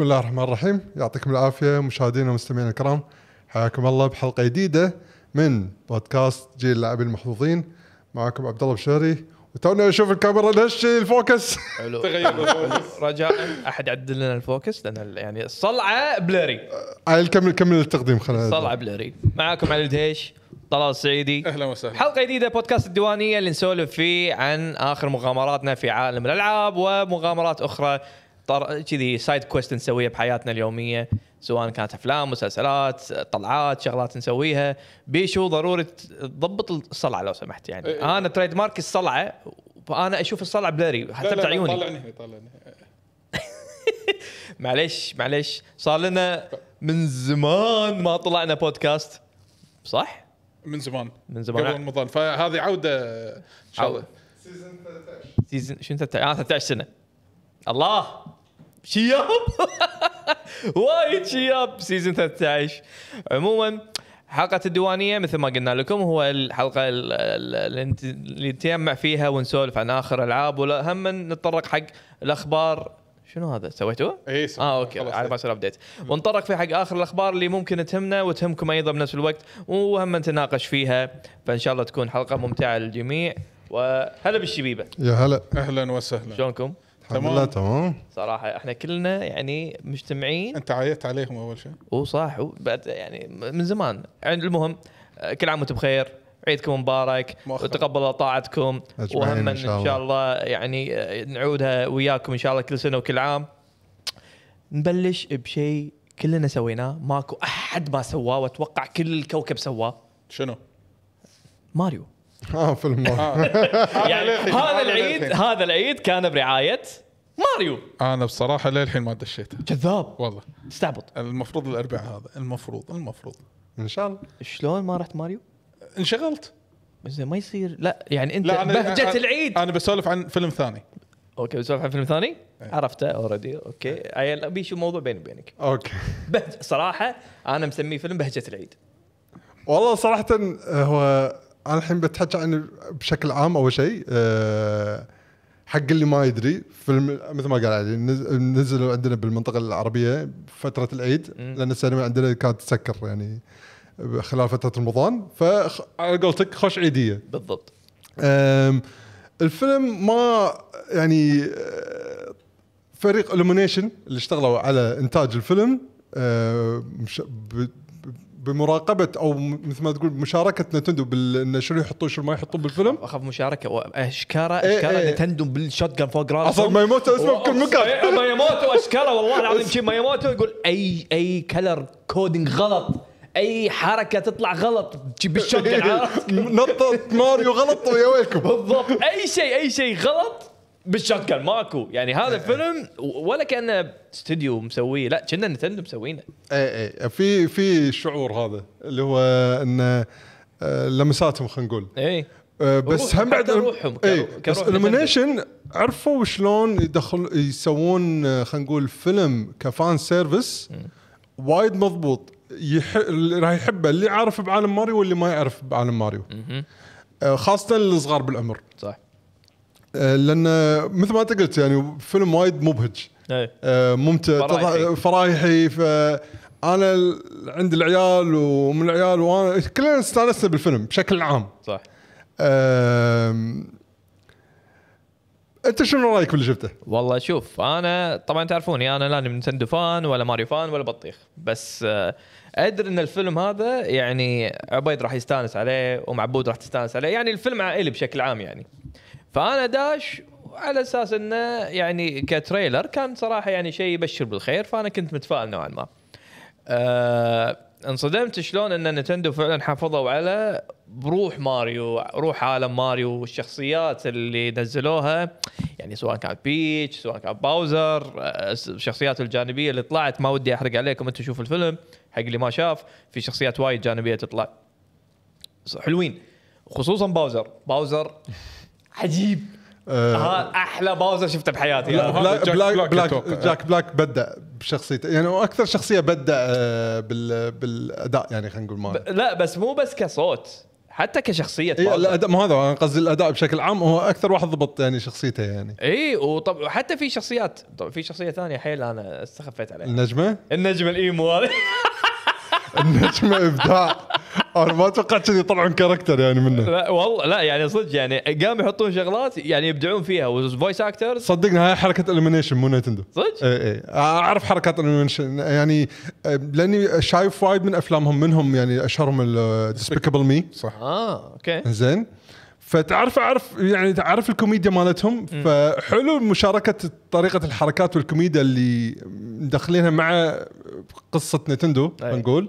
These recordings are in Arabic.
بسم الله الرحمن الرحيم يعطيكم العافية مشاهدينا ومستمعينا الكرام حياكم الله بحلقة جديدة من بودكاست جيل اللاعبين المحظوظين معكم عبد الله بشهري وتونا نشوف الكاميرا نهشي الفوكس حلو رجاء احد يعدل لنا الفوكس لان يعني الصلعه بلاري آه، عيل كمل كمل التقديم خلينا الصلعه بلاري معاكم علي الدهيش طلال السعيدي اهلا وسهلا حلقه جديده بودكاست الديوانيه اللي نسولف فيه عن اخر مغامراتنا في عالم الالعاب ومغامرات اخرى طر... كذي سايد كويست نسويها بحياتنا اليوميه سواء كانت افلام مسلسلات طلعات شغلات نسويها بيشو ضروري تضبط الصلعه لو سمحت يعني إيه. إيه. انا تريد مارك الصلعه فانا اشوف الصلعه بلاري حتى بعيوني طلعني طلعني معليش معليش صار لنا من زمان ما طلعنا بودكاست صح؟ من زمان من زمان قبل رمضان فهذه عوده عوده سيزون 13 سيزون شنو 13 آه 13 سنه الله شياب وايد شياب سيزون 13 عموما حلقة الديوانية مثل ما قلنا لكم هو الحلقة اللي نتيمع فيها ونسولف عن آخر ألعاب ولا هم نتطرق حق الأخبار شنو هذا سويتوه؟ اي اه اوكي على باس ابديت ونطرق في حق اخر الاخبار اللي ممكن تهمنا وتهمكم ايضا بنفس الوقت وهم نتناقش فيها فان شاء الله تكون حلقه ممتعه للجميع وهلا بالشبيبه يا هلا اهلا وسهلا شلونكم؟ تمام تمام صراحه احنا كلنا يعني مجتمعين انت عيت عليهم اول شيء وصح بعد يعني من زمان يعني المهم كل عام وانتم بخير عيدكم مبارك وتقبل طاعتكم وهم إن شاء الله يعني آه، نعودها وياكم ان شاء الله كل سنه وكل عام نبلش بشيء كلنا سويناه ماكو احد ما سواه واتوقع كل الكوكب سواه شنو ماريو اه فيلم يعني هذا العيد هذا العيد كان برعايه ماريو انا بصراحه للحين ما دشيته كذاب والله تستعبط المفروض الاربعاء هذا المفروض المفروض ان شاء الله شلون ما رحت ماريو؟ انشغلت زين ما يصير لا يعني انت لا أنا بهجه أنا العيد انا بسولف عن فيلم ثاني اوكي بسولف عن فيلم ثاني؟ أيه. عرفته اوريدي اوكي عيل إيه. ابي شو موضوع بيني وبينك اوكي بهج صراحه انا مسميه فيلم بهجه العيد والله صراحه هو انا الحين بتحكي عن بشكل عام اول شيء أه حق اللي ما يدري فيلم مثل ما قال علي نزلوا عندنا بالمنطقه العربيه فتره العيد لان السينما عندنا كانت تسكر يعني خلال فتره رمضان فعلى قولتك خوش عيديه بالضبط الفيلم ما يعني آه، فريق الومنيشن اللي اشتغلوا على انتاج الفيلم آه، بمراقبه او مثل ما تقول مشاركه نتندو بال شنو يحطون شنو ما يحطون بالفيلم اخاف مشاركه اشكاره اشكاره إيه إيه. نتندو بالشوت جان فوق راسه اصلا مايموتو اسمه بكل مكان إيه، مايموتو اشكاره والله العظيم شي مايموتو يقول اي اي كلر كودينج غلط اي حركه تطلع غلط تجيب الشوت نطط ماريو غلط ويا ويلكم بالضبط اي شيء اي شيء غلط بالشوت كان ماكو يعني هذا إيه، إيه. فيلم ولا كانه استوديو مسويه لا كنا نتندو مسوينه اي اي في في شعور هذا اللي هو انه آه، لمساتهم خلينا نقول اي آه، بس هم بعد روحهم اي بس عرفوا شلون يدخل يسوون آه، خلينا نقول فيلم كفان سيرفيس وايد مضبوط يح... راح يحبه اللي عارف بعالم ماريو واللي ما يعرف بعالم ماريو خاصه الصغار بالعمر صح آه، لان مثل ما انت قلت يعني فيلم وايد مبهج إيه. آه، ممتع فرايحي, فانا ف انا العيال ومن العيال وانا كلنا استانسنا بالفيلم بشكل عام صح انت شنو رايك باللي شفته؟ والله شوف انا طبعا تعرفوني انا لا نتندو فان ولا ماريو فان ولا بطيخ بس آه، ادري ان الفيلم هذا يعني عبيد راح يستانس عليه ومعبود راح تستانس عليه يعني الفيلم عائلي بشكل عام يعني فانا داش على اساس انه يعني كتريلر كان صراحه يعني شيء يبشر بالخير فانا كنت متفائل نوعا ما. أه انصدمت شلون ان نتندو فعلا حافظوا على بروح ماريو روح عالم ماريو والشخصيات اللي نزلوها يعني سواء كانت بيتش سواء كانت باوزر آه، الشخصيات الجانبيه اللي طلعت ما ودي احرق عليكم انتم شوفوا الفيلم حق اللي ما شاف في شخصيات وايد جانبيه تطلع حلوين خصوصا باوزر باوزر عجيب آه, آه، احلى باوزر شفته بحياتي آه، بلاك بلاك بلاك, بلاك, بلاك, جاك بلاك بدا بشخصيته يعني واكثر شخصيه بدا آه، بالاداء يعني خلينا نقول ما لا بس مو بس كصوت حتى كشخصيه إيه الاداء مو هذا انا قصدي الاداء بشكل عام هو اكثر واحد ضبط يعني شخصيته يعني اي وطب حتى في شخصيات طب في شخصيه ثانيه حيل انا استخفيت عليها النجمه النجمه الايمو النجمه ابداع انا ما توقعت كذي يطلعون كاركتر يعني منه لا والله لا يعني صدق يعني قام يحطون شغلات يعني يبدعون فيها وفويس اكترز صدقني هاي حركه المنيشن مو نتندو صدق؟ اي اي اعرف حركات المنيشن يعني آه، لاني شايف وايد من افلامهم منهم يعني اشهرهم ديسبيكابل مي آه، صح اه اوكي زين فتعرف اعرف يعني تعرف الكوميديا مالتهم فحلو مشاركه طريقه الحركات والكوميديا اللي مدخلينها مع قصه نتندو نقول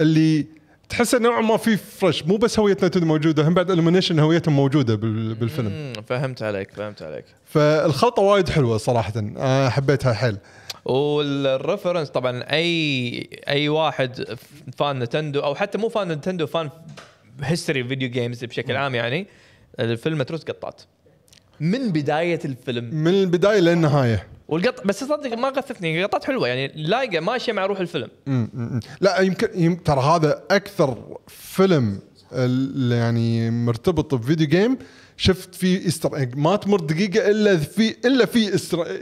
اللي تحس نوعا ما في فرش مو بس هويه نتندو موجوده هم بعد الومنيشن هويتهم موجوده بالفيلم فهمت عليك فهمت عليك فالخلطه وايد حلوه صراحه انا آه، حبيتها حيل والريفرنس طبعا اي اي واحد فان نتندو او حتى مو فان نتندو فان هيستوري فيديو جيمز بشكل عام يعني الفيلم متروس قطات من بدايه الفيلم من البدايه للنهايه والقط بس صدق ما غثتني قطات حلوه يعني لايقه ماشيه مع روح الفيلم لا يمكن, ترى هذا اكثر فيلم يعني مرتبط بفيديو جيم شفت في ايستر ايج ما تمر دقيقه الا في الا في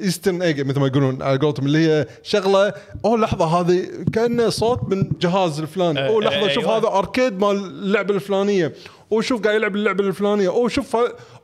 ايستر ايج مثل ما يقولون على قولتهم اللي هي شغله اوه لحظه هذه كانه صوت من جهاز الفلاني أه، اوه لحظه أه، شوف أيوة. هذا اركيد مال اللعبه الفلانيه او شوف قاعد يلعب اللعبه الفلانيه او شوف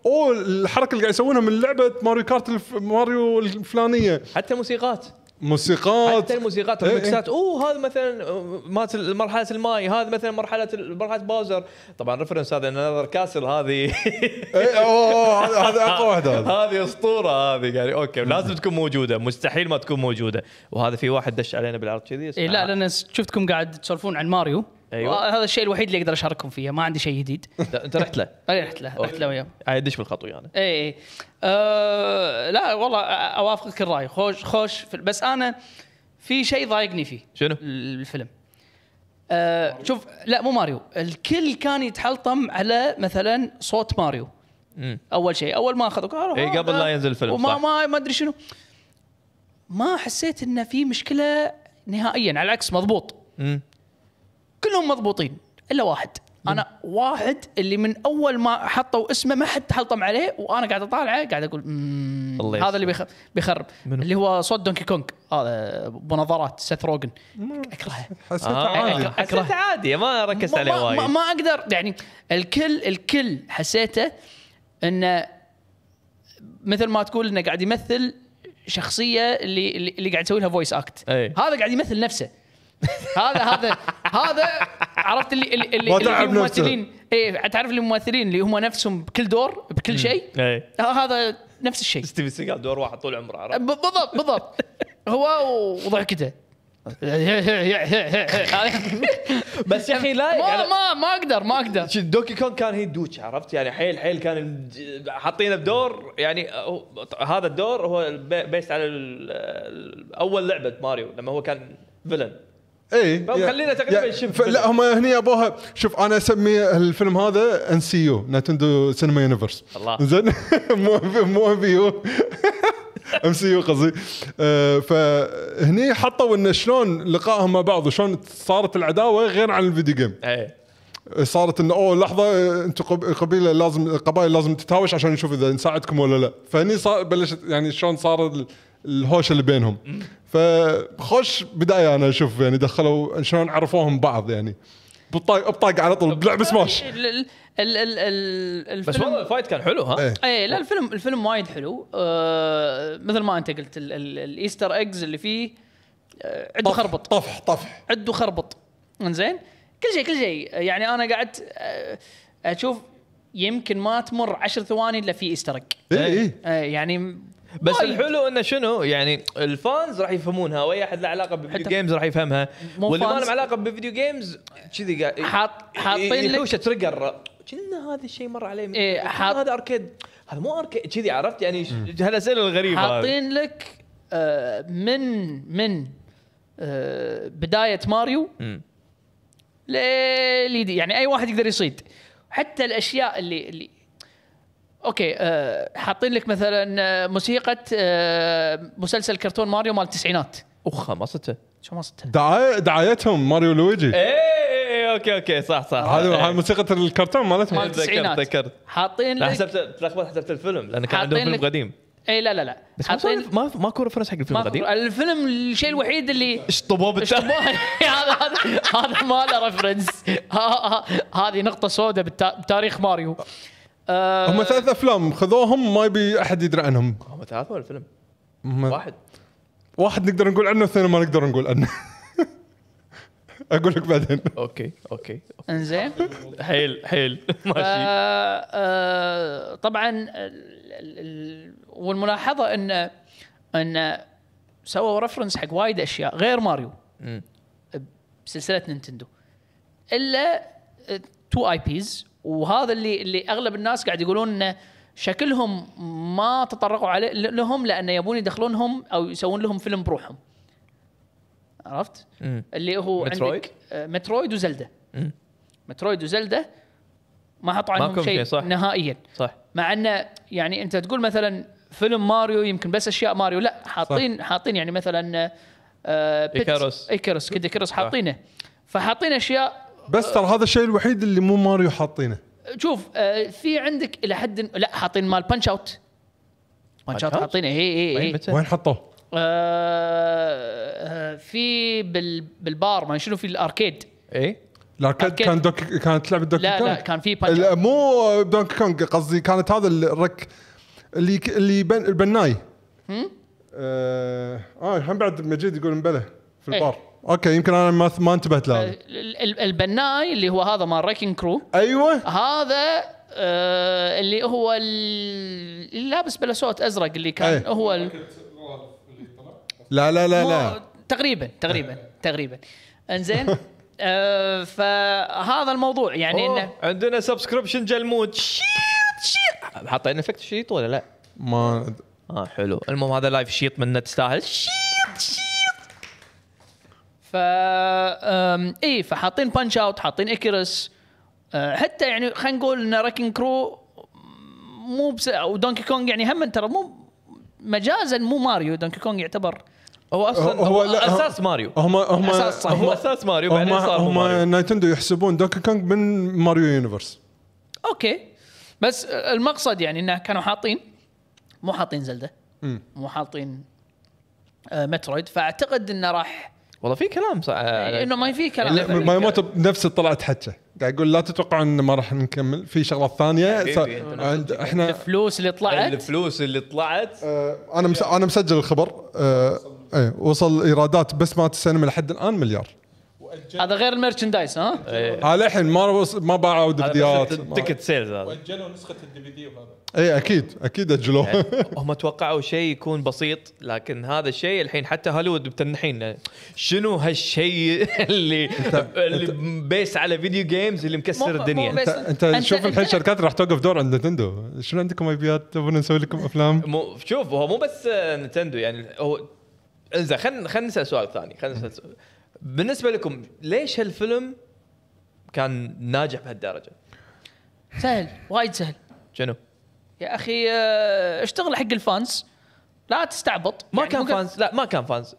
او الحركه اللي قاعد يسوونها من لعبه ماريو كارت الف... ماريو الفلانيه حتى موسيقات موسيقات حتى الموسيقات الريمكسات إيه إيه. اوه هذا مثلا مات مرحله الماي هذا مثلا مرحله مرحله باوزر طبعا ريفرنس هذا نذر كاسل هذه إيه، اوه هذا اقوى واحده هذه اسطوره هذه يعني اوكي لازم تكون موجوده مستحيل ما تكون موجوده وهذا في واحد دش علينا بالعرض كذي إيه لا لان شفتكم قاعد تسولفون عن ماريو ايوه آه، هذا الشيء الوحيد اللي اقدر اشارككم فيه ما عندي شيء جديد انت رحت له انا رحت له رحت له وياه عاد دش بالخط ويانا يعني. اي اي أه لا والله اوافقك الراي خوش خوش بس انا في شيء ضايقني فيه شنو؟ الفيلم أه شوف لا مو ماريو الكل كان يتحلطم على مثلا صوت ماريو مم. اول شيء اول ما اخذوا اي قبل لا ينزل الفيلم وما صح. ما ما ادري شنو ما حسيت انه في مشكله نهائيا على العكس مضبوط مم. كلهم مضبوطين الا واحد انا واحد اللي من اول ما حطوا اسمه ما حد حلطم عليه وانا قاعد اطالعه قاعد اقول الله هذا اللي بيخرب منه. اللي هو صوت دونكي كونغ هذا بنظارات سيث روجن اكرهه حسيته آه، عادي حسيته عادي ما ركزت عليه وايد ما اقدر يعني الكل الكل حسيته انه مثل ما تقول انه قاعد يمثل شخصيه اللي اللي قاعد يسوي لها فويس اكت إيه. هذا قاعد يمثل نفسه هذا هذا هذا عرفت اللي اللي, اللي, اللي الممثلين اي تعرف الممثلين إيه، اللي هم نفسهم بكل دور بكل شيء إيه. آه، هذا نفس الشيء ستيفن سيجال دور واحد طول عمره عرفت بالضبط بالضبط هو وضحكته بس يا اخي لا ما يعني- ما ما اقدر ما اقدر دوكي كون كان هي دوتش عرفت يعني حيل حيل كان حاطينه بدور يعني هذا الدور هو بيست على اول لعبه ماريو لما هو كان فيلن اي خلينا تقريبا شبه لا هم هني ابوها شوف انا اسمي الفيلم هذا ان سي يو نتندو سينما يونيفرس الله زين مو مو ام بي يو ام سي يو قصدي آه، فهني حطوا انه شلون لقائهم مع بعض وشلون صارت العداوه غير عن الفيديو جيم اي صارت انه اوه لحظه انتم قبيله لازم قبائل لازم تتهاوش عشان نشوف اذا نساعدكم ولا لا فهني صار بلشت يعني شلون صار الهوشه اللي بينهم فخوش بدايه انا اشوف يعني دخلوا شلون عرفوهم بعض يعني بطاق بطاق على طول بلعب سماش ال ال ال ال بس والله الفايت كان حلو ها؟ اي ايه لا الفيلم الفيلم وايد حلو آه مثل ما انت قلت الايستر ايجز اللي فيه آه عده خربط طفح طفح عده خربط انزين كل شيء كل شيء يعني انا قعدت آه، اشوف يمكن ما تمر عشر ثواني الا في ايستر ايج اي اي إيه، يعني بس وايد. الحلو انه شنو يعني الفانز راح يفهمونها واي احد له علاقه بالفيديو جيمز راح يفهمها واللي ما له علاقه بالفيديو جيمز كذي حاط- حاطين لك- يحوشه تريجر كنا هذا الشيء مر عليه من- إيه، حاط- هذا اركيد هذا مو اركيد كذي عرفت يعني هالاسئله الغريبه هذه. حاطين لك آه، من من آه، بدايه ماريو مم. يعني اي واحد يقدر يصيد حتى الاشياء اللي اللي اوكي آه، حاطين لك مثلا آه، موسيقى آه، مسلسل كرتون ماريو مال التسعينات اخ ما صدته شو ما صدته دعاية دعايتهم ماريو لويجي اي إيه، إيه، اوكي اوكي صح صح هذه إيه. موسيقى الكرتون مالتهم مال التسعينات تذكرت حاطين لك حسبت تلخبط حسبت الفيلم لان كان عندهم فيلم قديم اي لا لا لا بس حاطين ما ماكو ريفرنس حق الفيلم القديم الفيلم الشيء الوحيد اللي اشطبوه بالتاريخ هذا هذا ما له ريفرنس هذه نقطه سوداء بتاريخ ماريو آه هم ثلاث افلام خذوهم ما يبي احد يدري عنهم هم ثلاثة ولا فيلم؟ واحد واحد نقدر نقول عنه والثاني ما نقدر نقول عنه اقول لك بعدين اوكي اوكي انزين حيل حيل ماشي آه، آه، طبعا والملاحظه ان ان سووا ريفرنس حق وايد اشياء غير ماريو بسلسله نينتندو الا تو اي بيز وهذا اللي اللي اغلب الناس قاعد يقولون انه شكلهم ما تطرقوا عليه لهم لانه يبون يدخلونهم او يسوون لهم فيلم بروحهم عرفت؟ مم. اللي هو مترويد؟ عندك آه، مترويد وزلده مم. مترويد وزلده ما حطوا عنهم شيء صح. نهائيا صح مع انه يعني انت تقول مثلا فيلم ماريو يمكن بس اشياء ماريو لا حاطين حاطين يعني مثلا آه ايكاروس ايكاروس كيد ايكاروس حاطينه فحاطين اشياء بس ترى هذا الشيء الوحيد اللي مو ماريو حاطينه شوف آه، في عندك الى حد لا حاطين مال بانش اوت بانش اوت حاطينه اي اي اي وين حطوه؟ آه،, آه، في بال بالبار ما شنو في الاركيد اي الاركيد أركيد. كان دوك كانت لعبه دوكي لا كونغ لا كان في بانش اوت مو دونكي كونغ قصدي كانت هذا الرك اللي اللي البناي هم؟ اه آه، بعد مجيد يقول مبلى في إيه. البار اوكي يمكن انا ما ما انتبهت لهذا البناي اللي هو هذا مال ريكن كرو ايوه هذا آه اللي هو اللي لابس بلاسوت ازرق اللي كان أيه. هو ال- لا لا لا لا تقريبا تقريبا تقريبا انزين آه فهذا الموضوع يعني انه عندنا سبسكربشن جلمود شيت شيت افكت شيط ولا لا؟ ما اه حلو المهم هذا لايف شيط منه تستاهل شيط شيط ف اي فحاطين بانش اوت حاطين اكيرس آه، حتى يعني خلينا نقول ان راكن كرو مو بس او دونكي كونج يعني هم ترى مو مجازا مو ماريو دونكي كونج يعتبر هو اصلا هو, هو لا اساس ماريو هم هم اساس صح هو اساس ماريو هم بعدين صار هم نايتندو يحسبون دونكي كونج من ماريو يونيفرس اوكي بس آه، المقصد يعني انه كانوا حاطين مو حاطين زلده مو حاطين مترويد آه، فاعتقد انه راح والله في كلام صح إيه، آه، انه ما في كلام ما يموت نفس طلعت حكه قاعد يقول لا تتوقعوا ان ما راح نكمل في شغلات ثانيه سا... عند احنا الفلوس اللي طلعت الفلوس اللي طلعت آه انا مس... انا مسجل الخبر آه... ايه وصل ايرادات بس مالت السينما لحد الان مليار هذا غير الميرشندايز ها؟ إيه. هذا الحين ما ما باعوا دفديات تكت سيلز هذا واجلوا نسخه الدي في دي اي اكيد اكيد اجلوه إيه. هم توقعوا شيء يكون بسيط لكن هذا الشيء الحين حتى هوليوود متنحين شنو هالشيء اللي اللي بيس على فيديو جيمز اللي مكسر الدنيا انت, انت, شوف الحين شركات راح توقف دور عند نتندو شنو عندكم اي بيات تبون نسوي لكم افلام مو شوف هو مو بس نتندو يعني هو انزين خلينا خلينا نسال سؤال ثاني خلينا نسال بالنسبه لكم ليش هالفيلم كان ناجح بهالدرجه؟ سهل وايد سهل شنو؟ يا اخي آه، اشتغل حق الفانس لا تستعبط ما يعني كان ممكن... فانز لا ما كان فانز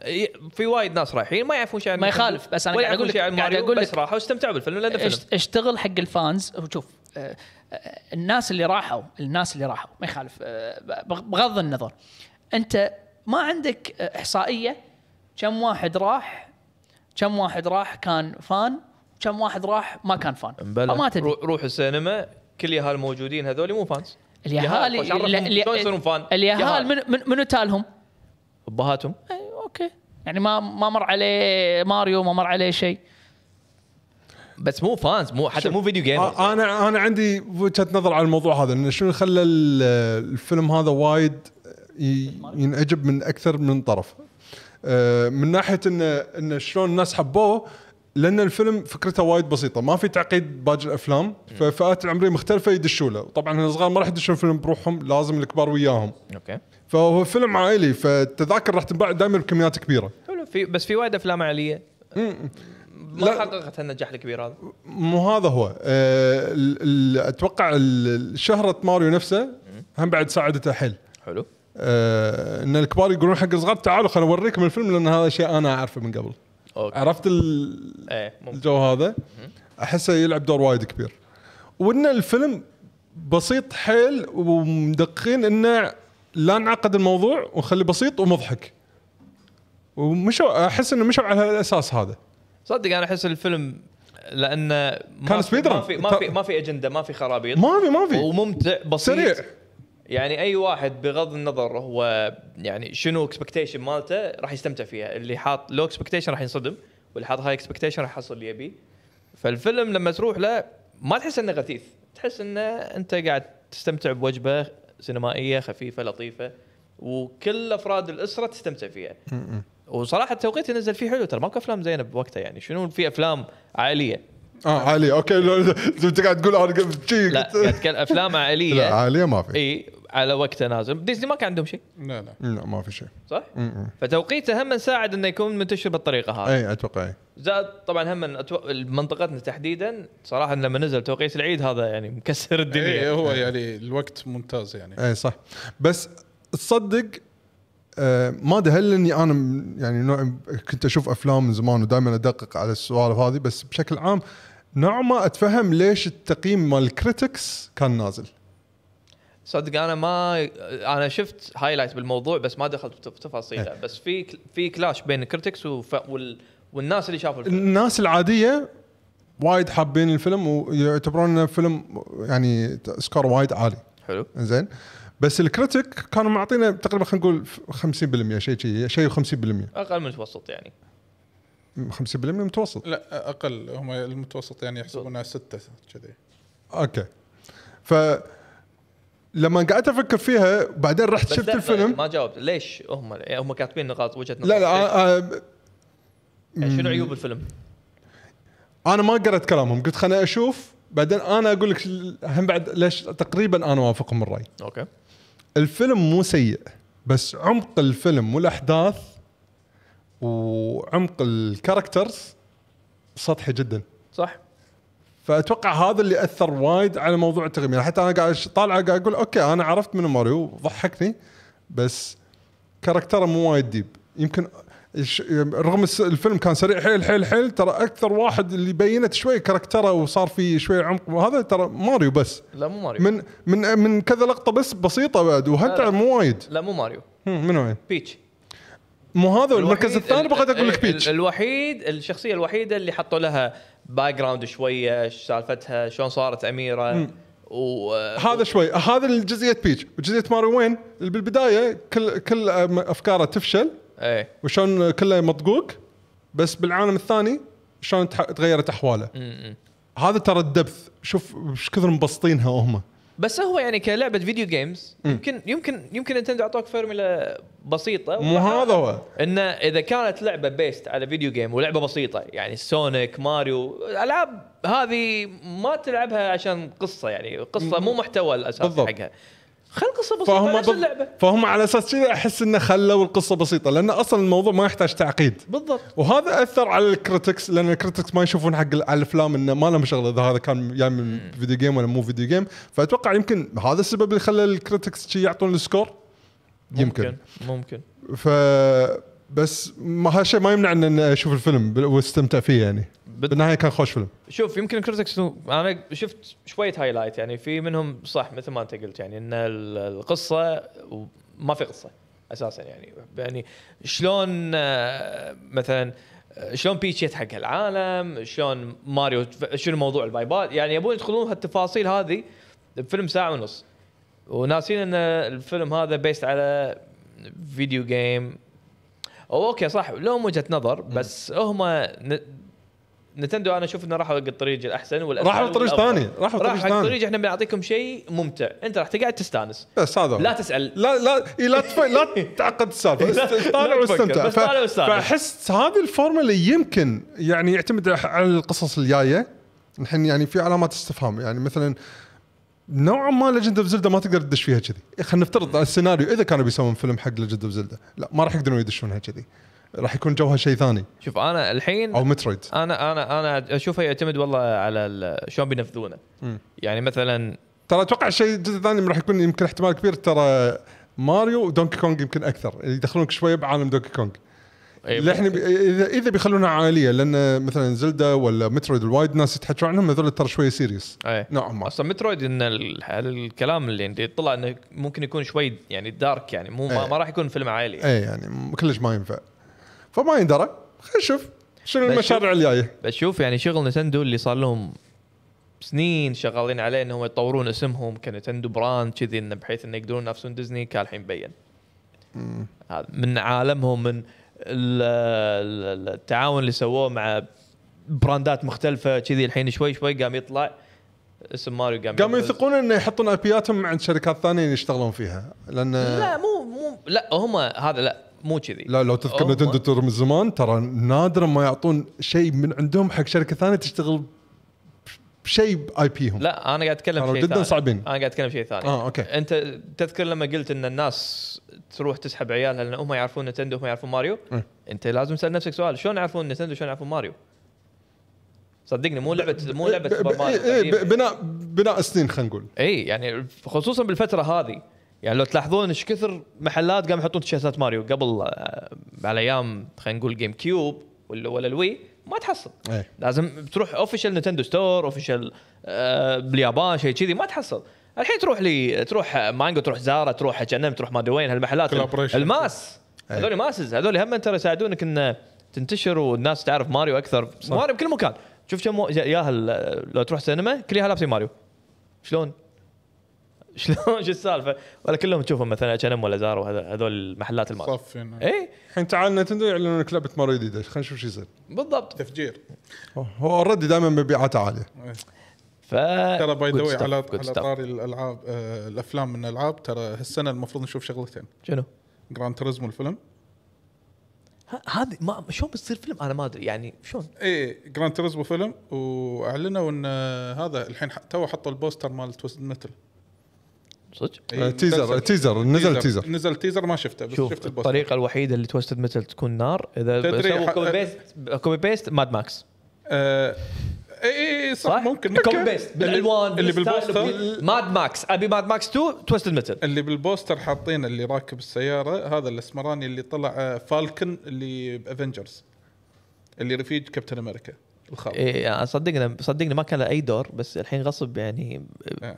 في وايد ناس رايحين ما يعرفون شيء عن ما يخالف بس انا قاعد اقول لك قاعد اقول لك بس راحوا واستمتعوا بالفيلم لانه فيلم اشتغل حق الفانز وشوف آه، آه، الناس اللي راحوا الناس اللي راحوا ما يخالف بغض النظر انت ما عندك احصائيه كم واحد راح كم واحد راح كان فان كم واحد راح ما كان فان مبلغ. فما تدري روح السينما كل يهال موجودين هذول مو فانز اليهال شلون يصيرون فان اليهال من من منو تالهم؟ ابهاتهم أي اوكي يعني ما ما مر عليه ماريو ما مر عليه شيء بس مو فانز مو حتى مو فيديو جيمز انا انا عندي وجهه نظر على الموضوع هذا انه شنو خلى الفيلم هذا وايد ينعجب من اكثر من طرف آه، من ناحيه ان ان شلون الناس حبوه لان الفيلم فكرته وايد بسيطه ما في تعقيد باقي الافلام ففئات العمريه مختلفه يدشوا له طبعا الصغار ما راح يدشون فيلم بروحهم لازم الكبار وياهم اوكي فهو فيلم عائلي فالتذاكر راح تنباع دائما بكميات كبيره حلو في بس في وايد افلام عائليه ما حققت النجاح الكبير هذا مو هذا هو آه، اتوقع شهره ماريو نفسه هم بعد ساعدته حيل حلو آه، ان الكبار يقولون حق الصغار تعالوا خليني اوريكم الفيلم لان هذا شيء انا اعرفه من قبل أوكي. عرفت ايه الجو هذا احسه يلعب دور وايد كبير وان الفيلم بسيط حيل ومدقين انه لا نعقد الموضوع ونخليه بسيط ومضحك ومشوا احس انه مشوا على الاساس هذا صدق انا احس الفيلم لانه كان سبيد ما في ما في ما في اجنده ما في خرابيط ما في ما في وممتع بسيط سريع يعني اي واحد بغض النظر هو يعني شنو اكسبكتيشن مالته راح يستمتع فيها اللي حاط لو اكسبكتيشن راح ينصدم واللي حاط هاي اكسبكتيشن راح يحصل اللي يبيه فالفيلم لما تروح له ما تحس انه غثيث تحس انه انت قاعد تستمتع بوجبه سينمائيه خفيفه لطيفه وكل افراد الاسره تستمتع فيها وصراحه التوقيت اللي نزل فيه حلو ترى ماكو افلام زينه بوقتها يعني شنو في افلام عائليه اه عائليه اوكي انت قاعد تقول انا شي لا افلام عائليه لا عائليه ما في اي على وقته نازل ديزني ما كان عندهم شيء لا لا لا ما في شيء صح؟ م-م. فتوقيته هم ساعد انه يكون منتشر بالطريقه هذه اي اتوقع اي زاد طبعا هم أتو... منطقتنا تحديدا صراحه لما نزل توقيت العيد هذا يعني مكسر الدنيا اي هو يعني الوقت ممتاز يعني اي صح بس تصدق آه، ما ادري هل اني انا يعني نوع كنت اشوف افلام من زمان ودائما ادقق على السوالف هذه بس بشكل عام نوع ما اتفهم ليش التقييم مال الكريتكس كان نازل صدق انا ما انا شفت هايلايت بالموضوع بس ما دخلت بتفاصيله إيه. بس في في كلاش بين الكريتكس وف... وال... والناس اللي شافوا الفيلم الناس العاديه وايد حابين الفيلم ويعتبرون انه فيلم يعني سكور وايد عالي حلو زين بس الكريتيك كانوا معطينا تقريبا خلينا نقول 50% شيء شيء شيء 50% اقل من المتوسط يعني 50% متوسط لا اقل هم المتوسط يعني يحسبونها 6 كذي اوكي ف لما قعدت افكر فيها بعدين رحت شفت الفيلم ما جاوبت ليش هم هم كاتبين نقاط وجهه نظر لا لا آه،, آه يعني شنو عيوب الفيلم؟ انا ما قرأت كلامهم قلت خليني اشوف بعدين انا اقول لك هم بعد ليش تقريبا انا وافقهم الراي اوكي الفيلم مو سيء بس عمق الفيلم والاحداث وعمق الكاركترز سطحي جدا صح فاتوقع هذا اللي اثر وايد على موضوع التقييم يعني حتى انا قاعد طالع قاعد اقول اوكي انا عرفت منو ماريو ضحكني بس كاركتره مو وايد ديب يمكن رغم الفيلم كان سريع حيل حيل حيل ترى اكثر واحد اللي بينت شوي كاركتره وصار فيه شوي عمق وهذا ترى ماريو بس لا مو ماريو من من من كذا لقطه بس بسيطه بعد وحتى مو وايد لا مو ماريو من وين؟ بيتش مو هذا المركز الثاني بغيت اقول لك بيتش الوحيد الشخصيه الوحيده اللي حطوا لها باك جراوند شويه سالفتها شلون صارت اميره و... هذا شوي هذا الجزئيه بيتش وجزئيه ماريو وين بالبدايه كل كل افكاره تفشل ايه وشلون كله مطقوق بس بالعالم الثاني شلون تغيرت احواله هذا ترى الدبث شوف ايش كثر مبسطينها هم بس هو يعني كلعبه فيديو جيمز يمكن يمكن يمكن نتندو اعطوك فورمولا بسيطه مو هذا هو انه اذا كانت لعبه بيست على فيديو جيم ولعبه بسيطه يعني سونيك ماريو العاب هذه ما تلعبها عشان قصه يعني قصه مو محتوى الاساس حقها خل قصه بسيطه فهم اللعبه فهم على اساس كذا احس انه خلوا القصه بسيطه لان اصلا الموضوع ما يحتاج تعقيد بالضبط وهذا اثر على الكريتكس لان الكريتكس ما يشوفون حق على الافلام انه ما لهم شغله اذا هذا كان جاي من فيديو جيم ولا مو فيديو جيم فاتوقع يمكن هذا السبب اللي خلى الكريتكس يعطون السكور يمكن ممكن, ممكن. ف بس ما هالشيء ما يمنع ان اشوف الفيلم واستمتع فيه يعني بالنهايه كان خوش فيلم شوف يمكن كريتكس انا شفت شويه هايلايت يعني في منهم صح مثل ما انت قلت يعني ان القصه ما في قصه اساسا يعني يعني شلون آه، مثلا آه، شلون بيتش يتحق العالم شلون ماريو شنو موضوع البايبات يعني يبون يدخلون هالتفاصيل هذه بفيلم ساعه ونص وناسين ان الفيلم هذا بيست على فيديو جيم أو اوكي صح لهم وجهه نظر بس هم نتندو انا اشوف انه راحوا حق الطريق الاحسن والاسهل راحوا الطريق ثاني راحوا لطريق ثاني طريق احنا بنعطيكم شيء ممتع انت راح تقعد تستانس بس إيه، هذا لا تسال لا لا إيه، لا تف... لا تعقد السالفه طالع واستمتع بس طالع واستانس فاحس هذه الفورمولا يمكن يعني يعتمد على القصص الجايه الحين يعني في علامات استفهام يعني مثلا نوعا ما ليجند اوف زلدا ما تقدر تدش فيها كذي خلينا نفترض السيناريو اذا كانوا بيسوون فيلم حق ليجند اوف زلدا لا ما راح يقدرون يدشونها كذي راح يكون جوها شيء ثاني شوف انا الحين او مترويد انا انا انا اشوفه يعتمد والله على شلون بينفذونه يعني مثلا ترى اتوقع الشيء الجزء الثاني راح يكون يمكن احتمال كبير ترى ماريو ودونكي كونج يمكن اكثر يدخلونك شويه بعالم دونكي كونج إيه. احنا اذا اذا بيخلونها عائليه لان مثلا زلدا ولا مترويد الوايد ناس يتحكوا عنهم هذول ترى شويه سيريس إيه. نوعا ما اصلا مترويد ان الكلام اللي عندي طلع انه ممكن يكون شوي يعني دارك يعني مو إيه. ما راح يكون فيلم عائلي اي يعني كلش ما ينفع فما يندرى خلينا نشوف شنو المشاريع الجايه بس شوف يعني شغل نتندو اللي صار لهم سنين شغالين عليه انهم يطورون اسمهم كنتندو براند كذي انه بحيث انه يقدرون ينافسون ديزني كان الحين بين من عالمهم من التعاون اللي سووه مع براندات مختلفه كذي الحين شوي شوي قام يطلع اسم ماريو قام قاموا يثقون انه يحطون ابياتهم عند شركات ثانيه يشتغلون فيها لان لا مو مو لا هم هذا لا مو كذي لا لو تذكر نتندو تور من زمان ترى نادرا ما يعطون شيء من عندهم حق شركه ثانيه تشتغل شيء باي بيهم لا انا قاعد اتكلم شيء جدا ثاني. صعبين انا قاعد اتكلم شيء ثاني اه اوكي انت تذكر لما قلت ان الناس تروح تسحب عيالها لان هم يعرفون نتندو هم يعرفون ماريو اه. انت لازم تسال نفسك سؤال شلون يعرفون نتندو شلون يعرفون ماريو صدقني مو لعبه مو لعبه سوبر ماريو إيه، إيه، بناء بناء سنين خلينا نقول اي يعني خصوصا بالفتره هذه يعني لو تلاحظون ايش كثر محلات قام يحطون تيشيرتات ماريو قبل آه، على ايام خلينا نقول جيم كيوب ولا ولا الوي ما تحصل أي. لازم تروح اوفيشال نتندو ستور اوفيشال باليابان شيء كذي ما تحصل الحين تروح لي تروح مانجو تروح زارا تروح جنم تروح ما ادري وين هالمحلات الماس إيه. هذول ماسز هذول هم ترى يساعدونك ان تنتشر والناس تعرف ماريو اكثر صح. ماريو بكل مكان شوف كم ياهل آه، لو تروح سينما كل ياهل لابسين ماريو شلون شلون شو السالفه ولا كلهم تشوفهم مثلا اتش ام ولا زار وهذول المحلات المال صفين اي الحين تعال نتندو يعلنون لك لعبه ماريو جديده خلينا نشوف شو يصير بالضبط تفجير هو اوريدي دائما مبيعاته عاليه إيه. ف ترى باي ذا على على طاري الالعاب آه، الافلام من الالعاب ترى هالسنه المفروض نشوف شغلتين شنو؟ جراند توريزمو الفيلم هذه ما شلون بتصير فيلم انا ما ادري يعني شلون ايه جراند توريزمو فيلم واعلنوا ان آه، هذا الحين تو حطوا البوستر مال توست متل صدق؟ تيزر إيه، تيزر آه، آه، نزل تيزر نزل تيزر ما شفته بس شوف شفت البوستر الطريقه الوحيده اللي توستد متل تكون نار اذا تدري سووا كوبي بيست كوبي بيست ماد ماكس اي اي صح, صح ممكن كوبي بيست بالالوان اللي بالبوستر ماد ماكس ابي ماد ماكس 2 توستد متل اللي بالبوستر حاطين اللي راكب السياره هذا الاسمراني اللي طلع فالكن آه، اللي بافنجرز اللي رفيج كابتن امريكا الخالد اي صدقني صدقني ما كان له اي دور بس الحين غصب يعني آه.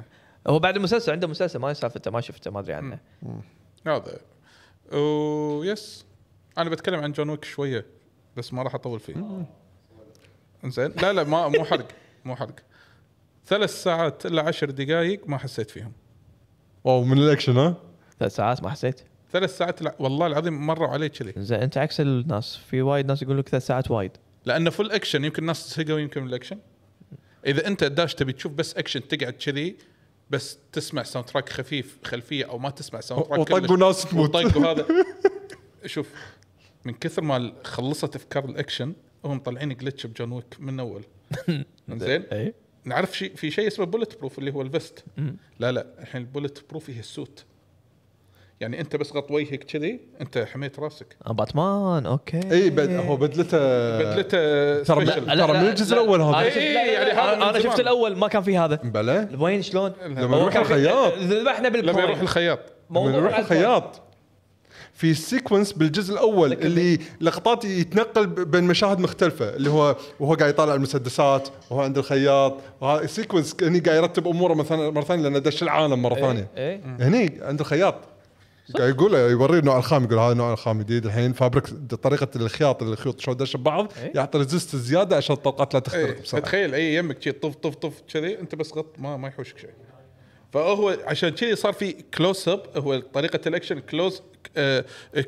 هو بعد المسلسل عنده مسلسل ما سالفته ما شفته ما ادري عنه هذا ويس انا بتكلم عن جون ويك شويه بس ما راح اطول فيه زين لا لا ما مو حرق مو حرق ثلاث ساعات الا عشر دقائق ما حسيت فيهم واو من الاكشن ها ثلاث ساعات ما حسيت ثلاث ساعات لا والله العظيم مروا علي كذي زين انت عكس الناس في وايد ناس يقول لك ثلاث ساعات وايد لانه فل اكشن يمكن الناس تسهقوا يمكن من الاكشن اذا انت داش تبي تشوف بس اكشن تقعد كذي بس تسمع ساوند تراك خفيف خلفيه او ما تسمع ساوند تراك وطق وناس تموت هذا شوف من كثر ما خلصت افكار الاكشن هم مطلعين جلتش بجون ويك من اول زين إيه. نعرف شيء في شيء اسمه بولت بروف اللي هو الفست لا لا الحين البولت بروف هي السوت يعني انت بس غط وجهك كذي انت حميت راسك آه، باتمان اوكي اي بد... هو بدلته بدلته ترى من- ترى من الجزء الاول هذا إيه، يعني هذا انا زمان. شفت الاول ما كان في هذا بلى وين شلون؟ لما يروح الخياط. ذبحنا لما يروح الخياط لما يروح الخياط في سيكونس بالجزء الاول اللي لقطات يتنقل بين مشاهد مختلفه اللي هو وهو قاعد يطالع المسدسات وهو عند الخياط وهذا سيكونس هني قاعد يرتب اموره مثلا مره ثانيه لانه دش العالم مره إيه، ثانيه إيه. هني عند الخياط قاعد يقول يوريه النوع الخام يقول هذا نوع الخام جديد الحين فابريك طريقه الخياط اللي الخيوط شلون دش ببعض أيه؟ يعطي ريزست زياده عشان الطلقات لا تختلط أيه. بسرعه تخيل اي يمك كذي طف طف طف كذي انت بس غط ما ما يحوشك شيء فهو عشان كذي صار في كلوز اب هو طريقه الاكشن كلوز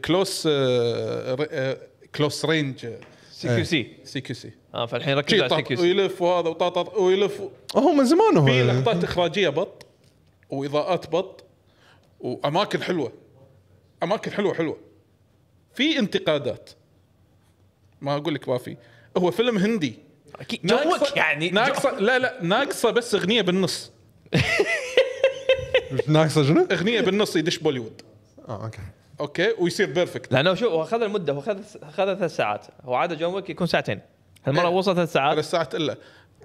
كلوز كلوز رينج سي كيو سي سي كيو سي اه فالحين ركز على سي كيو سي ويلف وهذا وطاطط ويلف هو من زمان هو في لقطات اخراجيه بط واضاءات بط واماكن حلوه اماكن حلوه حلوه في انتقادات ما اقول لك ما في هو فيلم هندي اكيد جوك يعني ناقصه لا لا ناقصه بس اغنيه بالنص ناقصه شنو؟ اغنيه بالنص يدش بوليوود اه اوكي اوكي ويصير بيرفكت لانه شوف هو اخذ المده هو اخذ اخذ ثلاث ساعات هو عاده جون ويك يكون ساعتين هالمره إيه. وصل ثلاث ساعات ثلاث ساعات الا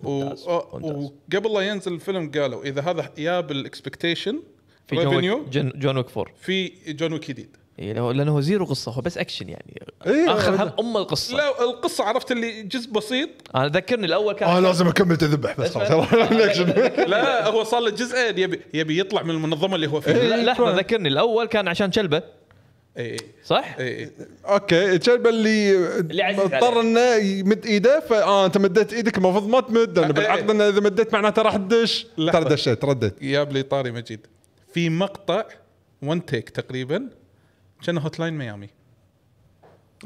وقبل لا ينزل الفيلم قالوا اذا هذا يا الاكسبكتيشن في ويك جون, جون ويك 4 في جون ويك جديد إيه لانه هو زيرو قصه هو بس اكشن يعني إيه اخر هم ام القصه لا القصه عرفت اللي جزء بسيط انا ذكرني الاول كان اه لازم اكمل تذبح بس خلاص لا هو صار له جزئين يبي يبي يطلع من المنظمه اللي هو فيها إيه, إيه، لحظه إيه. ذكرني الاول كان عشان كلبه اي إيه. صح؟ اي اوكي الكلبه اللي اللي اضطر انه يمد ايده فاه انت مديت ايدك المفروض ما تمد بالعقد انه اذا مديت معناته راح تدش ترى دشيت جاب لي طاري مجيد في مقطع وان تيك تقريبا كان هوت لاين ميامي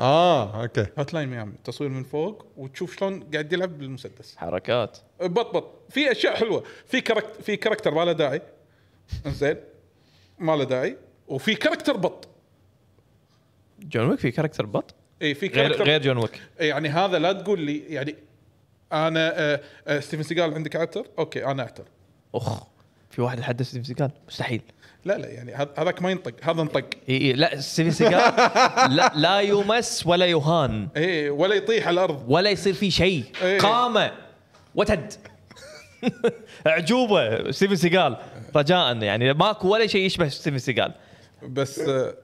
اه اوكي هوت لاين ميامي تصوير من فوق وتشوف شلون قاعد يلعب بالمسدس حركات بط بط في اشياء حلوه في كاركتر في كاركتر ما له داعي زين ما له داعي وفي كاركتر بط جون ويك في كاركتر بط؟ اي في غير كاركتر غير جون ويك يعني هذا لا تقول لي يعني انا آه آه ستيفن سيجال عندك عتر اوكي انا اعتر اخ في واحد حد ستيفن سيجال مستحيل لا لا يعني هذاك ما ينطق هذا انطق اي إيه لا ستيفن سيجال لا, لا يمس ولا يهان اي ولا يطيح على الارض ولا يصير فيه شيء إيه. قامه وتد اعجوبه ستيفن سيجال رجاء يعني ماكو ولا شيء يشبه ستيفن سيجال بس آه،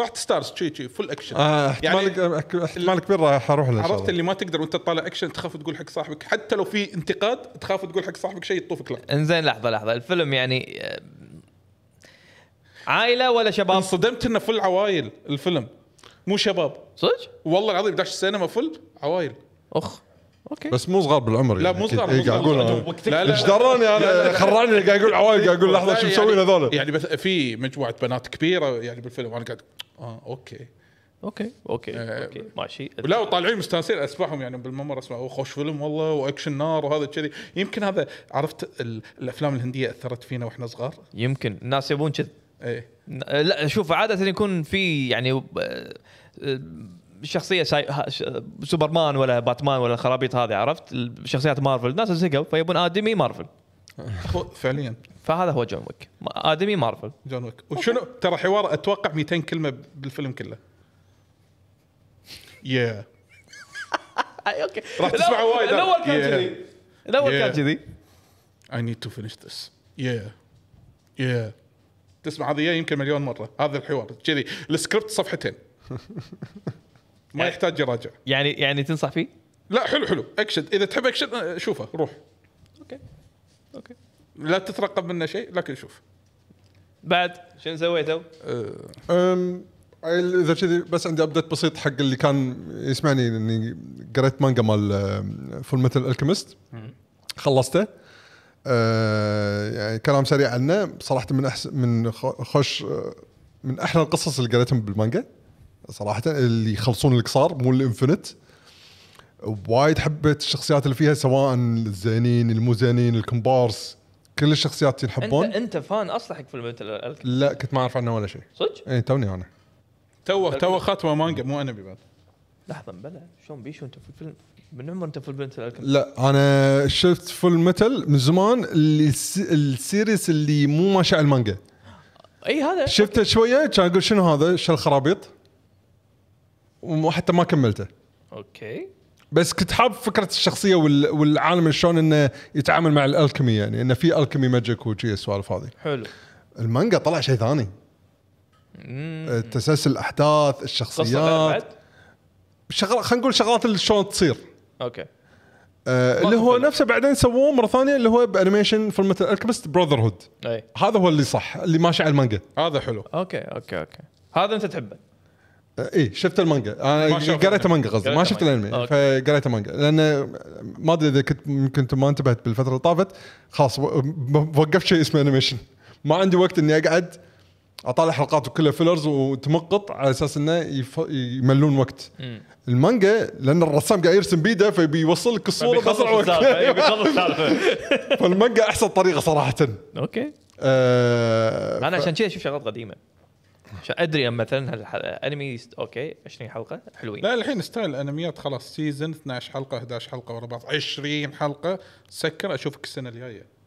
رحت ستارز شي شي فول اكشن آه احتمال يعني احتمال كبير راح اروح له عرفت اللي ما تقدر وانت تطالع اكشن تخاف تقول حق صاحبك حتى لو في انتقاد تخاف تقول حق صاحبك شيء يطوفك لا انزين لحظه لحظه الفيلم يعني آه، عائله ولا شباب؟ انصدمت انه فل عوايل الفيلم مو شباب صدق؟ والله العظيم داش السينما فل عوايل اخ اوكي بس مو صغار بالعمر لا يعني. مو صغار اي قاعد اقول لا لا ايش دراني انا خراني قاعد اقول عوايل قاعد اقول لحظه شو مسوين هذول يعني بس في مجموعه بنات كبيره يعني بالفيلم انا قاعد اه اوكي اوكي اوكي آه اوكي ماشي لا وطالعين مستانسين اسبحهم يعني بالممر اسمع خوش فيلم والله واكشن نار وهذا كذي يمكن هذا عرفت الافلام الهنديه اثرت فينا واحنا صغار يمكن الناس يبون كذي ايه لا شوف عاده يكون في يعني آه، شخصيه ساي... سوبرمان ولا باتمان ولا الخرابيط هذه عرفت شخصيات مارفل الناس زهقوا فيبون ادمي مارفل فعليا فهذا هو جون ويك ادمي مارفل جون ويك وشنو ترى حوار اتوقع 200 كلمه بالفيلم كله يا اوكي راح تسمعه وايد الاول كان كذي الاول كان كذي اي نيد تو فينيش ذس يا يا تسمع هذه يمكن مليون مره هذا الحوار كذي السكريبت صفحتين ما يعني- يحتاج يراجع يعني يعني تنصح فيه؟ لا حلو حلو اكشن اذا تحب اكشن آه، شوفه روح اوكي اوكي لا تترقب منه شيء لكن شوف بعد شنو سويتوا؟ امم اذا كذي بس عندي ابديت بسيط حق اللي كان يسمعني اني قريت مانجا مال فول ميتال الكيمست خلصته أه يعني كلام سريع عنه صراحه من احسن من خوش أه، من احلى القصص اللي قريتهم بالمانجا صراحه اللي يخلصون القصار مو الانفنت وايد حبيت الشخصيات اللي فيها سواء الزينين المو زينين الكومبارس كل الشخصيات ينحبون انت انت فان اصلا حق فيلم ميتال لا كنت ما اعرف عنه ولا شيء صدق؟ اي توني انا تو تو خاتمه مانجا مو انمي بعد لحظه بلا شلون بيشو انت في الفيلم من عمر انت فول ميتال لا انا شفت فول ميتال من زمان اللي السيريس اللي مو ما شاء المانجا اي هذا شفته شويه كان اقول شنو هذا شو الخرابيط وحتى ما كملته اوكي بس كنت حاب فكره الشخصيه والعالم شلون انه يتعامل مع الالكمي يعني انه في الكمي ماجيك وشي السوالف هذه حلو المانجا طلع شيء ثاني أه، تسلسل الاحداث الشخصيات شغل خلينا نقول شغلات اللي شلون تصير اوكي آه اللي هو نفسه بعدين سووه مره ثانيه اللي هو بانيميشن فيلم مثل الكمست براذر هود هذا هو اللي صح اللي ماشي على المانجا هذا حلو اوكي اوكي اوكي هذا انت تحبه آه، اي شفت المانجا انا آه، قريت المانجا قصدي ما شفت الانمي آه، فقريت المانجا لان ما ادري اذا كنت يمكن ما انتبهت بالفتره اللي طافت خلاص وقفت شيء اسمه انيميشن ما عندي وقت اني اقعد اطالع حلقات وكلها فيلرز وتمقط على اساس انه يف... يملون وقت المانجا لان الرسام قاعد يرسم بيده فبيوصل لك الصوره باسرع وقت أيوة، فالمانجا احسن طريقه صراحه اوكي آه انا عشان كذا اشوف شغلات قديمه عشان ادري ان مثلا الانمي اوكي 20 حلقه حلوين لا الحين ستايل الانميات خلاص سيزون 12 حلقه 11 حلقه ورا بعض 20 حلقه سكر اشوفك السنه الجايه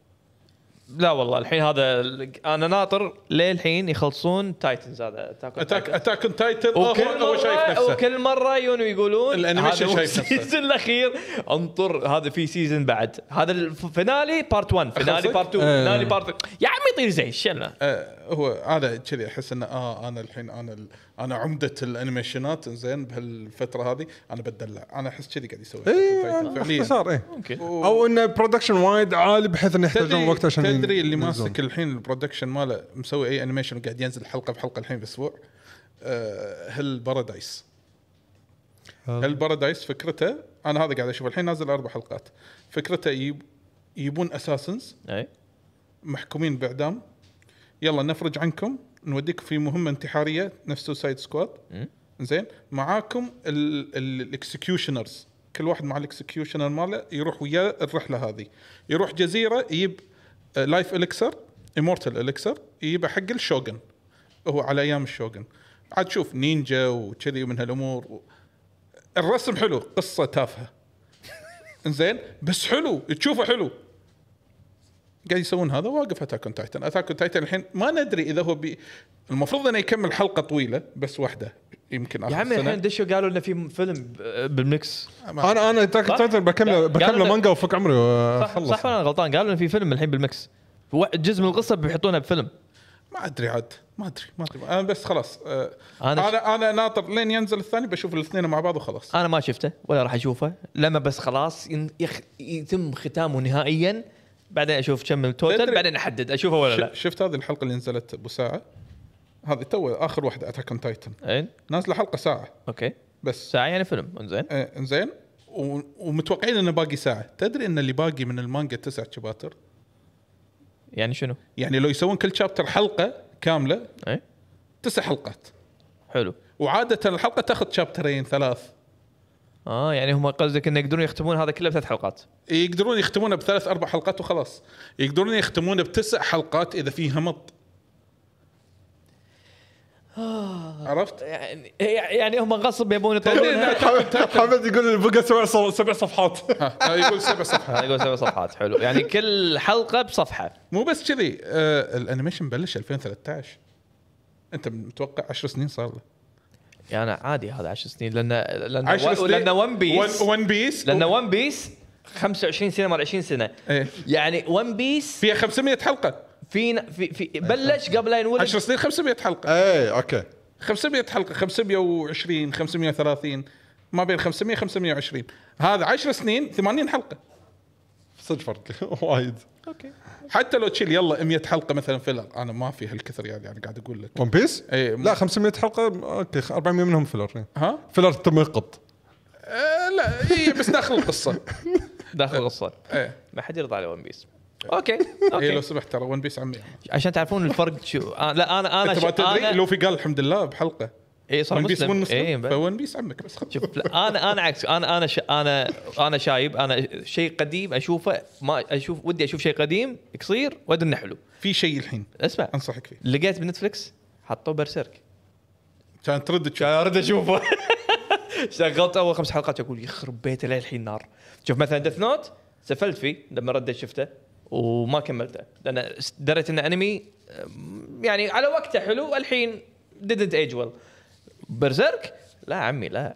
لا والله الحين هذا انا ناطر للحين يخلصون تايتنز هذا اتاك اتاك اتاك اون تايتن هو شايف نفسه وكل مره يجون ويقولون الانيميشن شايف نفسه السيزون الاخير انطر هذا في سيزون بعد هذا الفينالي بارت 1 فينالي بارت 2 فينالي بارت يا عمي يطير زين شلنا اه هو انا كذي احس انه اه انا الحين انا انا عمده الانيميشنات زين بهالفتره هذه انا بتدلع انا احس كذي قاعد يسوي اي فعليا صار اي ممكن او انه برودكشن وايد عالي بحيث انه يحتاجون وقت عشان تدري اللي ماسك الحين البرودكشن ماله مسوي اي انيميشن وقاعد ينزل حلقه بحلقه الحين باسبوع آه، هل بارادايس هل بارادايس فكرته انا هذا قاعد اشوف الحين نازل اربع حلقات فكرته يب يبون اساسنز اي محكومين باعدام يلا نفرج عنكم نوديك في مهمه انتحاريه نفس سوسايد سكواد زين معاكم الاكسكيوشنرز كل واحد مع الاكسكيوشنر ماله يروح ويا الرحله هذه يروح جزيره يجيب لايف اليكسر امورتال اليكسر يجيبه حق الشوغن هو على ايام الشوغن عاد شوف نينجا وكذي من هالامور و... الرسم حلو قصه تافهه زين بس حلو تشوفه حلو قاعد يسوون هذا واقف اتاك اون تايتن اتاك اون تايتن الحين ما ندري اذا هو بي... المفروض انه يكمل حلقه طويله بس واحده يمكن يا عمي الحين دشوا قالوا انه في فيلم بالميكس انا انا تاكل بكمل بكمل مانجا وفك عمري وخلص صح, صح ولا انا غلطان قالوا انه في فيلم الحين بالميكس جزء من القصه بيحطونها بفيلم ما ادري عاد ما ادري ما ادري انا بس خلاص آه، انا انا, ش... انا ناطر لين ينزل الثاني بشوف الاثنين مع بعض وخلاص انا ما شفته ولا راح اشوفه لما بس خلاص يخ... يتم ختامه نهائيا بعدين اشوف كم التوتل بعدين احدد اشوفه ولا لا شفت هذه الحلقه اللي نزلت ابو ساعه؟ هذه تو اخر واحده اتاك اون تايتن اي نازله حلقه ساعه اوكي بس ساعه يعني فيلم انزين ايه انزين و... ومتوقعين انه باقي ساعه تدري ان اللي باقي من المانجا تسع شباتر يعني شنو؟ يعني لو يسوون كل شابتر حلقه كامله اي تسع حلقات حلو وعاده الحلقه تاخذ شابترين ثلاث اه يعني هم قصدك انه يقدرون يختمون هذا كله بثلاث حلقات يقدرون يختمونه بثلاث اربع حلقات وخلاص يقدرون يختمونه بتسع حلقات اذا فيه مط آه. عرفت؟ يعني يعني هم غصب يبون يطلعون طيب. طيب، طيب، حمد يقول بقى سبع سبع صفحات يقول سبع صفحات يقول سبع صفحات حلو يعني كل حلقه بصفحه مو بس كذي آه، الانيميشن بلش 2013 انت متوقع 10 سنين صار له يعني انا عادي هذا 10 سنين لان لان لان ون بيس ون بيس لان ون بيس 25 سنه مال 20 سنه إيه. يعني ون بيس فيها 500 حلقه في في, في بلش قبل لا ينولد 10 سنين 500 حلقه اي اوكي 500 حلقه 520 530 ما بين 500 520 هذا 10 سنين 80 حلقه صدق فرق وايد اوكي حتى لو تشيل يلا 100 حلقه مثلا فيلر انا ما في هالكثر يعني, انا قاعد اقول لك ون بيس؟ اي لا 500 حلقه اوكي 400 منهم فيلر ها فيلر تم يقط لا اي بس داخل القصه داخل القصه ايه ما حد يرضى على ون بيس اوكي إيه، اوكي لو سمحت ترى ون بيس عمي عشان تعرفون الفرق شو آه، لا انا انا انت ما تدري في قال الحمد لله بحلقه اي صار ون بيس مسلم إيه، فون بيس عمك بس شوف انا انا عكس انا انا انا انا شايب انا شيء قديم اشوفه ما اشوف ودي اشوف شيء قديم قصير وادري انه حلو في شيء الحين اسمع انصحك فيه لقيت بنتفلكس حطوه برسيرك كان ترد تشوفه ارد اشوفه شغلت اول خمس حلقات اقول يخرب بيته للحين نار شوف مثلا ديث نوت سفلت فيه لما رديت شفته وما كملته لان دريت انه انمي يعني على وقته حلو الحين didn't age well برزيرك لا عمي لا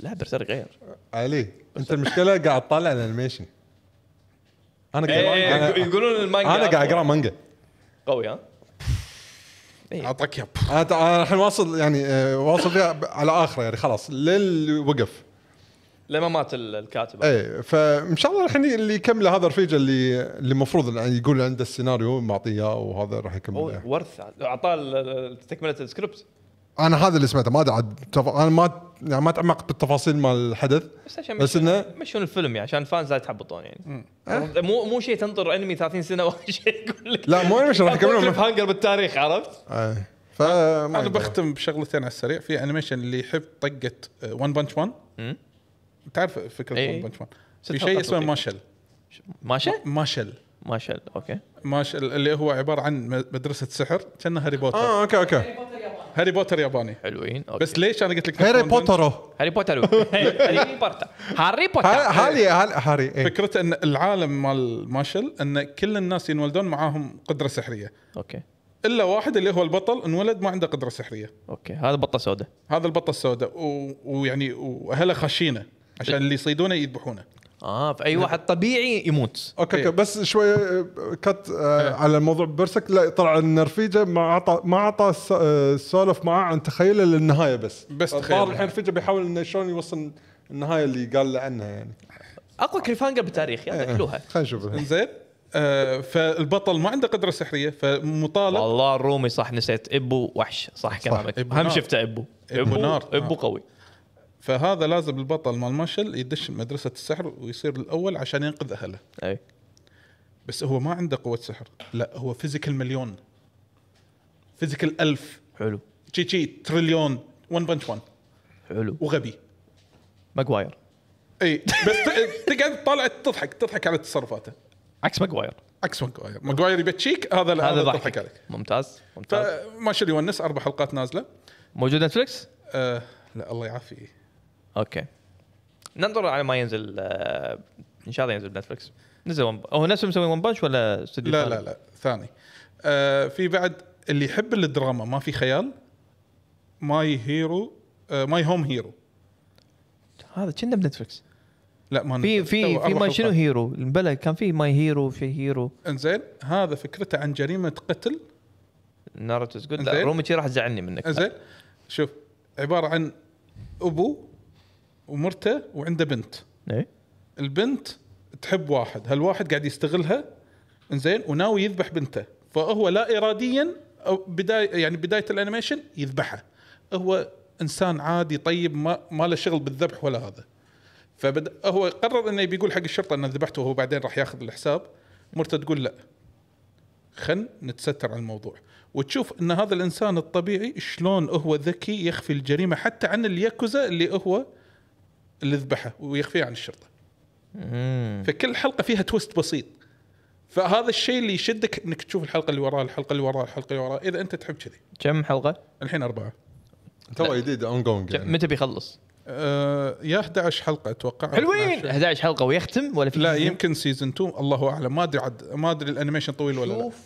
لا برزيرك غير علي انت المشكله قاعد تطالع الانيميشن انا قاعد إيه، يقولون المانجا انا قاعد اقرا مانجا قوي ها إيه. اعطاك اياه انا الحين واصل يعني آه، واصل فيها على اخره يعني خلاص للوقف لما مات الكاتب اي فان شاء الله الحين اللي يكمله هذا رفيجه اللي اللي المفروض يعني يقول عنده السيناريو معطيه اياه وهذا راح يكمله ورث اعطاه تكمله السكريبت انا هذا اللي سمعته ما ادري عاد انا ما يعني ما تعمقت بالتفاصيل مال الحدث بس عشان بس انه مشون الفيلم يعني عشان الفانز لا يتحبطون يعني إيه. مو مو شيء تنطر انمي 30 سنه ولا شيء يقول لك لا مو انمي راح يكملون هانجر بالتاريخ عرفت؟ ايه فما انا بختم بشغلتين على السريع في انيميشن اللي يحب طقه ون بنش 1 تعرف فكره ايه. ون بنش مان في شيء اسمه ماشل ماشل؟ ماشل ماشل اوكي ماشل اللي هو عباره عن مدرسه سحر كانه هاري بوتر اه اوكي اوكي هاري بوتر ياباني حلوين اوكي بس ليش انا قلت لك هاري بوتر هاري بوتر هاري بوتر هاري بوتر هاري هاري إيه. إيه. فكرته ان العالم مال ماشل ان كل الناس ينولدون معاهم قدره سحريه اوكي الا واحد اللي هو البطل انولد ما عنده قدره سحريه اوكي هذا بطه سوداء هذا البطه السوداء ويعني واهله خشينه عشان اللي يصيدونه يذبحونه اه فاي واحد طبيعي يموت اوكي اوكي بس شوي كت آه، آه، إيه. على موضوع برسك لا طلع ان رفيجه ما اعطى ما اعطى السولف آه، معاه عن تخيله للنهايه بس بس تخيل الحين رفيجه بيحاول انه شلون يوصل النهايه اللي قال له عنها يعني اقوى كليفانجر بالتاريخ يلا إيه، كلوها إيه. خلينا نشوف زين آه فالبطل ما عنده قدره سحريه فمطالب والله الرومي صح نسيت ابو وحش صح كلامك هم شفته ابو ابو نار ابو قوي فهذا لازم البطل مال مشل يدش مدرسه السحر ويصير الاول عشان ينقذ اهله اي بس هو ما عنده قوه سحر لا هو فيزيكال مليون فيزيكال ألف حلو تشي تشي تريليون 1 بنش 1 حلو وغبي ماجواير اي بس تقعد تطالع تضحك تضحك على تصرفاته عكس ماجواير عكس ماجواير ماجواير يبتشيك هذا لا هذا يضحك عليك ممتاز ممتاز فما يونس اربع حلقات نازله موجود نتفلكس؟ آه لا الله يعافيه اوكي ننظر على ما ينزل آه، ان شاء الله ينزل بنتفلكس نزل ون... هو نفسه مسوي ون بانش ولا استوديو لا لا لا ثاني آه في بعد اللي يحب الدراما ما في خيال ماي هيرو آه ماي هوم هيرو هذا كنا بنتفلكس لا ما في في في ما شنو هيرو بلا كان في ماي هيرو في هيرو انزين هذا فكرته عن جريمه قتل ناروتو جود لا روميتشي راح تزعلني منك انزين شوف عباره عن ابو ومرته وعنده بنت اي البنت تحب واحد هالواحد قاعد يستغلها انزين وناوي يذبح بنته فهو لا اراديا او بدايه يعني بدايه الانيميشن يذبحه هو انسان عادي طيب ما, ما له شغل بالذبح ولا هذا فهو هو قرر انه بيقول حق الشرطه انه ذبحته وهو بعدين راح ياخذ الحساب مرته تقول لا خل نتستر على الموضوع وتشوف ان هذا الانسان الطبيعي شلون هو ذكي يخفي الجريمه حتى عن اليكوزا اللي هو اللي ذبحه ويخفيه عن الشرطه فكل حلقه فيها تويست بسيط فهذا الشيء اللي يشدك انك تشوف الحلقه اللي وراها الحلقه اللي وراها الحلقه اللي وراها اذا انت تحب كذي كم حلقه الحين اربعه تو جديد اون جوينج يعني. متى بيخلص آه، يا 11 حلقه اتوقع حلوين 11 حلقه ويختم ولا في لا سيزن؟ يمكن سيزون 2 الله اعلم ما ادري عد ما ادري الانيميشن طويل ولا لا شوف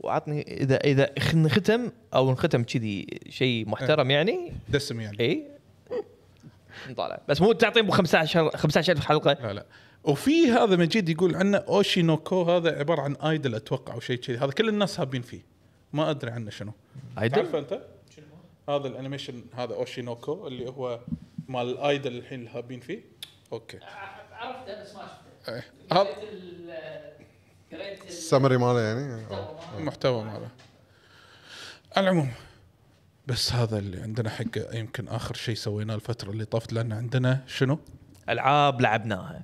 وعطني اذا اذا نختم او انختم كذي شيء محترم إيه. يعني دسم يعني اي مطالع بس مو تعطي ابو 15 15000 حلقه لا لا وفي هذا مجيد يقول عنه اوشينوكو هذا عباره عن ايدل اتوقع او شيء كذي هذا كل الناس هابين فيه ما ادري عنه شنو ايدل تعرف انت هذا الانيميشن هذا اوشينوكو اللي هو مال الايدل الحين اللي هابين فيه اوكي عرفته بس ما شفته إيه. قريت السمري ماله يعني المحتوى ماله على العموم بس هذا اللي عندنا حق يمكن اخر شيء سويناه الفتره اللي طافت لان عندنا شنو؟ العاب لعبناها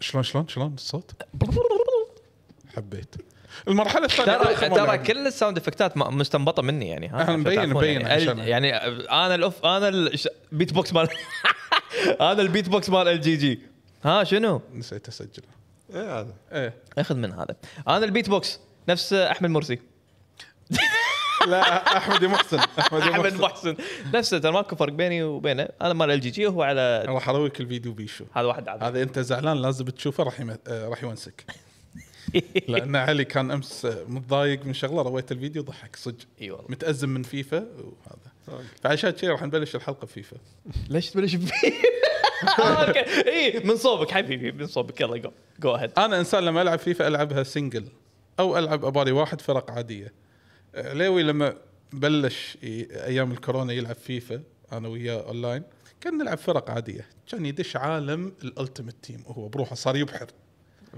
شلون شلون شلون الصوت؟ حبيت المرحله الثانيه ترى ترى كل الساوند افكتات مستنبطه مني يعني ها مبين مبين يعني, يعني انا الاوف انا البيت بوكس مال انا البيت بوكس مال الجي جي ها شنو؟ نسيت اسجل ايه هذا ايه اخذ من هذا انا البيت بوكس نفس احمد مرسي لا احمد محسن احمد محسن, محسن. نفسه ترى ماكو فرق بيني وبينه انا مال ال جي جي وهو على راح ارويك الفيديو بيشو هذا واحد عادي هذا انت زعلان لازم تشوفه راح يمت... آه، راح يونسك لان علي كان امس متضايق من شغله رويت الفيديو ضحك صدق اي والله متازم من فيفا وهذا فعشان كذا راح نبلش الحلقه بفيفا ليش تبلش بفيفا؟ آه، اوكي اي من صوبك حبيبي من صوبك يلا جو جو انا انسان لما العب فيفا العبها سنجل او العب اباري واحد فرق عاديه ليوي لما بلش ايام الكورونا يلعب فيفا انا وياه اونلاين كان نلعب فرق عاديه كان يدش عالم الالتيمت تيم وهو بروحه صار يبحر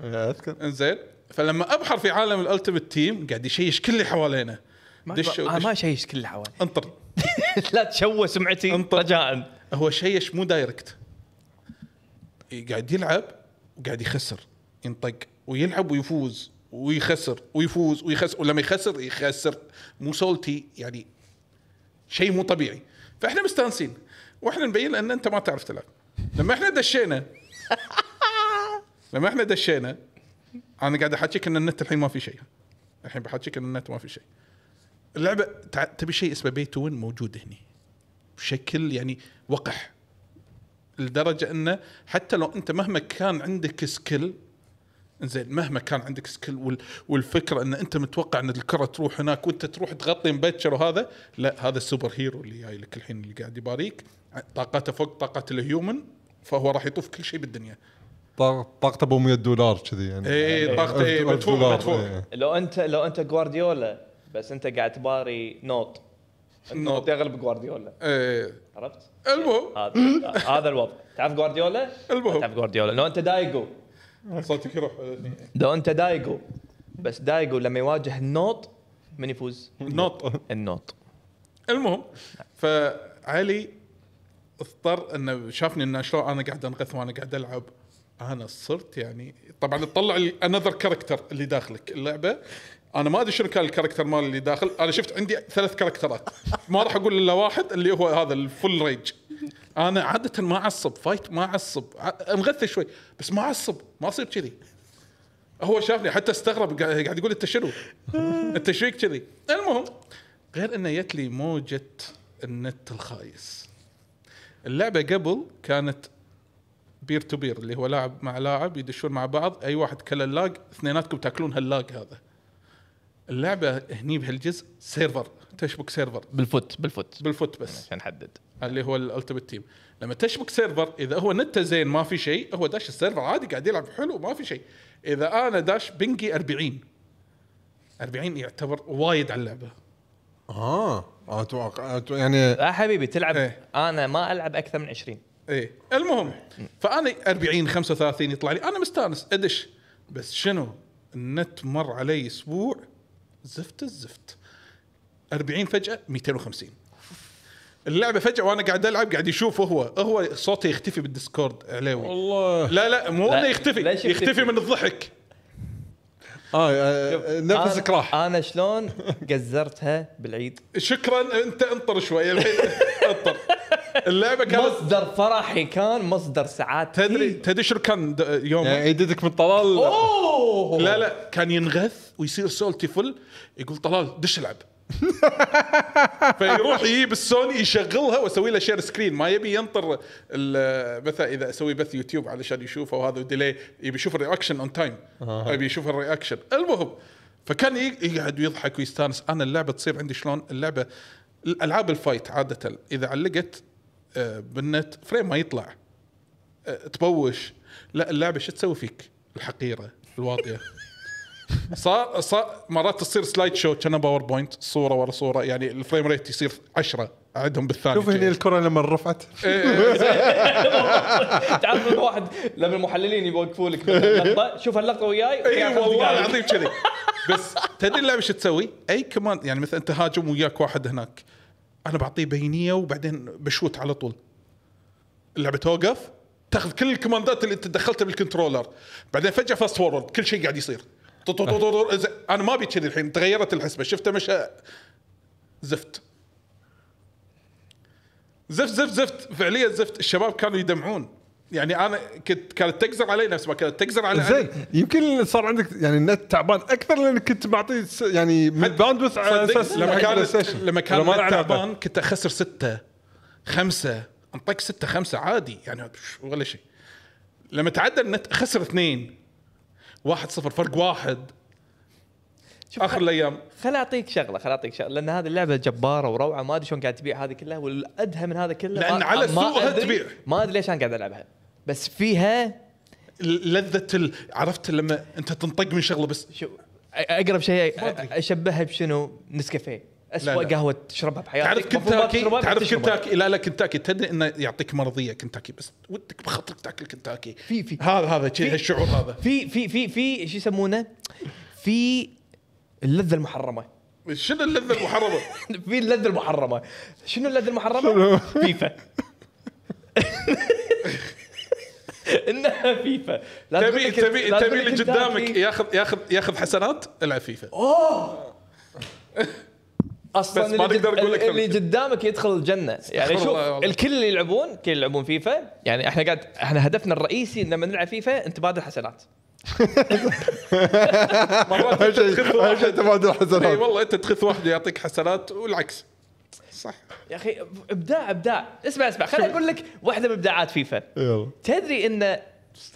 اذكر انزين فلما ابحر في عالم الالتيمت تيم قاعد يشيش كل اللي حوالينا ما دش ما, ما شيش كل اللي حوالينا انطر لا تشوه سمعتي انطر رجاء هو شيش مو دايركت قاعد يلعب وقاعد يخسر ينطق ويلعب ويفوز ويخسر ويفوز ويخسر ولما يخسر يخسر مو سولتي يعني شيء مو طبيعي فاحنا مستانسين واحنا نبين ان انت ما تعرف تلعب لما احنا دشينا لما احنا دشينا انا قاعد احكيك ان النت الحين ما في شيء الحين بحكيك ان النت ما في شيء اللعبه تبي شيء اسمه بي تو موجود هني بشكل يعني وقح لدرجه انه حتى لو انت مهما كان عندك سكيل زين مهما كان عندك سكيل والفكره ان انت متوقع ان الكره تروح هناك وانت تروح تغطي مبكر وهذا لا هذا السوبر هيرو اللي جاي لك الحين اللي قاعد يباريك طاقته فوق طاقه الهيومن فهو راح يطوف كل شيء بالدنيا طاقته ب 100 دولار كذي يعني اي يعني طاقته اي مدفوع مدفوع إيه. لو انت لو انت جوارديولا بس انت قاعد تباري نوط نوط يغلب جوارديولا ايه عرفت؟ المهم هذا الوضع تعرف جوارديولا؟ المهم تعرف جوارديولا لو انت دايجو صوتك يروح لو انت دايجو بس دايجو لما يواجه النوط من يفوز؟ النوط النوط المهم فعلي اضطر انه شافني انه شلون انا قاعد انغث وانا قاعد العب انا صرت يعني طبعا تطلع انذر كاركتر اللي داخلك اللعبه انا ما ادري شنو كان الكاركتر مال اللي داخل انا شفت عندي ثلاث كاركترات ما راح اقول الا واحد اللي هو هذا الفل ريج انا عاده ما اعصب فايت ما اعصب انغث شوي بس ما اعصب ما اصير كذي هو شافني حتى استغرب قاعد يقول انت شنو؟ انت شيك كذي؟ المهم غير انه جت لي موجه النت الخايس اللعبه قبل كانت بير تو بير اللي هو لاعب مع لاعب يدشون مع بعض اي واحد كل اللاج اثنيناتكم تاكلون هاللاج هذا اللعبه هني بهالجزء سيرفر تشبك سيرفر بالفوت بالفوت بالفوت بس عشان يعني نحدد اللي هو الالتيميت تيم لما تشبك سيرفر اذا هو نته زين ما في شيء هو داش السيرفر عادي قاعد يلعب حلو ما في شيء اذا انا داش بنجي 40 40 يعتبر وايد على اللعبه اه اتوقع يعني لا آه، حبيبي تلعب ايه. انا ما العب اكثر من 20 ايه المهم فانا 40 35 يطلع لي انا مستانس ادش بس شنو النت مر علي اسبوع زفت الزفت 40 فجاه 250 اللعبه فجاه وانا قاعد العب قاعد يشوف هو هو صوته يختفي بالديسكورد عليوي الله لا لا مو انه يختفي يختفي من الضحك اه, آه، نفسك راح انا شلون قزرتها بالعيد شكرا انت انطر شوي الحين انطر اللعبه كانت مصدر فرحي كان مصدر سعادتي تدري تدري شنو كان يوم يعني من طلال اوه لا لا كان ينغث ويصير سولتي فل يقول طلال دش العب فيروح يجيب السوني يشغلها واسوي له شير سكرين ما يبي ينطر مثلا اذا اسوي بث يوتيوب علشان يشوفه وهذا وديلي يبي يشوف الرياكشن اون تايم يبي يشوف الرياكشن المهم فكان يقعد ويضحك ويستانس انا اللعبه تصير عندي شلون اللعبه العاب الفايت عاده اذا علقت آه، بالنت فريم ما يطلع آه، تبوش لا اللعبه شو تسوي فيك الحقيره الواطيه صار صار مرات تصير سلايد شو كانها باور بوينت صوره ورا صوره يعني الفريم ريت يصير 10 عندهم بالثاني شوف هنا الكره لما رفعت إيه، إيه، إيه. تعرف الواحد لما المحللين يوقفون لك شوف هاللقطه وياي اي والله العظيم كذي بس تدري اللعبه شو تسوي؟ اي كمان يعني مثلا انت هاجم وياك واحد هناك انا بعطيه بينيه وبعدين بشوت على طول اللعبه توقف تاخذ كل الكوماندات اللي انت دخلتها بالكنترولر بعدين فجاه فاست فورورد كل شيء قاعد يصير انا ما ابي كذي الحين تغيرت الحسبه شفته مش زفت زفت زفت زفت فعليا زفت الشباب كانوا يدمعون يعني انا كنت كانت تقزر علي نفس ما كانت تقزر على زين يمكن صار عندك يعني النت تعبان اكثر لانك كنت معطي يعني من باندوث على اساس لما كان لما كان النت تعبان كنت اخسر سته خمسه انطق سته خمسه عادي يعني ولا شيء لما تعدى النت اخسر اثنين واحد صفر فرق واحد شوف اخر الايام خل اعطيك شغله خل اعطيك شغله لان هذه اللعبه جباره وروعه ما ادري شلون قاعد تبيع هذه كلها والادهى من هذا كله لان على السوق تبيع ما ادري ليش انا قاعد العبها بس فيها لذه ال... عرفت لما انت تنطق من شغله بس شو اقرب شيء اشبهها بشنو نسكافيه اسوء قهوه تشربها بحياتك تعرف كنتاكي تعرف كنتاكي لا لا كنتاكي تدري انه يعطيك مرضيه كنتاكي بس ودك بخاطرك تاكل كنتاكي في في هذا هذا الشعور هذا في في في في شو يسمونه؟ في اللذه المحرمه شنو اللذه المحرمه؟ في اللذه المحرمه شنو اللذه المحرمه؟ فيفا انها فيفا تبي تبي تبي اللي قدامك ياخذ ياخذ ياخذ حسنات العب فيفا اوه اصلا بس ما تقدر اقول لك اللي قدامك يدخل الجنه يعني شوف الكل اللي يلعبون كل يلعبون فيفا يعني احنا قاعد احنا هدفنا الرئيسي لما نلعب فيفا انت بادل حسنات مرات انت حسنات واحد والله انت تخث واحد يعطيك حسنات والعكس صح يا اخي ابداع ابداع اسمع اسمع خليني اقول لك واحده من ابداعات فيفا يلا تدري ان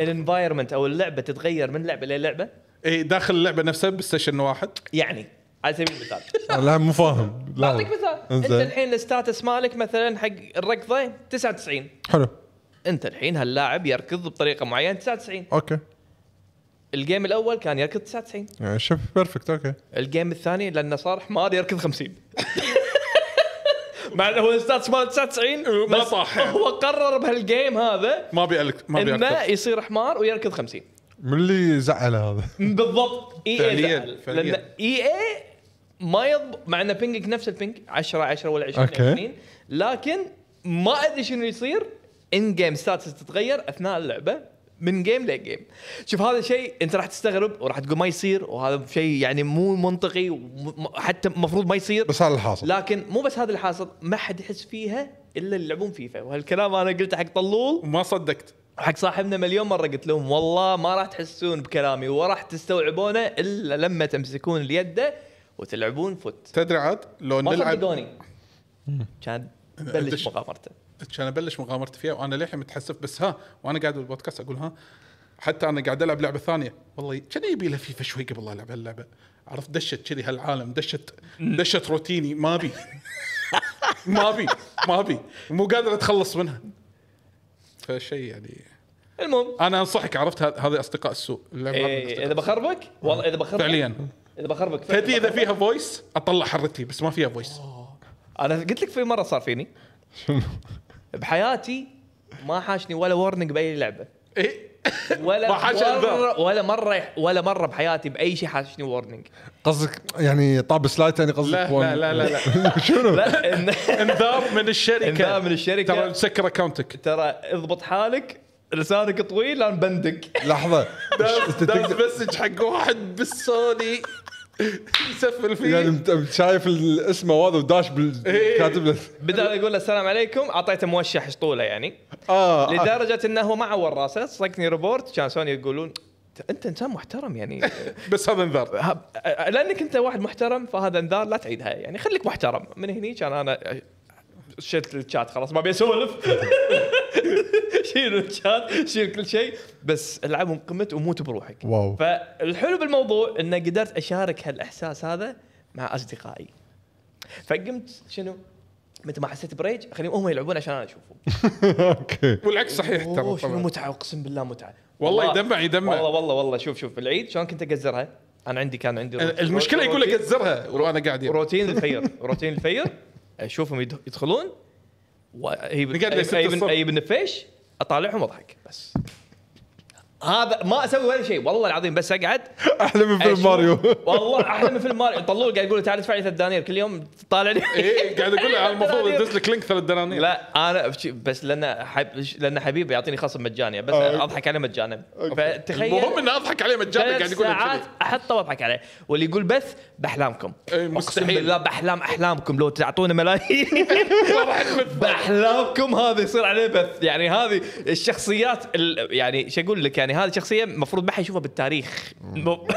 الانفايرمنت او اللعبه تتغير من لعبه للعبه اي داخل اللعبه نفسها بستيشن واحد يعني على سبيل المثال لا مو فاهم بعطيك مثال انت الحين الستاتس مالك مثلا حق الركضه 99 حلو انت الحين هاللاعب يركض بطريقه معينه 99 اوكي الجيم الاول كان يركض 99 شوف بيرفكت اوكي الجيم الثاني لانه صار حمار يركض 50 مع انه ستاتس مال 99 إيه، ما طاح هو قرر بهالجيم هذا ما ابي ما ابي انه يصير حمار ويركض 50 من اللي زعل هذا؟ بالضبط اي اي زعل لان اي اي ما يضب مع انه بينجك نفس البينج 10 10 ولا 20 أوكي. 20 لكن ما ادري شنو يصير ان جيم ستاتس تتغير اثناء اللعبه من جيم لجيم شوف هذا شيء انت راح تستغرب وراح تقول ما يصير وهذا شيء يعني مو منطقي وحتى المفروض ما يصير بس هذا الحاصل لكن مو بس هذا الحاصل ما حد يحس فيها الا اللي يلعبون فيفا وهالكلام انا قلته حق طلول وما صدقت حق صاحبنا مليون مره قلت لهم والله ما راح تحسون بكلامي وراح تستوعبونه الا لما تمسكون اليده وتلعبون فوت تدري عاد لو ما نلعب صدقوني كان بلش مغامرته كان ابلش مغامرتي فيها وانا للحين متحسف بس ها وانا قاعد بالبودكاست اقول ها حتى انا قاعد العب لعبه ثانيه والله كان يبي لها فيفا شوي قبل العب هاللعبه عرفت دشت كذي هالعالم دشت دشت روتيني ما ابي ما ابي ما ابي مو قادر اتخلص منها فشيء يعني المهم انا انصحك عرفت هذا اصدقاء السوء إيه اذا بخربك والله اذا بخربك فعليا اذا بخربك تدري اذا فيها فويس اطلع حرتي بس ما فيها فويس انا قلت لك في مره صار فيني بحياتي ما حاشني ولا ورنينج باي لعبه إيه؟ ولا ما حاش مرة ولا مره ولا مره بحياتي باي شيء حاشني ورنينج قصدك يعني طاب سلايت يعني قصدك لا لا لا لا, لا. شنو؟ لا انذار من الشركه انذار من الشركة. ترى سكر اكونتك ترى اضبط حالك لسانك طويل لان بندك لحظه بس داز مسج حق واحد بالسوني يسفل فيه يعني شايف الاسم هذا وداش إيه. كاتب له بدل يقول له السلام عليكم اعطيته موشح طوله يعني آه،, اه لدرجه انه ما عور راسه صدقني ريبورت كان سوني يقولون انت انسان محترم يعني بس هذا انذار لانك انت واحد محترم فهذا انذار لا تعيدها يعني خليك محترم من هني كان انا شلت الشات خلاص ما ابي اسولف شيل الشات شيل كل شيء بس العبهم قمت وموت بروحك واو فالحلو بالموضوع ان قدرت اشارك هالاحساس هذا مع اصدقائي فقمت شنو متى ما حسيت بريج خليهم هم يلعبون عشان انا اشوفهم اوكي والعكس صحيح ترى شنو متعه اقسم بالله متعه والله يدمع يدمع والله والله والله شوف شوف العيد شلون كنت اقزرها انا عندي كان عندي المشكله يقول لك قزرها وانا قاعد روتين الفير روتين الفير اشوفهم يدخلون وهي اي فيش اطالعهم واضحك بس هذا ما اسوي ولا شيء والله العظيم بس اقعد احلى من فيلم ماريو والله احلى من فيلم ماريو طلول قاعد يقول تعال ادفع لي ثلاث دنانير كل يوم تطالعني اي إيه، قاعد اقول له المفروض ادز لك لينك ثلاث دنانير لا انا بس لان حب لان حبيبي يعطيني خصم مجاني بس آه. اضحك عليه مجانا فتخيل المهم اني اضحك عليه مجانا قاعد يقول ساعات احطه واضحك عليه واللي يقول بث باحلامكم ايه مستحيل لا باحلام احلامكم لو تعطونا ملايين باحلامكم هذا يصير عليه بث يعني هذه الشخصيات يعني شو اقول لك يعني هذه شخصيه المفروض ما حيشوفها بالتاريخ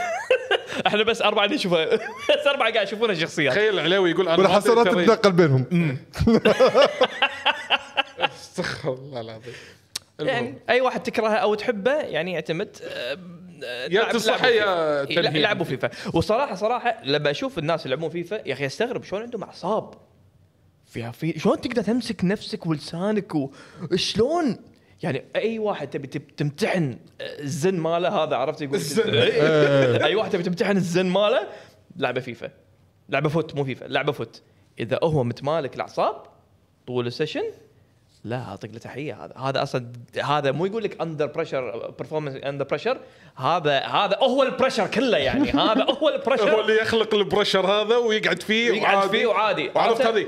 احنا بس اربعه اللي نشوفها بس اربعه قاعد يشوفونها شخصيات تخيل العلاوي يقول انا حسرات تتنقل بينهم استغفر الله العظيم يعني اي واحد تكرهه او تحبه يعني يعتمد آه، آه، يا تصحى يا لعبوا فيفا وصراحه صراحه لما اشوف الناس اللي يلعبون فيفا يا اخي استغرب شلون عندهم اعصاب فيها في شلون تقدر تمسك نفسك ولسانك وشلون يعني اي واحد تبي تمتحن الزن ماله هذا عرفت يقول الزن إيه. اي واحد تبي تمتحن الزن ماله لعبه فيفا لعبه فوت مو فيفا لعبه فوت اذا هو متمالك الاعصاب طول السيشن لا اعطيك له تحيه هذا هذا اصلا هذا مو يقول لك اندر بريشر برفورمنس اندر بريشر هذا هذا هو البريشر كله يعني هذا هو البريشر هو اللي يخلق البريشر هذا ويقعد فيه ويقعد فيه وعادي وعرفت هذه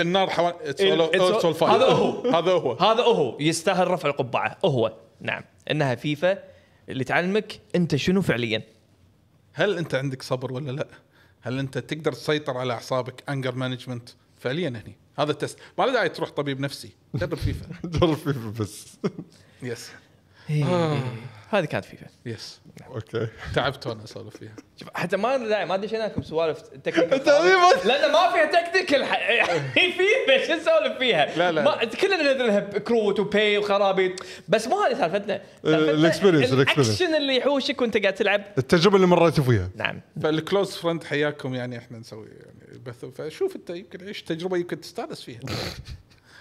النار حوالين هذا هو هذا هو هذا هو يستاهل رفع القبعه هو نعم انها فيفا اللي تعلمك انت شنو فعليا هل انت عندك صبر ولا لا؟ هل انت تقدر تسيطر على اعصابك انجر مانجمنت فعليا هني هذا التست ما له داعي تروح طبيب نفسي جرب فيفا جرب فيفا بس يس إيه. آه. هذه كانت فيفا يس نعم. اوكي تعبت وانا اسولف فيها شوف حتى ما داعي ما دشيناكم سوالف تكنيكال لان ما فيها تكنيكال هي فيفا شو نسولف فيها؟ لا لا كلنا نذبح كروت وبي وخرابيط بس مو هذه سالفتنا uh, الاكسبيرينس الاكشن اللي يحوشك وانت قاعد تلعب التجربه اللي مريت فيها نعم فالكلوز فرند حياكم يعني احنا نسوي يعني بث فشوف انت يمكن عيش تجربه يمكن تستانس فيها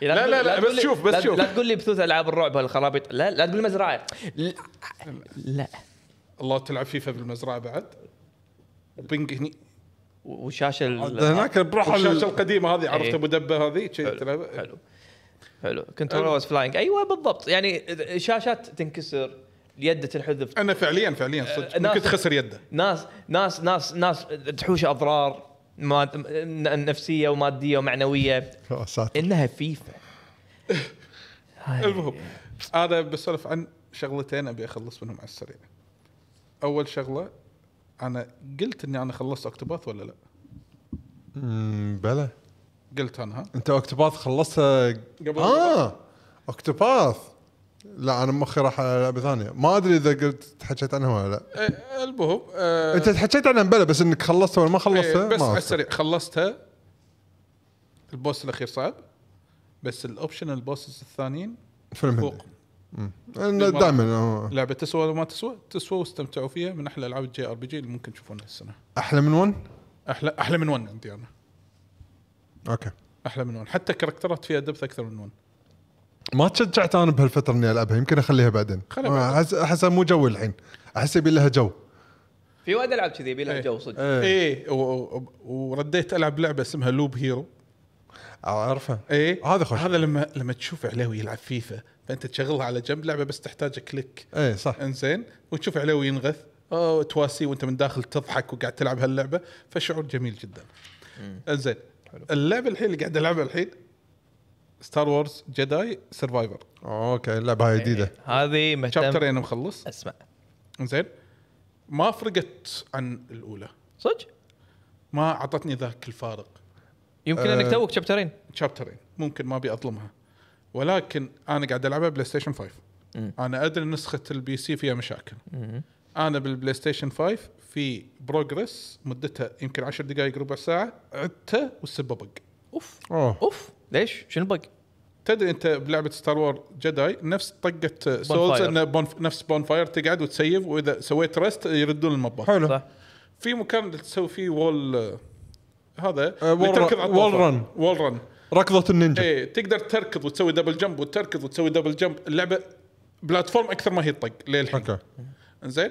لا لا لا, لا بس شوف بس شوف لا تقول لي بثوث العاب الرعب هالخرابيط لا لا تقول مزرعه لا, لا. الله تلعب فيفا بالمزرعه بعد وبنج هني وشاشه هناك بروح الشاشه القديمه هذه عرفت إيه. ابو دبه هذه تلعب حلو حلو كنترول واز فلاينج ايوه بالضبط يعني شاشات تنكسر يده تنحذف انا فعليا فعليا صدق ممكن تخسر يده ناس ناس ناس ناس تحوش اضرار نفسيه وماديه ومعنويه انها فيفا المهم انا بسولف عن شغلتين ابي اخلص منهم على السريع اول شغله انا قلت اني انا خلصت اكتوباث ولا لا؟ امم بلى قلت انا ها انت اكتوباث خلصتها قبل اه اكتوباث لا انا مخي راح على لعبه ثانيه ما ادري اذا قلت تحكيت عنها ولا لا إيه، المهم آه، انت تحكيت عنها بلا بس انك خلصتها ولا ما إيه، خلصتها إيه، بس على السريع خلصتها البوس الاخير صعب بس الاوبشن البوسز الثانيين فيلم فوق دائما آه. لعبه تسوى ولا ما تسوى تسوى واستمتعوا فيها من احلى العاب الجي ار بي جي اللي ممكن تشوفونها السنه احلى من ون احلى احلى من ون عندي انا اوكي احلى من ون حتى كاركترات فيها دبث اكثر من ون ما تشجعت انا بهالفتره اني العبها يمكن اخليها بعدين احس احسها مو جو الحين احس يبي لها جو في وايد العاب كذي يبي لها إيه. جو صدق اي إيه. ورديت العب لعبه اسمها لوب هيرو اعرفها اي هذا خوش هذا لما لما تشوف عليه يلعب فيفا فانت تشغلها على جنب لعبه بس تحتاج كليك اي صح انزين وتشوف عليه ينغث او تواسي وانت من داخل تضحك وقاعد تلعب هاللعبه فشعور جميل جدا انزين اللعبه الحين اللي قاعد العبها الحين ستار وورز جداي سرفايفر اوكي اللعبه هاي جديده إيه، هذه متى شابترين مخلص اسمع زين ما فرقت عن الاولى صدق ما اعطتني ذاك الفارق يمكن آه، انك توك شابترين شابترين ممكن ما ابي اظلمها ولكن انا قاعد العبها بلاي ستيشن 5 انا ادري نسخه البي سي فيها مشاكل انا بالبلاي ستيشن 5 في بروجرس مدتها يمكن 10 دقائق ربع ساعه عدته والسبه بق اوف أوه. اوف ليش؟ شنو بق؟ تدري انت بلعبه ستار وور جداي نفس طقه سولز انه بون نفس بون فاير تقعد وتسيف واذا سويت ريست يردون المبات حلو صح. في مكان تسوي فيه وول هذا وول رن وول رن ركضه النينجا اي تقدر تركض وتسوي دبل جمب وتركض وتسوي دبل جمب اللعبه بلاتفورم اكثر ما هي طق للحين اوكي زين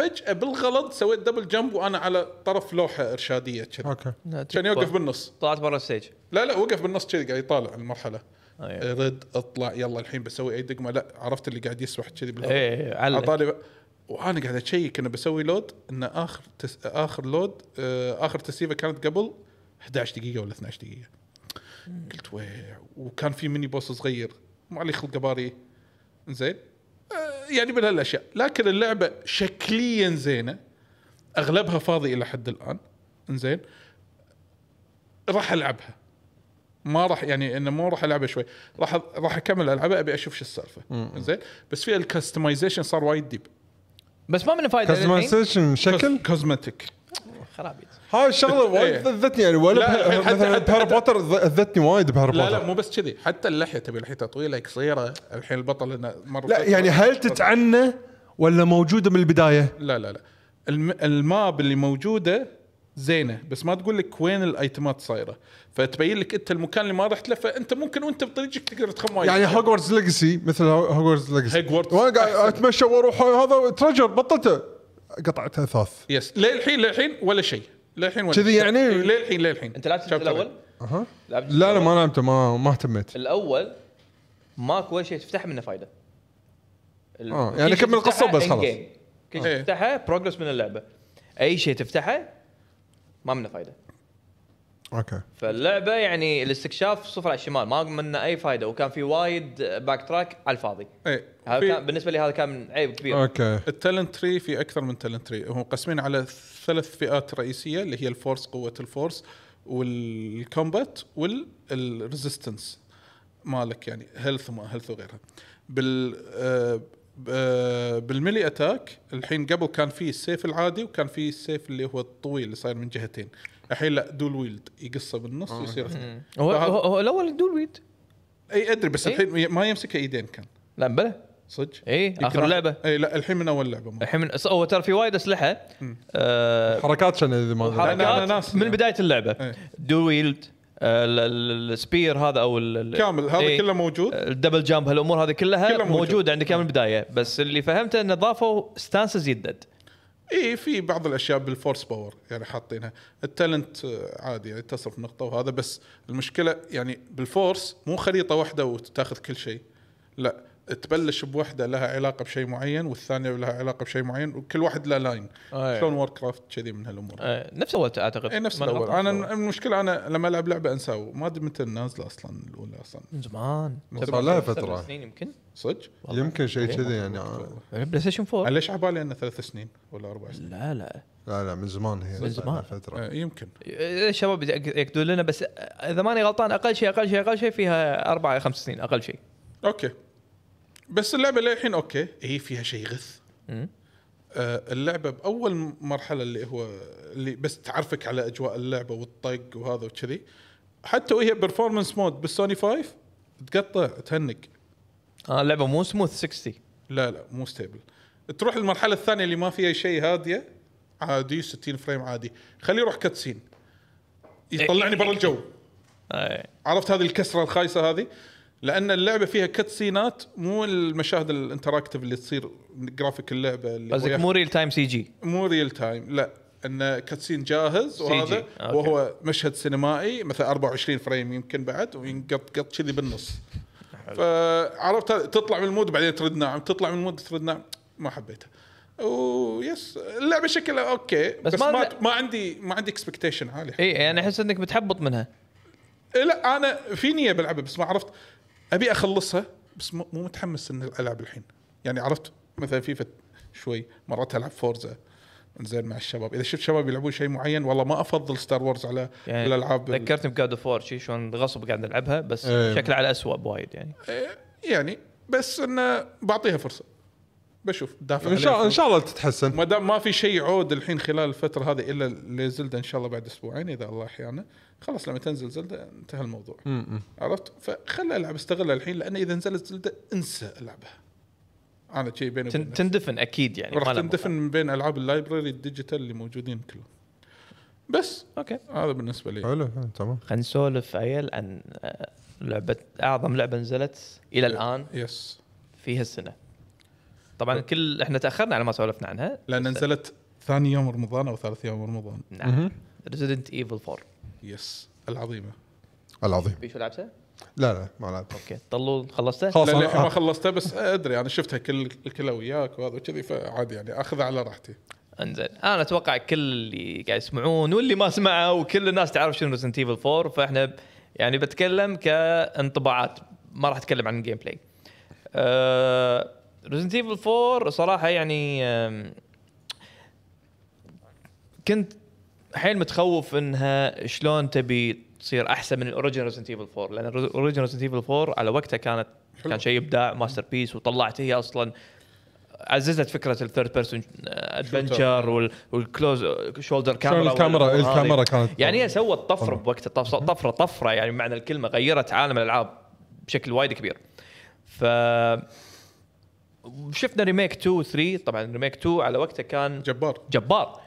فجاه بالغلط سويت دبل جمب وانا على طرف لوحه ارشاديه كذي اوكي كان يوقف بالنص طلعت برا الستيج لا لا وقف بالنص كذي قاعد يطالع المرحله آه، رد اطلع يلا الحين بسوي اي دقمه لا عرفت اللي قاعد يسوح كذي بالغلط اي إيه، إيه، طالع وانا قاعد اشيك انه بسوي لود انه اخر تس... اخر لود آه، اخر تسيفه كانت قبل 11 دقيقه ولا 12 دقيقه قلت ويع وكان في ميني بوس صغير ما علي خلق باري زين يعني من هالاشياء لكن اللعبه شكليا زينه اغلبها فاضي الى حد الان زين راح العبها ما راح يعني انه مو راح العبها شوي راح راح اكمل العبها ابي اشوف شو السالفه زين بس فيها الكستمايزيشن صار وايد ديب بس ما من فايده كستمايزيشن شكل كوزمتيك خرابيط هاي الشغله وايد ذذتني إيه. يعني ولا مثلا بهاري بوتر ذذتني وايد بهاري بوتر لا لا مو بس كذي حتى اللحيه تبي لحيتها طويله قصيره الحين البطل مره لا يعني هل تتعنى ولا موجوده من البدايه؟ لا لا لا الماب اللي موجوده زينه بس ما تقول لك وين الايتمات صايره فتبين لك انت المكان اللي ما رحت له فانت ممكن وانت بطريقك تقدر تخم وايد يعني هوجورتس ليجسي مثل هوجورتس ليجسي هوجورتس وانا قاعد اتمشى واروح هذا ترجر بطلته قطعته اثاث يس للحين للحين ولا شيء للحين وين؟ كذي يعني؟ إيه، للحين للحين انت لعبت الجزء الاول؟ اها لا لا ما لعبته ما ما اهتميت الاول ماكو ولا شيء تفتح منه فايده اه يعني كمل القصه وبس خلاص كل شيء تفتحه بروجرس إيه. من اللعبه اي شيء تفتحه ما منه فايده اوكي فاللعبه يعني الاستكشاف صفر على الشمال ما منه اي فائده وكان في وايد باك تراك على الفاضي اي هذا كان بالنسبه لي هذا كان عيب كبير اوكي التالنت تري في اكثر من تالنت تري هم مقسمين على ثلاث فئات رئيسيه اللي هي الفورس قوه الفورس والكومبات والريزيستنس مالك يعني هيلث وما هيلث وغيرها بال بالملي بالميلي اتاك الحين قبل كان في السيف العادي وكان في السيف اللي هو الطويل اللي صاير من جهتين الحين لا دول ويلد يقصه بالنص آه. ويصير هو هو الاول دول ويلد اي ادري بس الحين ما يمسكها ايدين كان لا بلى صدق اي اخر لعبه اي لا الحين من اول لعبه الحين من هو ترى في وايد اسلحه آه، حركات شنو اذا ما ناس- من بدايه اللعبه دول ويلد آه، السبير هذا او كامل هذا إيه. كله موجود الدبل جامب هالامور هذه كلها موجوده موجودة. عندك من البدايه بس اللي فهمته انه ضافوا ستانسز يدد اي في بعض الاشياء بالفورس باور يعني حاطينها التالنت آه، عادي يعني تصرف نقطه وهذا بس المشكله يعني بالفورس مو خريطه واحده وتاخذ كل شيء لا تبلش بوحده لها علاقه بشيء معين والثانيه لها علاقه بشيء معين وكل واحد له لاين آه شلون وور كرافت كذي من هالامور آه نفس اول اعتقد اي نفس الاول انا المشكله انا لما العب لعبه انساو ما ادري متى نازله اصلا الاولى اصلا من زمان صار لها فتره سنين يمكن صدق يمكن شيء كذي يعني. يعني بلاي ستيشن 4 ليش على بالي انه ثلاث سنين ولا اربع سنين لا لا لا لا من زمان هي من زمان فترة آه يمكن الشباب ياكدون لنا بس اذا ماني غلطان اقل شيء اقل شيء اقل شيء فيها اربع خمس سنين اقل شيء اوكي بس اللعبه للحين اوكي هي إيه، فيها شيء غث آه اللعبه باول مرحله اللي هو اللي بس تعرفك على اجواء اللعبه والطق وهذا وكذي حتى وهي برفورمانس مود بالسوني 5 تقطع تهنك اه اللعبه مو سموث 60 لا لا مو ستيبل تروح المرحله الثانيه اللي ما فيها شيء هاديه عادي 60 فريم عادي خليه يروح كاتسين يطلعني إيه. برا الجو إيه. عرفت هذه الكسره الخايسه هذه لان اللعبه فيها كت سينات مو المشاهد الانتراكتيف اللي تصير جرافيك اللعبه اللي قصدك مو ريل تايم سي جي مو ريل تايم لا انه كاتسين جاهز وهذا وهو مشهد سينمائي مثلا 24 فريم يمكن بعد وينقط قط كذي بالنص فعرفت تطلع من المود بعدين ترد ناعم تطلع من المود ترد ناعم ما حبيتها ويس اللعبه شكلها اوكي بس, بس ما, ما, ما عندي ما عندي اكسبكتيشن عالي اي يعني احس انك بتحبط منها إيه، لا انا فيني بلعبها بس ما عرفت ابي اخلصها بس مو متحمس اني العب الحين يعني عرفت مثلا فيفا شوي مرات العب فورزا زين مع الشباب اذا شفت شباب يلعبون شيء معين والله ما افضل ستار وورز على يعني الالعاب ذكرتني بجاد اوف وور شلون غصب قاعد العبها بس ايه. شكلها على اسوء بوايد يعني ايه يعني بس انه بعطيها فرصه بشوف دافع ان شاء الله ان شاء الله تتحسن ما دام ما في شيء عود الحين خلال الفتره هذه الا لزلده ان شاء الله بعد اسبوعين اذا الله احيانا خلاص لما تنزل زلده انتهى الموضوع م-م. عرفت فخلى العب استغلها الحين لان اذا نزلت زلده انسى العبها انا شيء بين تن- تندفن اكيد يعني راح تندفن من بين العاب اللايبرري الديجيتال اللي موجودين كلهم بس اوكي هذا بالنسبه لي حلو تمام خلينا نسولف عيل عن آه، لعبه اعظم لعبه نزلت الى الان يس في هالسنه طبعا كل احنا تاخرنا على ما سولفنا عنها لان نزلت ثاني يوم رمضان او ثالث يوم رمضان نعم ريزيدنت ايفل 4 يس العظيمه العظيم بيشو لعبتها؟ لا لا ما لعبت اوكي طلول خلصته؟ خلاص للحين ما خلصته بس ادري انا شفتها كل الكل وياك وهذا وكذي فعادي يعني اخذها على راحتي انزين انا اتوقع كل اللي قاعد يسمعون واللي ما سمعه وكل الناس تعرف شنو ريزنت ايفل 4 فاحنا يعني بتكلم كانطباعات ما راح اتكلم عن الجيم بلاي. أه ريزنت ايفل 4 صراحه يعني كنت حيل متخوف انها شلون تبي تصير احسن من الاوريجنال ريزنت ايفل 4 لان الاوريجنال ريزنت ايفل 4 على وقتها كانت حلو. كان شيء ابداع ماستر بيس وطلعت هي اصلا عززت فكره الثيرد بيرسون ادفنشر والكلوز شولدر كاميرا الكاميرا الكاميرا كانت يعني هي سوت طفره بوقتها طفره طفره طفره يعني بمعنى الكلمه غيرت عالم الالعاب بشكل وايد كبير ف شفنا ريميك 2 و 3 طبعا ريميك 2 على وقته كان جبار جبار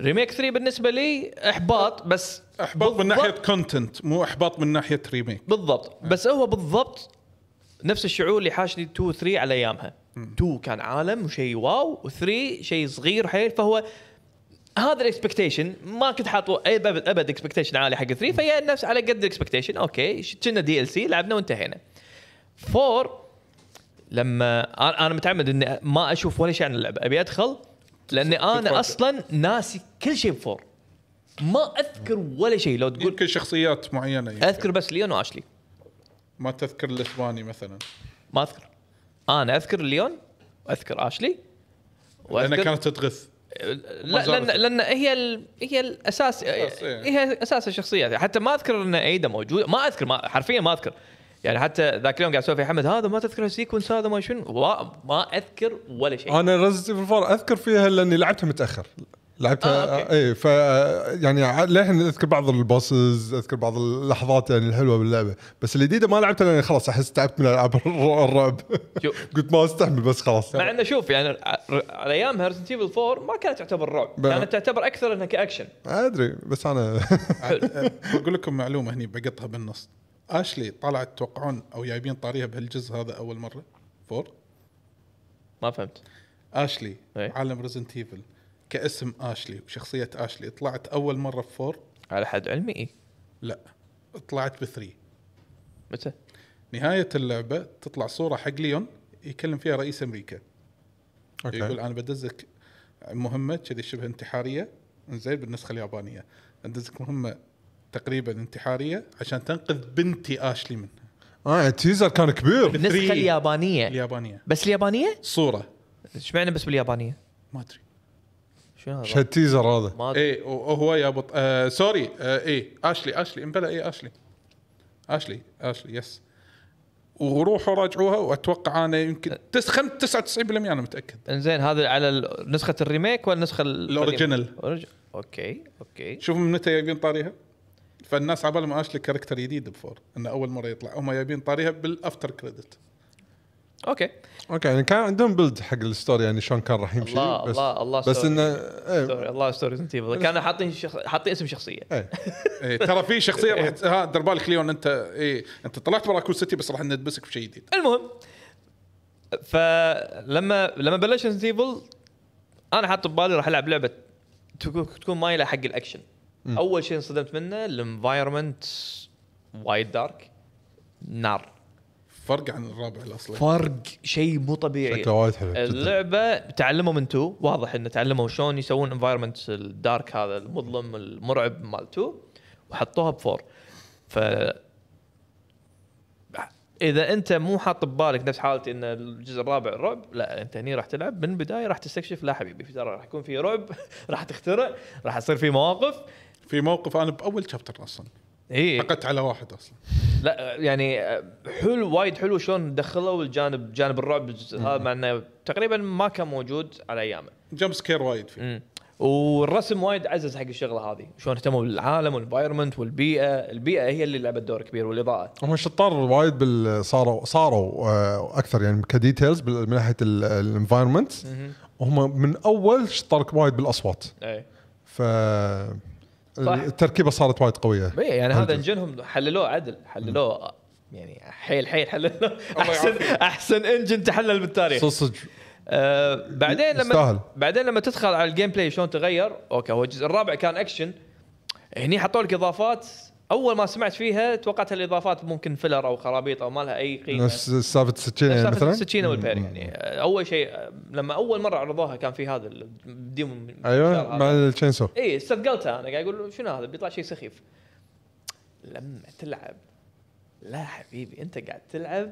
ريميك 3 بالنسبه لي احباط بس احباط من ناحيه كونتنت مو احباط من ناحيه ريميك بالضبط نعم. بس هو بالضبط نفس الشعور اللي حاشني 2 و 3 على ايامها 2 كان عالم وشيء واو و3 شيء صغير حيل فهو هذا الاكسبكتيشن ما كنت حاط ابد ابد اكسبكتيشن عالي حق 3 فهي نفس على قد الاكسبكتيشن اوكي كنا دي ال سي لعبنا وانتهينا 4 لما انا متعمد اني ما اشوف ولا شيء عن اللعبه ابي ادخل لاني انا اصلا ناسي كل شيء بفور ما اذكر ولا شيء لو تقول يمكن شخصيات معينه يمكن. اذكر بس ليون واشلي ما تذكر الاسباني مثلا ما اذكر انا اذكر ليون واذكر اشلي وأذكر لانها كانت تتغث لا لان لان هي ال هي الاساس إيه. هي اساس الشخصيات حتى ما اذكر ان ايدا موجوده ما اذكر ما حرفيا ما اذكر يعني حتى ذاك اليوم قاعد اسولف يا حمد هذا ما تذكر السيكونس هذا ما شنو ما اذكر ولا شيء انا في الفار اذكر فيها لاني لعبتها متاخر لعبتها آه، اي ف يعني للحين اذكر بعض البوسز اذكر بعض اللحظات يعني الحلوه باللعبه بس الجديده ما لعبتها لاني خلاص احس تعبت من العاب الرعب قلت ما استحمل بس خلاص مع انه شوف يعني على ايامها هيرزنت ايفل 4 ما كانت تعتبر رعب كانت تعتبر اكثر انها كاكشن ادري بس انا بقول لكم معلومه هني بقطها بالنص اشلي طلعت توقعون او جايبين طاريها بهالجزء هذا اول مره فور ما فهمت اشلي ايه؟ عالم ريزنت ايفل كاسم اشلي وشخصيه اشلي طلعت اول مره بفور على حد علمي إيه؟ لا طلعت بثري متى؟ نهايه اللعبه تطلع صوره حق ليون يكلم فيها رئيس امريكا أوكي. يقول انا بدزك مهمه كذي شبه انتحاريه زين بالنسخه اليابانيه بدزك مهمه تقريبا انتحاريه عشان تنقذ بنتي اشلي منها اه يعني التيزر كان كبير النسخه اليابانيه اليابانيه بس اليابانيه؟ صوره ايش معنى بس باليابانيه؟ ما ادري شنو هذا؟ شو التيزر هذا؟ ما ادري اي وهو يا بط... آه سوري آه اي اشلي اشلي امبلا اي اشلي اشلي اشلي يس وروحوا راجعوها واتوقع انا يمكن 99% انا متاكد انزين هذا على نسخه الريميك ولا النسخه الاوريجينال اوكي اوكي شوف من متى جايبين طاريها فالناس عبال ما اشلي كاركتر جديد بفور انه اول مره يطلع هم جايبين طاريها بالافتر كريدت اوكي اوكي يعني كان عندهم بيلد حق الستوري يعني شلون كان راح يمشي الله بس الله الله بس انه ايه الله ستوري ريزنت كانوا حاطين شخ... حاطين اسم شخصيه ايه, ايه ترى في شخصيه راح إيه. ها دير بالك ليون انت ايه انت طلعت براكو سيتي بس راح ندبسك بشيء جديد المهم فلما لما بلش ريزنت انا حاط ببالي راح العب لعبه تكون مايله حق الاكشن اول شيء انصدمت منه الانفايرمنت وايد دارك نار فرق عن الرابع الاصلي فرق شيء مو طبيعي شكله وايد حلو اللعبه تعلموا من تو واضح انه تعلموا شلون يسوون انفايرمنت الدارك هذا المظلم المرعب مال تو وحطوها بفور ف اذا انت مو حاط ببالك نفس حالتي ان الجزء الرابع رعب لا انت هني راح تلعب من البدايه راح تستكشف لا حبيبي في ترى راح يكون في رعب راح تخترع راح يصير في مواقف في موقف انا باول شابتر اصلا اي عقدت على واحد اصلا لا يعني حلو وايد حلو شلون دخلوا الجانب جانب الرعب هذا مع انه تقريبا ما كان موجود على ايامه جمب سكير وايد فيه مم. والرسم وايد عزز حق الشغله هذه شلون اهتموا بالعالم والانفايرمنت والبيئه البيئه هي اللي لعبت دور كبير والاضاءه هم شطار وايد بال صاروا صاروا آه، اكثر يعني كديتيلز من ناحيه الانفايرمنت وهم من اول شطار وايد بالاصوات اي ف التركيبه صارت وايد قويه إيه، يعني هذا انجنهم حللوه عدل حللوه يعني حيل حيل حللوه احسن احسن انجن تحلل بالتاريخ صدق آه بعدين لما استاهل. بعدين لما تدخل على الجيم بلاي شلون تغير اوكي هو الجزء الرابع كان اكشن هني حطوا لك اضافات اول ما سمعت فيها توقعت الاضافات ممكن فيلر او خرابيط او ما لها اي قيمه نفس سالفه السكينه يعني مثلا السكينه والبير يعني اول شيء لما اول مره عرضوها كان في هذا الديمو ايوه مع التشينسو اي استثقلتها انا قاعد اقول شنو هذا بيطلع شيء سخيف لما تلعب لا حبيبي انت قاعد تلعب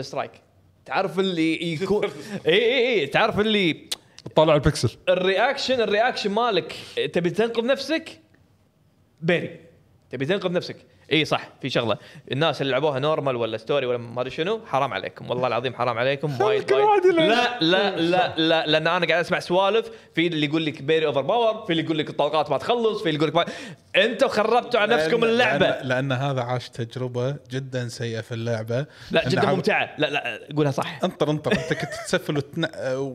سترايك تعرف اللي يكون اي اي اي تعرف اللي طالع البكسل الرياكشن الرياكشن مالك تبي تنقذ نفسك بيري تبي تنقذ نفسك اي صح في شغله الناس اللي لعبوها نورمال ولا ستوري ولا ما ادري شنو حرام عليكم والله العظيم حرام عليكم وايد وايد لا لا لا لا لان انا قاعد اسمع سوالف في اللي يقول لك بيري اوفر باور في اللي يقول لك الطلقات ما تخلص في اللي يقول لك انتم خربتوا على نفسكم اللعبه لأن, لان هذا عاش تجربه جدا سيئه في اللعبه لا جدا ممتعه لا لا قولها صح انطر انطر انت كنت تسفل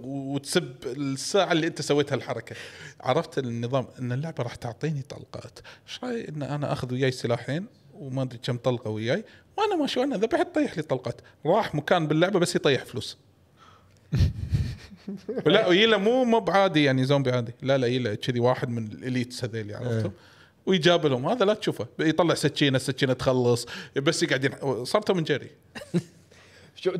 وتسب الساعه اللي انت سويت هالحركه عرفت النظام ان اللعبه راح تعطيني طلقات ايش ان انا اخذ وياي سلاحين وما ادري كم طلقه وياي وانا ما شو انا ذبحت طيح لي طلقات راح مكان باللعبه بس يطيح فلوس لا ويلا مو مو بعادي يعني زومبي عادي لا لا يلا كذي واحد من الاليتس هذيل عرفتهم إيه. ويجاب لهم هذا لا تشوفه يطلع سكينه السكينه تخلص بس يقعدين صرته من جري شو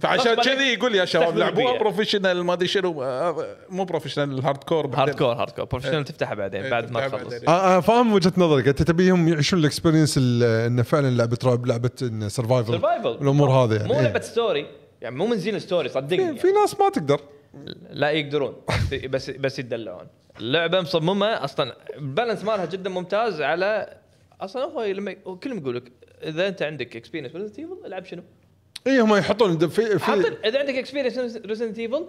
فعشان كذي يقول يا شباب لعبوها بروفيشنال ما ادري شنو آه، مو بروفيشنال الهارد كور هارد كور هارد كور بروفيشنال تفتحها بعدين إيه، بعد ما تخلص انا آه، آه، فاهم وجهه نظرك انت تبيهم يعيشون الاكسبيرينس انه فعلا لعبه رعب لعبه سرفايفل الامور هذه يعني مو إيه. لعبه ستوري يعني مو من زين ستوري صدقني في يعني. ناس ما تقدر لا يقدرون بس بس يدلعون اللعبه مصممه اصلا البالانس مالها جدا ممتاز على اصلا هو لما كلهم يقول لك اذا انت عندك اكسبيرينس العب شنو؟ اي هم يحطون في, في اذا عندك اكسبيرينس ريزنت ايفل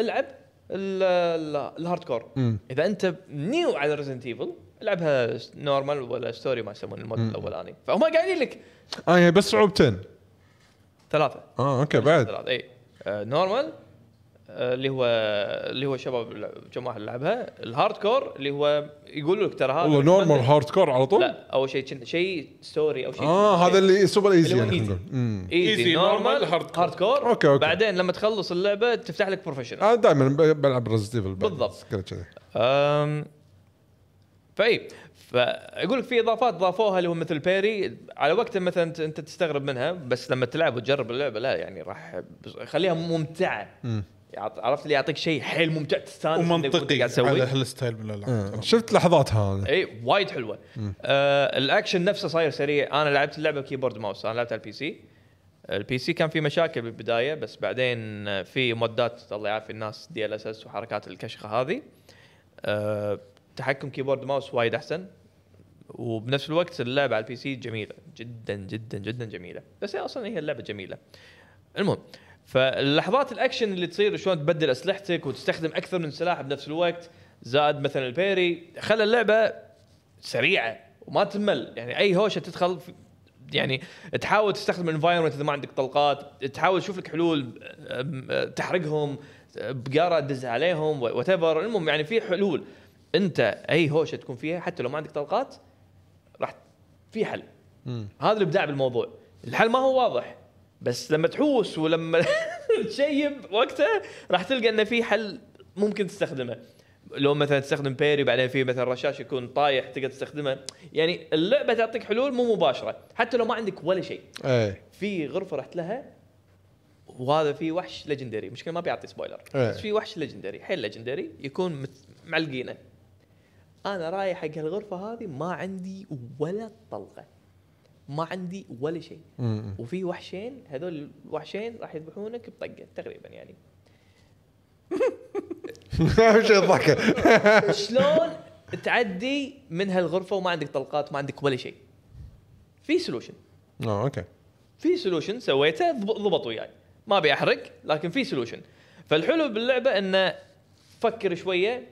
العب الهارد كور اذا انت نيو على ريزنت ايفل العبها نورمال ولا ستوري ما يسمون المود الاولاني فهم قاعدين لك اه يعني بس صعوبتين ثلاثه اه اوكي بعد ثلاثه اي نورمال آه، آه، اللي هو اللي هو شباب كم واحد لعبها الهارد كور اللي هو يقول لك ترى هذا والله نورمال هارد كور على طول لا اول شيء شيء ستوري او شيء اه هذا اللي سوبر ايزي يعني ايزي نورمال هارد كور اوكي اوكي بعدين لما تخلص اللعبه تفتح لك بروفيشنال انا آه، دائما بلعب ريزنت بالضبط فاي فاقول لك في اضافات ضافوها اللي هو مثل بيري على وقت مثلا انت تستغرب منها بس لما تلعب وتجرب اللعبه لا يعني راح خليها ممتعه عرفت اللي يعطيك شيء حيل ممتع تستانس ومنطقي قاعد تسوي على هالستايل من الالعاب شفت لحظاتها اي وايد حلوه آه الاكشن نفسه صاير سريع انا لعبت اللعبه كيبورد ماوس انا لعبت على البي سي البي سي كان في مشاكل بالبدايه بس بعدين في مودات الله يعافي الناس دي ال اس اس وحركات الكشخه هذه أه تحكم كيبورد ماوس وايد احسن وبنفس الوقت اللعبه على البي سي جميله جدا جدا جدا جميله بس هي اصلا هي اللعبه جميله المهم فاللحظات الاكشن اللي تصير شلون تبدل اسلحتك وتستخدم اكثر من سلاح بنفس الوقت زاد مثلا البيري خلى اللعبه سريعه وما تمل يعني اي هوشه تدخل يعني تحاول تستخدم الانفايرمنت اذا ما عندك طلقات تحاول تشوف لك حلول تحرقهم بقاره تدز عليهم وات ايفر المهم يعني في حلول انت اي هوشه تكون فيها حتى لو ما عندك طلقات راح في حل هذا الابداع بالموضوع الحل ما هو واضح بس لما تحوس ولما تشيب وقتها راح تلقى ان في حل ممكن تستخدمه لو مثلا تستخدم بيري بعدين في مثلا رشاش يكون طايح تقدر تستخدمه يعني اللعبه تعطيك حلول مو مباشره حتى لو ما عندك ولا شيء أي. في غرفه رحت لها وهذا في وحش ليجندري مشكله ما بيعطي سبويلر أي. بس في وحش ليجندري حيل ليجندري يكون معلقينه انا رايح حق هالغرفه هذه ما عندي ولا طلقه ما عندي ولا شيء وفي وحشين هذول الوحشين راح يذبحونك بطقه تقريبا يعني وش الضحكه شلون تعدي من هالغرفه وما عندك طلقات ما عندك ولا شيء في سولوشن اه اوكي في سولوشن سويته ضبط وياي يعني. ما ابي احرق لكن في سولوشن فالحلو باللعبه انه فكر شويه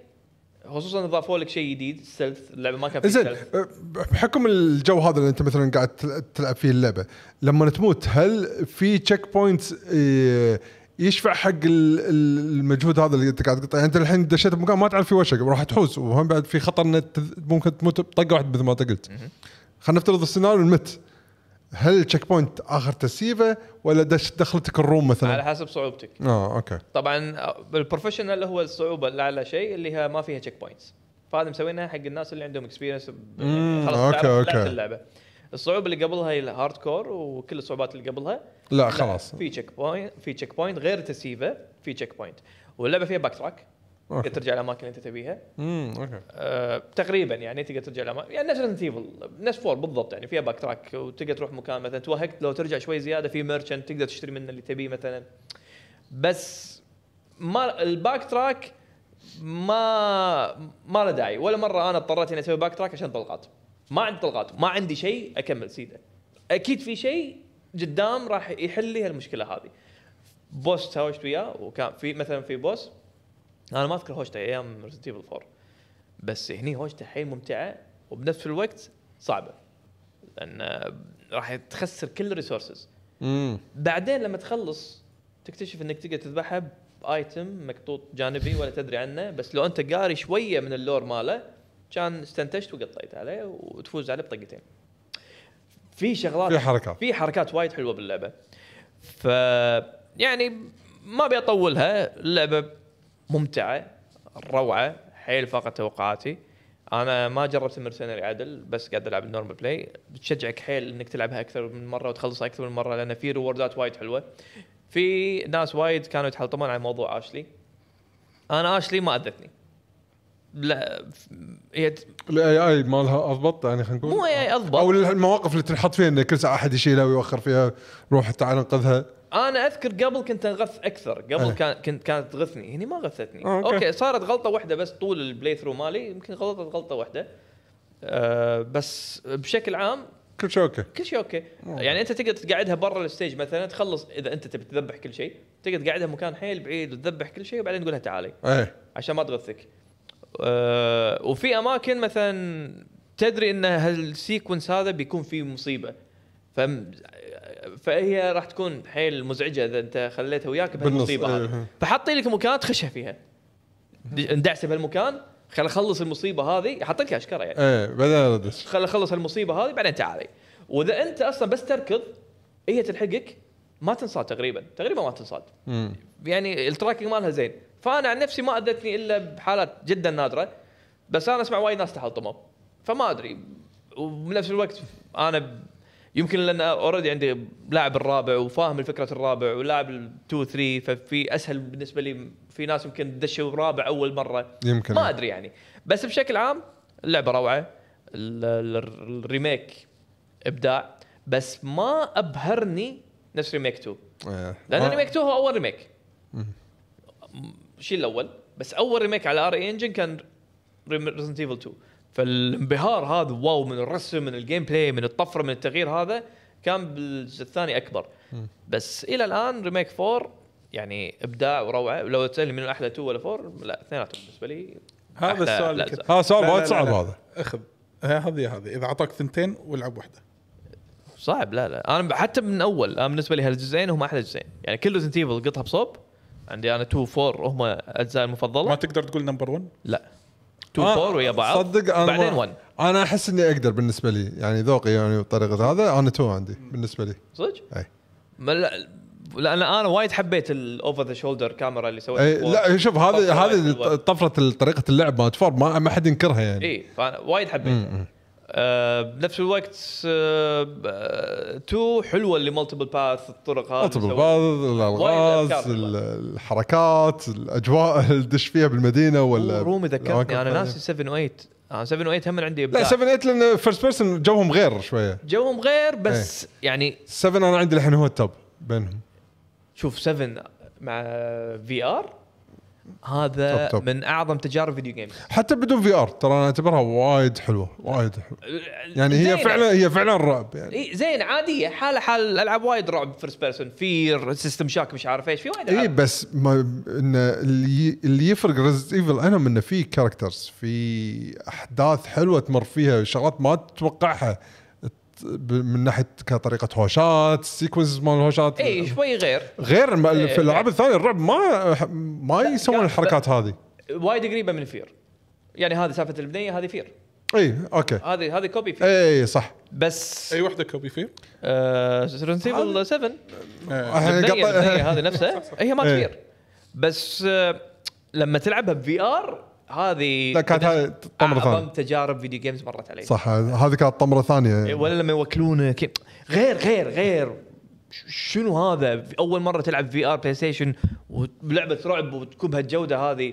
خصوصا اضافوا لك شيء جديد السلث اللعبه ما كان فيها زين أه، بحكم الجو هذا اللي انت مثلا قاعد تلعب فيه اللعبه لما تموت هل في تشيك بوينتس آه، يشفع حق المجهود هذا اللي انت قاعد تقطع يعني انت الحين دشيت بمكان ما تعرف في وشك راح تحوس وهم بعد في خطر انك ممكن تموت بطقه واحده مثل ما انت قلت خلينا نفترض السيناريو المت هل تشيك بوينت اخر تسييفه ولا دخلتك الروم مثلا؟ على حسب صعوبتك. اه اوكي. طبعا بالبروفيشنال آه، هو الصعوبه الاعلى شيء اللي هي ما فيها تشيك بوينتس. فهذا مسوينها حق الناس اللي عندهم اكسبيرينس يعني خلاص اوكي اوكي اللعبه. الصعوبه اللي قبلها هي الهارد كور وكل الصعوبات اللي قبلها لا خلاص في تشيك بوينت في تشيك بوينت غير تسييفه في تشيك بوينت واللعبه فيها باك تراك تقدر ترجع الاماكن اللي انت تبيها امم اوكي آه، تقريبا يعني تقدر ترجع الاماكن يعني نفس ريزنت ايفل نفس فور بالضبط يعني فيها باك تراك وتقدر تروح مكان مثلا توهقت لو ترجع شوي زياده في ميرشنت تقدر تشتري منه اللي تبيه مثلا بس ما الباك تراك ما ما له داعي ولا مره انا اضطريت اني اسوي باك تراك عشان طلقات ما عندي طلقات ما عندي شيء اكمل سيده اكيد في شيء قدام راح يحل لي هالمشكله هذه بوس تهاوشت وياه وكان في مثلا في بوس انا ما اذكر هوشته ايام ريزنت ايفل 4 بس هني هوشته حيل ممتعه وبنفس الوقت صعبه لان آه، راح تخسر كل الريسورسز بعدين لما تخلص تكتشف انك تقدر تذبحها بايتم مكتوط جانبي ولا تدري عنه بس لو انت قاري شويه من اللور ماله كان استنتجت وقطيت عليه وتفوز عليه بطقتين في شغلات في حركات في حركات وايد حلوه باللعبه ف يعني ما ابي اطولها اللعبه ممتعه روعه حيل فاقت توقعاتي انا ما جربت المرسنري عدل بس قاعد العب النورمال بلاي بتشجعك حيل انك تلعبها اكثر من مره وتخلصها اكثر من مره لان في ريوردات وايد حلوه في ناس وايد كانوا يتحلطمون على موضوع اشلي انا اشلي ما اذتني لا هي الاي اي مالها اضبط يعني خلينا نقول مو اي اي اضبط او المواقف اللي تنحط فيها انه كل ساعه احد يشيلها ويوخر فيها روح تعال انقذها انا اذكر قبل كنت اغث اكثر قبل كان كنت كانت تغثني هني ما غثتني آه، أوكي. اوكي صارت غلطه واحده بس طول البلاي ثرو مالي يمكن غلطت غلطه واحده أه بس بشكل عام كل شيء اوكي كل شيء اوكي يعني انت تقدر تقعدها برا الستيج مثلا تخلص اذا انت تبي تذبح كل شيء تقدر تقعدها مكان حيل بعيد وتذبح كل شيء وبعدين تقولها تعالي أيه. عشان ما تغثك أه وفي اماكن مثلا تدري ان هالسيكونس هذا بيكون فيه مصيبه ف فهي راح تكون حيل مزعجه اذا انت خليتها وياك بهالمصيبه هذه إيه. فحاطين لك مكان تخشها فيها ندعسه بهالمكان خل اخلص المصيبه هذه حط لك اشكره يعني ايه بعدين ادش خل اخلص المصيبه هذه بعدين تعالي واذا انت اصلا بس تركض هي تلحقك ما تنصاد تقريبا تقريبا ما تنصاد يعني التراكنج مالها زين فانا عن نفسي ما اذتني الا بحالات جدا نادره بس انا اسمع وايد ناس تحطموا فما ادري وبنفس الوقت انا يمكن لان اوريدي عندي لاعب الرابع وفاهم الفكرة الرابع ولاعب 2 3 ففي اسهل بالنسبه لي في ناس يمكن دشوا رابع اول مره يمكن ما ادري يعني بس بشكل عام اللعبه روعه الريميك ابداع بس ما ابهرني نفس ريميك 2 آه. لان ريميك 2 هو اول ريميك شيل الاول بس اول ريميك على ار انجن كان ريزنت ايفل 2 فالانبهار هذا واو من الرسم من الجيم بلاي من الطفره من التغيير هذا كان بالجزء الثاني اكبر م. بس الى الان ريميك 4 يعني ابداع وروعه ولو تسالني من الاحلى 2 ولا 4 لا اثنيناتهم بالنسبه لي هذا السؤال هذا سؤال وايد صعب هذا اخذ هذه هذه اذا اعطاك ثنتين والعب واحده صعب لا لا انا حتى من اول انا بالنسبه لي هالجزئين هم احلى جزئين يعني كل ريزنت ايفل قطها بصوب عندي انا 2 4 هم اجزاء المفضله ما تقدر تقول نمبر 1 لا تو فور آه، ويا بعض صدق انا بعدين 1 انا احس اني اقدر بالنسبه لي يعني ذوقي يعني بطريقه هذا انا تو عندي بالنسبه لي صدق؟ اي لا لان انا وايد حبيت الاوفر ذا شولدر كاميرا اللي سويتها لا شوف هذه هذه طفره طريقه اللعب مالت فور ما حد ينكرها يعني اي فانا وايد حبيتها بنفس آه، الوقت آه، تو حلوه اللي مالتيبل باث الطرق هذه مالتيبل باث الالغاز الحركات الاجواء اللي تدش فيها بالمدينه ولا رومي ذكرتني انا ناسي 7 و8 7 و8 هم عندي ابداع لا 7 8 لان فيرست بيرسون جوهم غير شويه جوهم غير إيه. بس ايه. يعني 7 انا عندي الحين هو التوب بينهم شوف 7 مع في ار هذا طب طب. من اعظم تجارب فيديو جيمز حتى بدون في ار ترى انا اعتبرها وايد حلوه وايد حلوه يعني هي فعلا هي فعلا رعب يعني زين عاديه حاله حال العاب وايد رعب فيرست بيرسون فير سيستم شاك مش عارف ايش في وايد اي بس ما انه اللي اللي يفرق ريزد ايفل انا انه في كاركترز في احداث حلوه تمر فيها شغلات ما تتوقعها من ناحيه كطريقه هوشات سيكونز مال الهوشات اي شوي غير غير في الالعاب يعني الثانيه الرعب ما ما يسوون الحركات هذه وايد قريبه من فير يعني هذه سالفه البنيه هذه فير اي اوكي هذه هذه كوبي فير اي صح بس اي وحده كوبي فير؟ آه ريزنت آه، 7 هذه نفسها هي ما فير بس آه لما تلعبها بفي ار هذه لا كانت طمره ثانيه اعظم تجارب فيديو جيمز مرت علي صح هذه كانت طمره ثانيه ولا لما يوكلونك غير غير غير شنو هذا اول مره تلعب في ار بلاي ستيشن ولعبه رعب وتكون بهالجوده هذه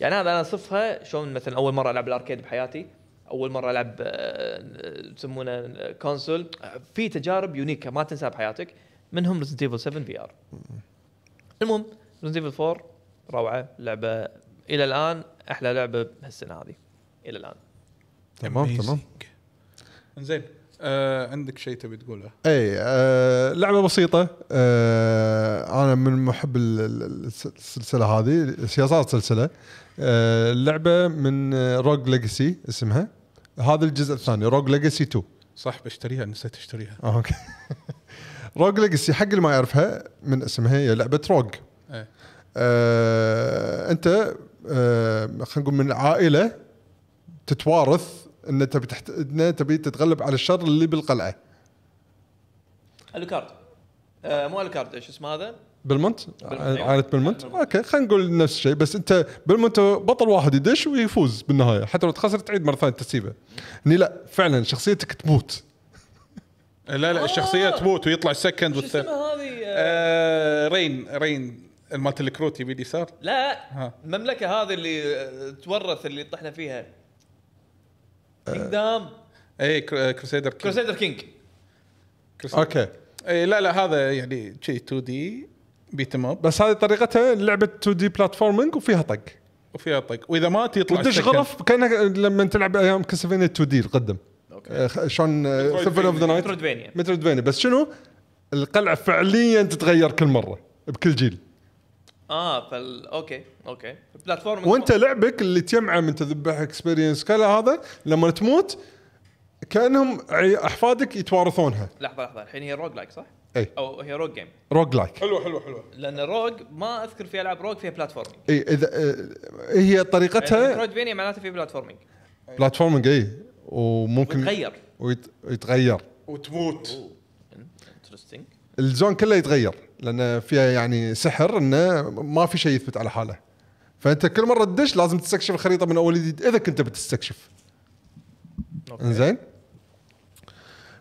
يعني هذا انا اصفها شلون مثلا اول مره العب الاركيد بحياتي اول مره العب آه، يسمونه كونسول آه، في تجارب يونيكه ما تنساها بحياتك منهم ريزنت ايفل 7 في ار المهم ريزنت ايفل 4 روعه لعبه الى الان احلى لعبه بهالسنه هذه الى الان تمام تمام زين آه، عندك شيء تبي تقوله؟ اي آه، لعبه بسيطه آه، انا من محب السلسله هذه سياسات سلسله آه، اللعبه من روج ليجسي اسمها هذا الجزء الثاني روج ليجسي 2 صح بشتريها نسيت اشتريها آه، اوكي روج ليجسي حق اللي ما يعرفها من اسمها هي لعبه روج آه، انت آه، خلينا نقول من عائله تتوارث ان تبي تحت... ان تبي تتغلب على الشر اللي بالقلعه الكارد آه مو الكارد ايش اسمه هذا؟ بلمنت؟ أيوة. عائلة بلمنت؟ اوكي خلينا نقول نفس الشيء بس انت بلمنت بطل واحد يدش ويفوز بالنهايه حتى لو تخسر تعيد مره ثانيه تسيبه هني يعني لا فعلا شخصيتك تموت لا لا الشخصيه آه. تموت ويطلع السكند والثالث آه رين رين مالت الكروت يبي اليسار؟ لا المملكه هذه اللي آه، تورث اللي طحنا فيها كينجدام اي كروسيدر كينج كروسيدر كينج اوكي اي لا لا هذا يعني شيء 2 دي بيت اب بس هذه طريقتها لعبه 2 دي بلاتفورمينج وفيها طق وفيها طق واذا مات يطلع تدش غرف كان لما تلعب ايام كاسلفينيا 2 دي القدم اوكي آه، شلون سفن اوف ذا نايت مترويدفينيا مترويدفينيا بس شنو القلعه فعليا تتغير كل مره بكل جيل اه فال اوكي اوكي البلاتفورم وانت لعبك اللي تجمعه من تذبح اكسبيرينس كلا هذا لما تموت كانهم احفادك يتوارثونها لحظه لحظه الحين هي روج لايك صح؟ اي او هي روج جيم روج لايك حلوه حلوه حلوه لان روج ما اذكر في العاب روج فيها بلاتفورم اي اذا آه، هي طريقتها مترويدفينيا معناته في بلاتفورمينج بلاتفورمينج اي وممكن يتغير ويت- ويتغير وتموت انترستنج الزون كله يتغير لان فيها يعني سحر انه ما في شيء يثبت على حاله فانت كل مره تدش لازم تستكشف الخريطه من اول جديد اذا كنت بتستكشف زين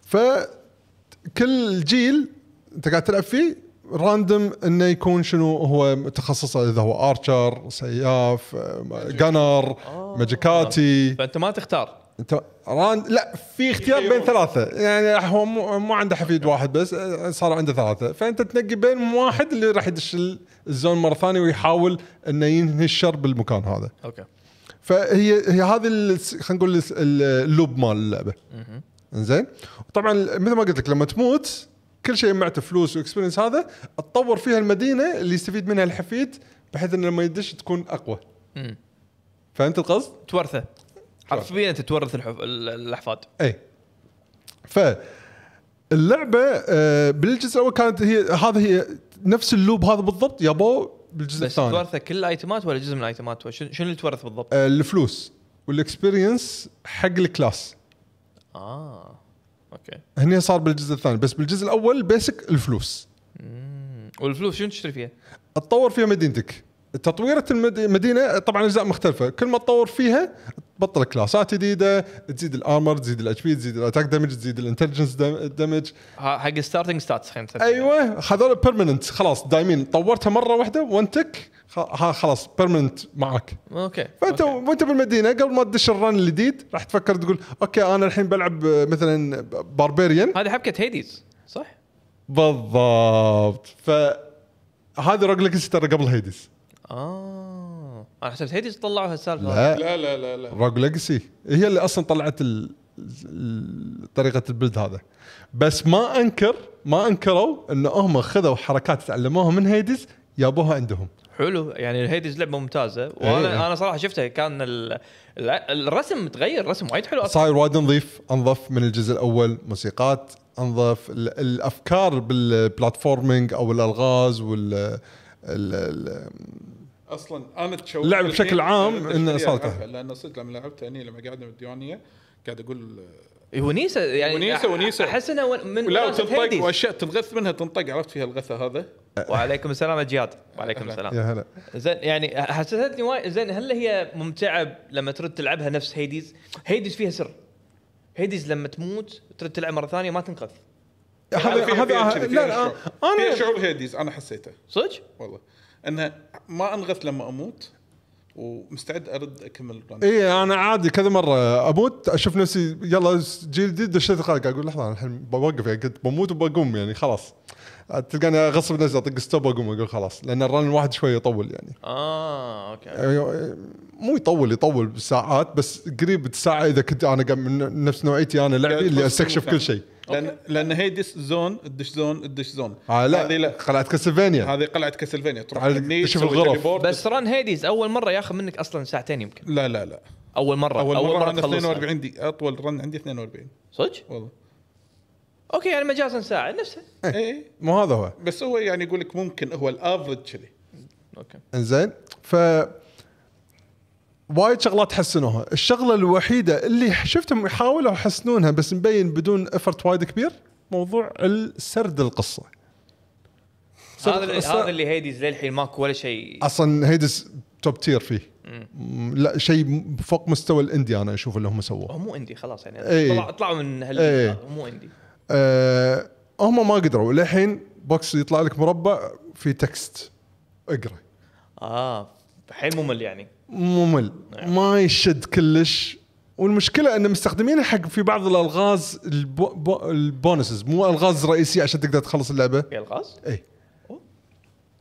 فكل جيل انت قاعد تلعب فيه راندوم انه يكون شنو هو تخصصه اذا هو ارشر سياف جانر آه. ماجيكاتي فانت ما تختار انت راند لا في اختيار بين ثلاثه يعني هو مو, مو عنده حفيد واحد بس صار عنده ثلاثه فانت تنقي بين واحد اللي راح يدش الزون مره ثانيه ويحاول انه ينهي الشر بالمكان هذا اوكي فهي هي هذه خلينا نقول اللوب مال اللعبه زين طبعا مثل ما قلت لك لما تموت كل شيء معته فلوس واكسبيرينس هذا تطور فيها المدينه اللي يستفيد منها الحفيد بحيث انه لما يدش تكون اقوى فهمت القصد؟ تورثه حرفيا يعني تتورث الحف... الاحفاد اي ف اللعبه آه، بالجزء الاول كانت هي هذا هي نفس اللوب هذا بالضبط يابو بالجزء الثاني بس تورثه كل الايتمات ولا جزء من الايتمات شنو اللي تورث بالضبط؟ آه، الفلوس والاكسبيرينس حق الكلاس اه اوكي هني صار بالجزء الثاني بس بالجزء الاول بيسك الفلوس والفلوس شنو تشتري فيها؟ تطور فيها مدينتك تطويرة المدينة طبعا اجزاء مختلفة كل ما تطور فيها تبطل كلاسات جديده تزيد الارمر تزيد الاتش بي تزيد الاتاك دامج تزيد الانتلجنس دامج حق ستارتنج ستاتس خلينا ايوه هذول بيرمننت خلاص دايمين طورتها مره واحده وان تك خلاص بيرمننت معك اوكي فانت وانت بالمدينه قبل ما تدش الرن الجديد راح تفكر تقول اوكي انا الحين بلعب مثلا باربيريان هذه حبكه هيديز صح؟ بالضبط فهذه روج ليجسي ترى قبل هيديز اه انا حسبت هيدز طلعوا هالسالفه لا لا لا لا, لا. روج ليجسي هي اللي اصلا طلعت ال... طريقه البلد هذا بس ما انكر ما انكروا انه هم خذوا حركات تعلموها من هيدز جابوها عندهم حلو يعني هيدز لعبه ممتازه إيه، وانا ايه. انا صراحه شفتها كان ال... الرسم تغير رسم وايد حلو صاير وايد نظيف انظف من الجزء الاول موسيقات انظف الافكار بالبلاتفورمينج او الالغاز وال اصلا انا تشوق اللعب بشكل عام انه صارت لان صدق لما لعبتها هني لما قاعد بالديوانيه قاعد اقول إيه، ونيسه يعني ونيسه ونيسه احس انه من لا تنطق واشياء تنغث منها تنطق عرفت فيها الغثه هذا وعليكم السلام جياد وعليكم السلام يا هلا زين يعني حسستني وايد زين هل هي ممتعه لما ترد تلعبها نفس هيديز؟ هيديز فيها سر هيديز لما تموت ترد تلعب مره ثانيه ما تنقذ هذا هذا لا انا شعور هيديز انا حسيته صدق؟ والله انه ما انغث لما اموت ومستعد ارد اكمل الرن اي انا عادي كذا مره اموت اشوف نفسي يلا جيل جديد دشيت الحلقه اقول لحظه انا الحين بوقف يعني كنت بموت وبقوم يعني خلاص تلقاني غصب نفسي اطق ستوب واقوم اقول خلاص لان الرن الواحد شوي يطول يعني اه اوكي يعني مو يطول يطول بالساعات بس قريب الساعه اذا كنت انا من نفس نوعيتي انا لعبي اللي استكشف كل شيء لان أوكي. لان هي ديس زون الدش زون الدش زون آه لا, هذه لا قلعه كاسلفينيا هذه قلعه كاسلفينيا تروح تشوف الغرف بس ران هيديز اول مره ياخذ منك اصلا ساعتين يمكن لا لا لا اول مره اول, أول مره, مرة 42 عندي اطول رن عندي 42 صدق؟ والله اوكي يعني مجازا ساعه نفسه اي إيه. مو هذا هو بس هو يعني يقول لك ممكن هو الافرج كذي اوكي انزين ف وايد شغلات حسنوها الشغله الوحيده اللي شفتهم يحاولوا يحسنونها بس مبين بدون افرت وايد كبير موضوع السرد القصه هذا اللي هذا اللي هيديز للحين ماكو ولا شيء اصلا هيديز توب تير فيه مم. لا شيء فوق مستوى الاندي انا اشوف اللي هم سووه مو اندي خلاص يعني ايه. طلعوا من هال ايه. مو اندي أه هم ما قدروا للحين بوكس يطلع لك مربع في تكست اقرا اه الحين ممل يعني ممل نعم. ما يشد كلش والمشكله ان مستخدمينه حق في بعض الالغاز البو... البونسز مو الغاز رئيسيه عشان تقدر تخلص اللعبه في الغاز؟ اي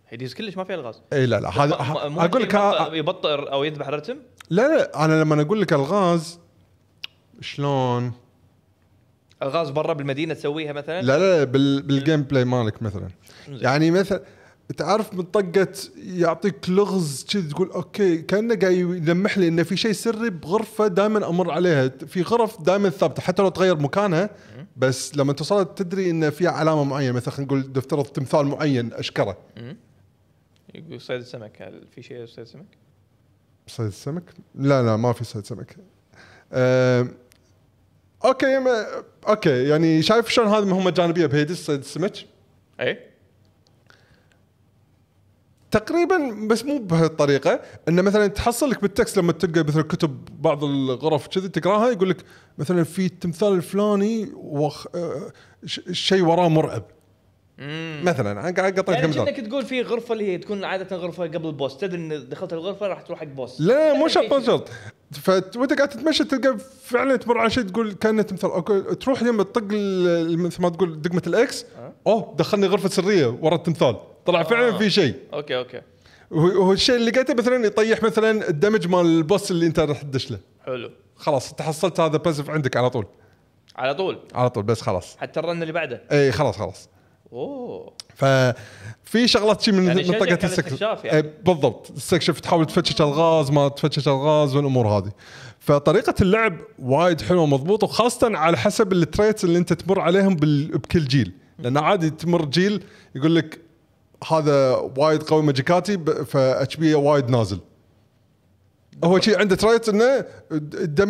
هيديز كلش ما في الغاز اي لا لا هذا اقول لك يبطئ او يذبح رتم؟ لا لا انا لما اقول لك الغاز شلون؟ الغاز برا بالمدينه تسويها مثلا؟ لا لا, لا بال... بالجيم بلاي مالك مثلا يعني مثلا تعرف من طقه يعطيك لغز كذي تقول اوكي كانه قاعد يلمح لي انه في شيء سري بغرفه دائما امر عليها في غرف دائما ثابته حتى لو تغير مكانها بس لما توصلت تدري انه في علامه معينه مثلا خلينا نقول نفترض تمثال معين اشكره يقول صيد السمك هل في شيء صيد السمك؟ صيد السمك؟ لا لا ما في صيد سمك. آه، اوكي اوكي يعني شايف شلون هذه مهمه جانبيه بهيدس صيد السمك؟ اي تقريبا بس مو بهالطريقه انه مثلا تحصل لك بالتكست لما تلقى مثلا كتب بعض الغرف كذي تقراها يقول لك مثلا في التمثال الفلاني وخ... آه، شيء وراه مرعب انا مثلا قطعت يعني كم كانك تقول في غرفه اللي هي تكون عاده غرفه قبل البوس تدري ان دخلت الغرفه راح تروح حق بوس لا مو شرط مو يعني. شرط فوانت قاعد تتمشى تلقى فعلا تمر على شيء تقول كانت مثل أوكي تروح يوم تطق مثل ما تقول دقمه الاكس أه. اوه دخلني غرفه سريه ورا التمثال طلع فعلا آه. في شيء اوكي اوكي هو الشيء اللي لقيته مثلا يطيح مثلا الدمج مال البوس اللي انت راح تدش له حلو خلاص تحصلت هذا بزف عندك على طول على طول على طول بس خلاص حتى الرن اللي بعده اي خلاص خلاص اوه ففي شغلات شي من يعني منطقه السك يعني. إيه، بالضبط تستكشف تحاول تفتش الغاز ما تفتش الغاز والامور هذه فطريقه اللعب وايد حلوه ومضبوطه وخاصه على حسب التريتس اللي انت تمر عليهم بكل جيل لان عادي تمر جيل يقول لك هذا وايد قوي ماجيكاتي فاتش بي وايد نازل هو شيء عنده ترايت انه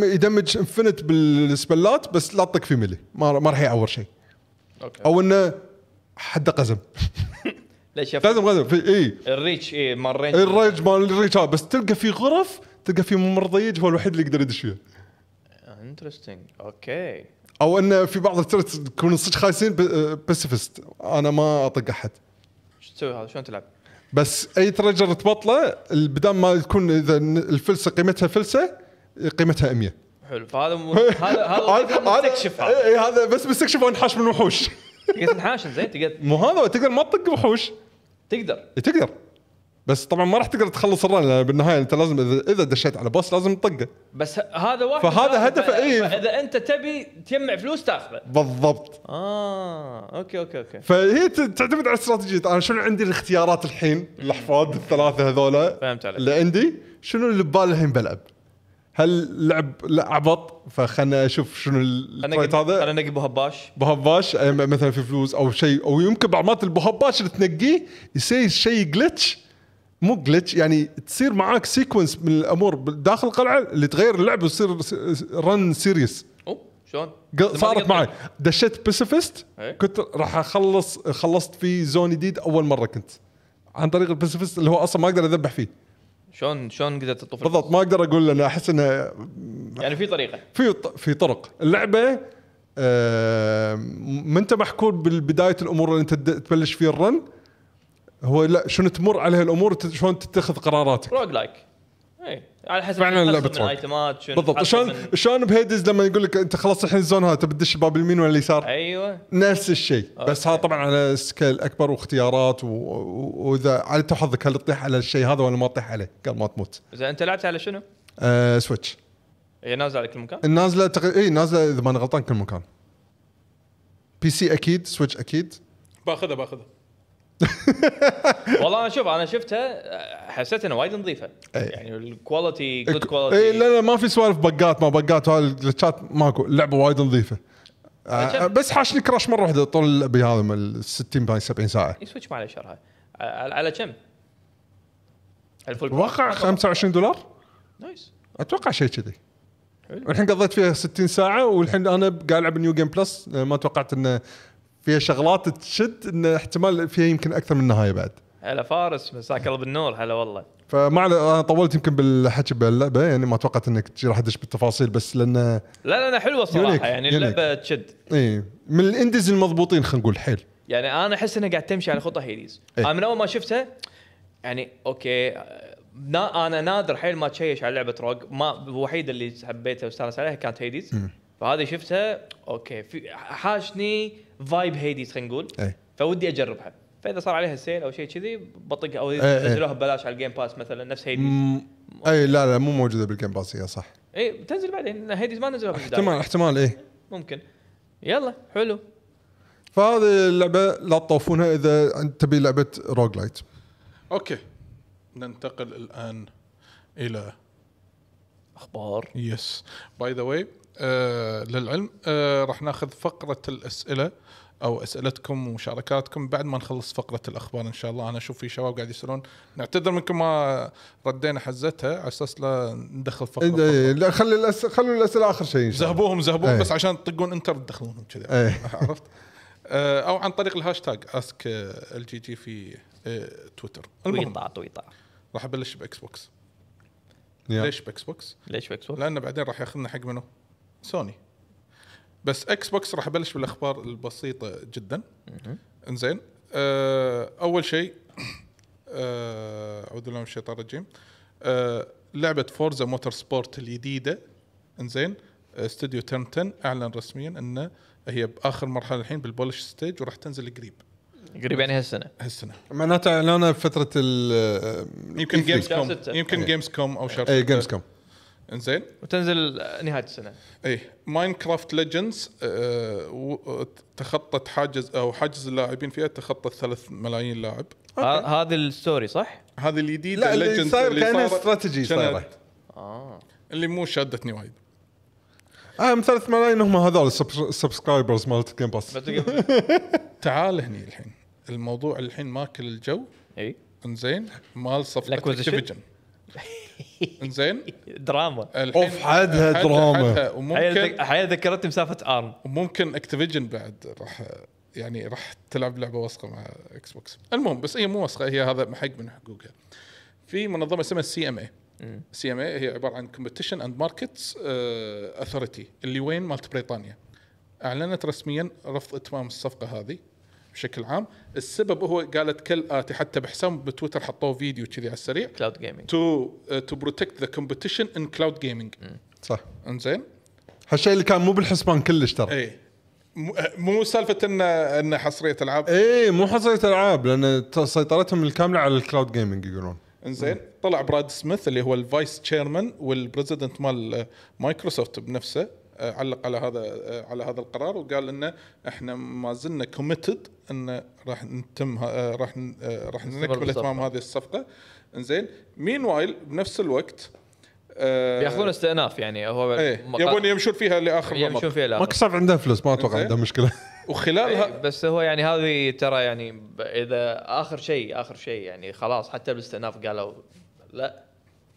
يدمج انفنت بالسبلات بس لا تطق في ملي ما, ما راح يعور شيء او انه حد قزم ليش شوف قزم قزم في اي الريتش اي مرين الريتش الريتش مال الريتش آه، بس تلقى في غرف تلقى في ممرضيج هو الوحيد اللي يقدر يدش فيها انترستنج آه، اوكي او انه في بعض الترت تكون صدق خايسين بيسفست آه، انا ما اطق احد شو تسوي هذا شلون تلعب؟ بس اي ترجر تبطله بدل ما تكون اذا الفلسه قيمتها فلسه قيمتها 100 حلو فهذا هذا هذا مستكشف هذا إيه، هذا بس مستكشف وانحاش من وحوش تقدر تنحاش زين تقدر مو هذا تقدر ما تطق وحوش تقدر تقدر بس طبعا ما راح تقدر تخلص الرن لان بالنهايه انت لازم اذا, إذا دشيت على بوس لازم تطقه بس هذا واحد فهذا هدفه اي اذا انت تبي تجمع فلوس تاخذه بالضبط اه اوكي اوكي اوكي فهي تعتمد على استراتيجيه انا شنو عندي الاختيارات الحين الاحفاد الثلاثه هذولا فهمت عليك اللي عندي شنو اللي ببالي الحين بلعب هل لعب لا عبط فخلنا اشوف شنو الفايت هذا خلنا نقي بهباش بهباش مثلا في فلوس او شيء او يمكن بعض مرات البهباش اللي تنقيه يصير شيء جلتش مو جلتش يعني تصير معاك سيكونس من الامور داخل القلعه اللي تغير اللعب وتصير رن سيريس شلون؟ صارت معي دشيت بيسيفست إيه. كنت راح اخلص خلصت في زون جديد اول مره كنت عن طريق البيسيفست اللي هو اصلا ما اقدر اذبح فيه شلون شلون قدرت تطوف بالضبط ما اقدر اقول لان احس انها يعني في طريقه في في طرق اللعبه آه ما انت محكور بالبدايه الامور اللي انت تبلش فيها الرن هو لا شنو تمر عليها الامور شلون تتخذ قراراتك روج لايك اي على حسب معنى اللعبه تروح الايتمات شنو بالضبط شلون شلون بهيدز لما يقول لك انت خلاص الحين الزون هذا تبي تدش باب اليمين ولا اليسار ايوه نفس الشيء بس هذا طبعا على سكيل اكبر واختيارات واذا على حظك هل تطيح على الشيء هذا ولا ما تطيح عليه قبل ما تموت اذا انت لعبت على شنو؟ آه سويتش هي نازله على كل مكان؟ النازله تق... اي نازله اذا ماني غلطان كل مكان بي سي اكيد سويتش اكيد باخذها باخذها والله انا شوف انا شفتها حسيت انها وايد نظيفه يعني الكواليتي جود كواليتي اي لا لا ما في سوالف بقات ما بقات الجلتشات ماكو اللعبه وايد نظيفه آه،, آه بس حاشني كراش مره واحده طول هذا من 60 باي 70 ساعه سويتش ما عليه شرها على كم؟ اتوقع 25 دولار نايس اتوقع شيء كذي الحين قضيت فيها 60 ساعه والحين انا قاعد العب نيو جيم بلس ما توقعت انه فيها شغلات تشد انه احتمال فيها يمكن اكثر من نهايه بعد هلا فارس مساك الله بالنور هلا والله فما انا طولت يمكن بالحكي باللعبه يعني ما توقعت انك راح تدش بالتفاصيل بس لانه لا لا حلوه صراحه يونيك. يعني اللعبه تشد اي من الانديز المضبوطين خلينا نقول حيل يعني انا احس انها قاعد تمشي على خطى هيديز إيه؟ انا من اول ما شفتها يعني اوكي نا انا نادر حيل ما تشيش على لعبه روج ما الوحيده اللي حبيتها واستانس عليها كانت هيديز م. فهذه شفتها اوكي في حاشني فايب هيديز خلينا نقول فودي اجربها فاذا صار عليها سيل او شيء كذي بطقها او نزلوها ببلاش على الجيم باس مثلا نفس هيديز اي لا لا مو موجوده بالجيم باس هي صح اي بتنزل بعدين هيديز ما نزلوها احتمال احتمال ايه ممكن يلا حلو فهذه اللعبه لا تطوفونها اذا انت تبي لعبه روج لايت اوكي ننتقل الان الى اخبار يس باي ذا واي آه، للعلم آه، راح ناخذ فقره الاسئله او اسئلتكم ومشاركاتكم بعد ما نخلص فقره الاخبار ان شاء الله انا اشوف في شباب قاعد يسالون نعتذر منكم ما ردينا حزتها على اساس لا ندخل فقره لا خلي الأس... خلوا الاسئله اخر شيء زهبوهم زهبوهم ايه. بس عشان تطقون انتر تدخلونهم كذي ايه. عرفت آه، او عن طريق الهاشتاج اسك الجي جي في تويتر المهم تويطع راح ابلش باكس بوكس ليش باكس بوكس؟ ليش باكس بوكس؟ لان بعدين راح ياخذنا حق منو؟ سوني بس اكس بوكس راح ابلش بالاخبار البسيطه جدا انزين أه اول شيء آه، اعوذ بالله من الشيطان الرجيم أه لعبه فورزا موتور سبورت الجديده انزين آه، استوديو ترن 10 اعلن رسميا انه هي باخر مرحله الحين بالبولش ستيج وراح تنزل قريب قريب يعني هالسنه هالسنه معناته اعلانه بفتره ال آه، يمكن جيمز e كوم يمكن جيمز إيه. كوم او شهر اي جيمز كوم انزين وتنزل نهايه السنه اي ماينكرافت ليجندز تخطت حاجز او حاجز اللاعبين فيها تخطى 3 ملايين لاعب هذه الستوري صح؟ هذه الجديده لا اللي صاير كانها استراتيجي صايره اه اللي مو شادتني وايد اه ثلاث 3 ملايين هم هذول السبسكرايبرز مالت جيم باس تعال هني الحين الموضوع الحين ماكل الجو اي انزين مال صفقه اكتيفيجن انزين دراما اوف حدها دراما حدها ذكرتني مسافه ارم وممكن اكتيفيجن بعد راح يعني راح تلعب لعبه وسخه مع اكس بوكس المهم بس هي مو وسخه هي هذا حق من حقوقها في منظمه اسمها سي ام اي سي ام اي هي عباره عن كومبتيشن اند ماركتس اثوريتي اللي وين مالت بريطانيا اعلنت رسميا رفض اتمام الصفقه هذه بشكل عام السبب هو قالت كالاتي حتى بحسام بتويتر حطوه فيديو كذي على السريع كلاود جيمنج تو تو بروتكت ذا كومبيتيشن ان كلاود جيمنج صح انزين هالشيء اللي كان مو بالحسبان كلش ترى اي آه، مو سالفه ان ان حصريه العاب اي مو حصريه العاب لان سيطرتهم الكامله على الكلاود جيمنج يقولون انزين طلع براد سميث اللي هو الفايس تشيرمان والبريزدنت مال مايكروسوفت آه، بنفسه آه، علق على هذا آه، على هذا القرار وقال انه احنا ما زلنا كوميتد انه راح نتم آه، راح راح نكمل اتمام هذه الصفقه انزين مين وايل بنفس الوقت بياخذون استئناف يعني هو ايه يبون يمشون فيها لاخر يمشون فيها لاخر مايكروسوفت عنده فلوس ما اتوقع عنده مشكله وخلالها ايه بس هو يعني هذه ترى يعني اذا اخر شيء اخر شيء يعني خلاص حتى بالاستئناف قالوا لا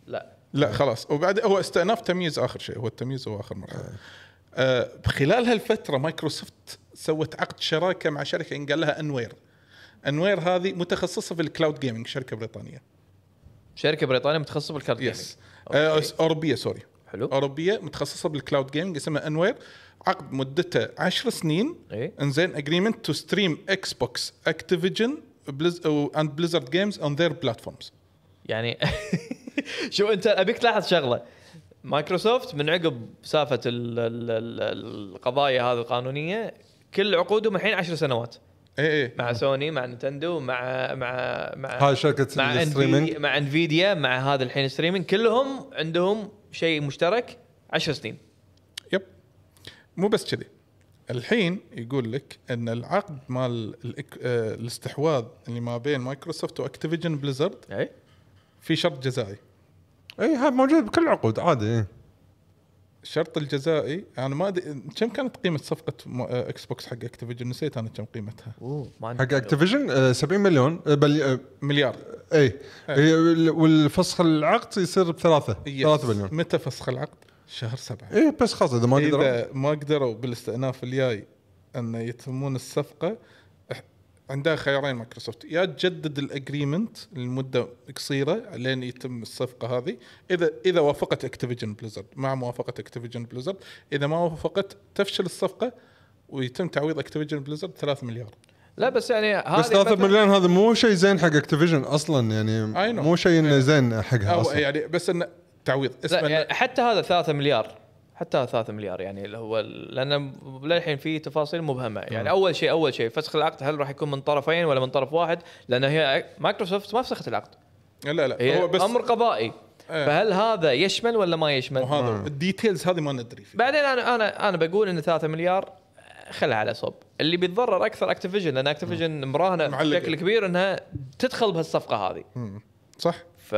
لا لا خلاص وبعد هو استئناف تمييز اخر شيء هو التمييز هو اخر مرحله آه, آه، خلال هالفتره مايكروسوفت سوت عقد شراكه مع شركه إن قال لها انوير انوير هذه متخصصه في الكلاود جيمنج شركه بريطانيه شركه بريطانيه متخصصه بالكلاود يس آه اوروبيه سوري حلو اوروبيه متخصصه بالكلاود جيمنج اسمها انوير عقد مدته 10 سنين ايه انزين اجريمنت تو ستريم اكس بوكس اكتيفيجن اند بليزرد جيمز اون ذير بلاتفورمز يعني شو انت ابيك تلاحظ شغله مايكروسوفت من عقب سافه القضايا هذه القانونيه كل عقودهم الحين 10 سنوات اي اي مع سوني مع نتندو مع مع مع هاي شركه مع الستريمينج مع انفيديا مع هذا الحين ستريمينج كلهم عندهم شيء مشترك 10 سنين يب مو بس كذي الحين يقول لك ان العقد مال آه، الاستحواذ اللي ما بين مايكروسوفت واكتيفيجن بليزرد اي في شرط جزائي اي هذا موجود بكل العقود عادي إيه. الشرط الجزائي انا ما ادري كم كانت قيمه صفقه اكس آه، بوكس حق اكتيفيجن نسيت انا كم قيمتها اوه ما حق اكتيفيجن آه، 70 مليون آه، بل... مليار اي إيه. هي والفسخ العقد يصير بثلاثه ثلاثة مليون متى فسخ العقد؟ شهر سبعة اي بس خلاص اذا ما قدروا اذا ما قدروا بالاستئناف الجاي ان يتمون الصفقه عندها خيارين مايكروسوفت يا تجدد الاجريمنت لمده قصيره لين يتم الصفقه هذه اذا اذا وافقت اكتيفيجن بليزرد مع موافقه اكتيفيجن بليزرد اذا ما وافقت تفشل الصفقه ويتم تعويض اكتيفيجن بليزرد 3 مليار لا بس يعني هذه بس 3 مليار هذا مو شيء زين حق اكتيفيجن اصلا يعني مو شيء انه زين حقها اصلا يعني بس انه تعويض اسمه يعني حتى هذا 3 مليار حتى 3 مليار يعني اللي هو لان للحين في تفاصيل مبهمه يعني نعم. اول شيء اول شيء فسخ العقد هل راح يكون من طرفين ولا من طرف واحد؟ لان هي مايكروسوفت ما فسخت العقد لا لا هو بس امر قضائي ايه. فهل هذا يشمل ولا ما يشمل؟ وهذا نعم. الديتيلز هذه ما ندري فيها بعدين انا انا انا بقول ان 3 مليار خلها على صوب اللي بيتضرر اكثر اكتيفيجن لان اكتيفيجن مراهنه بشكل كبير انها تدخل بهالصفقه هذه مم. صح ف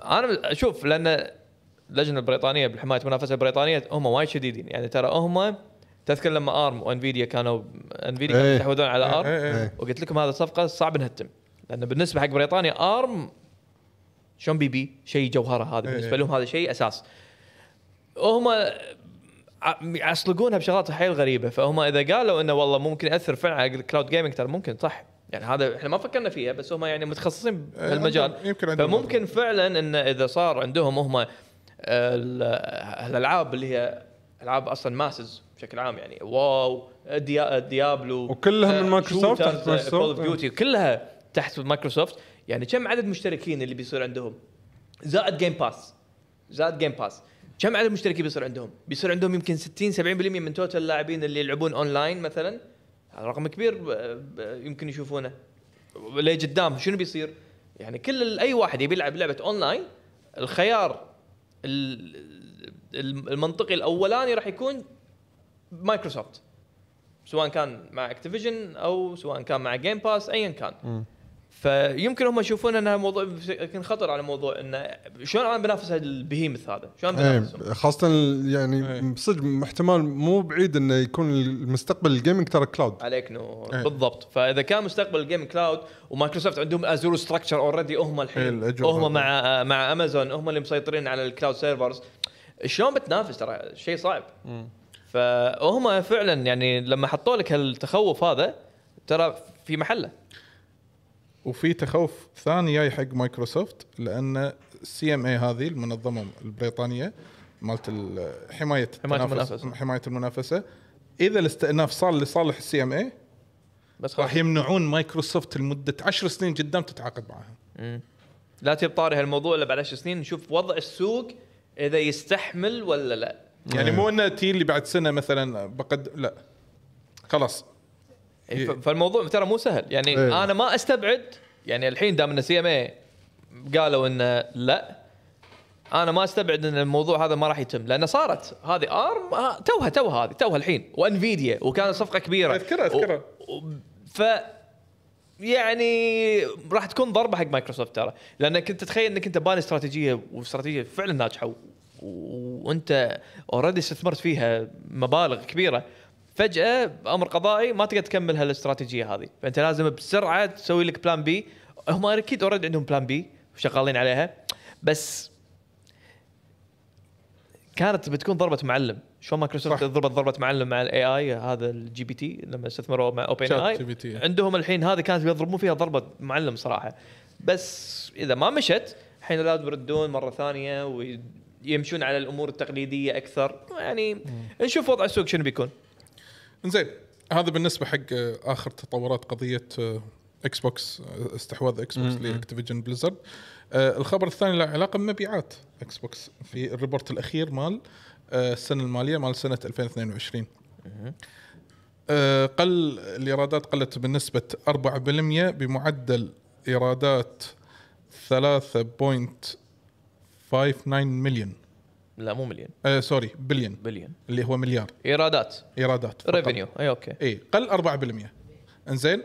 انا شوف لان اللجنه البريطانيه بالحمايه المنافسه البريطانيه هم وايد شديدين يعني ترى هم تذكر لما ارم وانفيديا كانوا انفيديا كانوا إيه. يستحوذون على إيه، ارم إيه، وقلت لكم هذه الصفقه صعب انها تتم لان بالنسبه حق بريطانيا ارم شلون بي بي شيء جوهره هذا بالنسبه لهم هذا شيء اساس هم يعصلقونها بشغلات حيل غريبه فهم اذا قالوا انه والله ممكن ياثر فعلا على الكلاود جيمنج ترى ممكن صح يعني هذا احنا ما فكرنا فيها بس هم يعني متخصصين بالمجال فممكن فعلا انه اذا صار عندهم هم الالعاب اللي هي العاب اصلا ماسز بشكل عام يعني واو ديابلو وكلها من آه، مايكروسوفت تحت آه، مايكروسوفت كول اوف ديوتي كلها تحت مايكروسوفت يعني كم عدد مشتركين اللي بيصير عندهم زائد جيم باس زائد جيم باس كم عدد مشتركين بيصير عندهم؟ بيصير عندهم يمكن 60 70% من توتال اللاعبين اللي يلعبون اونلاين مثلا هذا رقم كبير آه، يمكن يشوفونه لقدام شنو بيصير؟ يعني كل اي واحد يبي يلعب لعبه اونلاين الخيار المنطقي الاولاني راح يكون مايكروسوفت سواء كان مع اكتيفيجن او سواء كان مع جيم باس ايا كان م. فيمكن هم يشوفون انها موضوع يمكن خطر على موضوع انه شلون انا بنافس البهيمث هذا؟ شلون إيه، بنافس؟ خاصه يعني إيه. صدق احتمال مو بعيد انه يكون المستقبل الجيمنج ترى كلاود عليك نور أي. بالضبط فاذا كان مستقبل الجيمنج كلاود ومايكروسوفت عندهم ازور ستراكشر اوريدي هم الحين إيه، هم مع آه، مع امازون هم اللي مسيطرين على الكلاود سيرفرز شلون بتنافس ترى شيء صعب فهم فعلا يعني لما حطوا لك هالتخوف هذا ترى في محله وفي تخوف ثاني جاي حق مايكروسوفت لان السي ام اي هذه المنظمه البريطانيه مالت حمايه حمايه المنافسه حمايه المنافسه اذا الاستئناف صار لصالح السي ام اي بس راح يمنعون مايكروسوفت لمده 10 سنين قدام تتعاقد معاهم لا تجيب طاري هالموضوع الا بعد 10 سنين نشوف وضع السوق اذا يستحمل ولا لا يعني مم. مو انه تي اللي بعد سنه مثلا بقد لا خلاص إيه. فالموضوع ترى مو سهل يعني ايه. انا ما استبعد يعني الحين دام ان سي ام اي قالوا انه لا انا ما استبعد ان الموضوع هذا ما راح يتم لان صارت هذه ارم آه، توها توها هذه توها الحين وانفيديا وكانت صفقه كبيره اذكرها اذكرها و... ف يعني راح تكون ضربه حق مايكروسوفت ترى لانك انت تتخيل انك انت باني استراتيجيه واستراتيجيه فعلا ناجحه و... وانت اوريدي استثمرت فيها مبالغ كبيره فجاه بامر قضائي ما تقدر تكمل هالاستراتيجيه هذه فانت لازم بسرعه تسوي لك بلان بي هم اكيد اوريدي عندهم بلان بي وشغالين عليها بس كانت بتكون ضربه معلم شلون مايكروسوفت ضربت ضربه معلم مع الاي اي هذا الجي بي تي لما استثمروا مع اوبن اي عندهم الحين هذه كانت بيضربون فيها ضربه معلم صراحه بس اذا ما مشت الحين لازم يردون مره ثانيه ويمشون على الامور التقليديه اكثر يعني نشوف وضع السوق شنو بيكون زين هذا بالنسبه حق آه، اخر تطورات قضيه اكس آه، بوكس آه، استحواذ اكس بوكس لاكتيفيجن بليزرد آه الخبر الثاني له علاقه بمبيعات اكس بوكس في الريبورت الاخير مال آه السنه الماليه مال سنه 2022 آه قل الايرادات قلت بنسبه 4% بمعدل ايرادات 3.59 مليون لا مو مليون آه سوري بليون بليون اللي هو مليار ايرادات ايرادات ريفينيو اي اوكي اي قل 4% انزين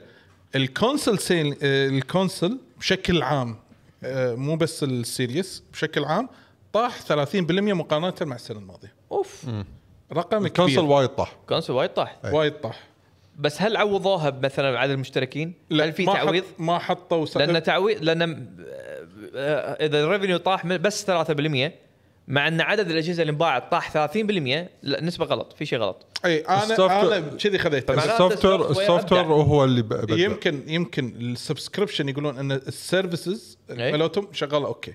الكونسل سيل آه، الكونسل بشكل عام آه، مو بس السيريس بشكل عام طاح 30% مقارنه مع السنه الماضيه اوف مم. رقم كبير الكونسل وايد طاح الكونسل وايد طاح إيه. وايد طاح بس هل عوضوها مثلا عدد المشتركين؟ لا هل في ما تعويض؟ حط ما حطوا لان تعويض لان آه، اذا الريفنيو طاح بس 3% مع ان عدد الاجهزه اللي انباعت طاح 30% لا نسبه غلط في شيء غلط اي انا انا كذي خذيت السوفت وير السوفت وير هو اللي بدأ. يمكن يمكن السبسكربشن يقولون ان السيرفيسز مالتهم إيه. شغاله اوكي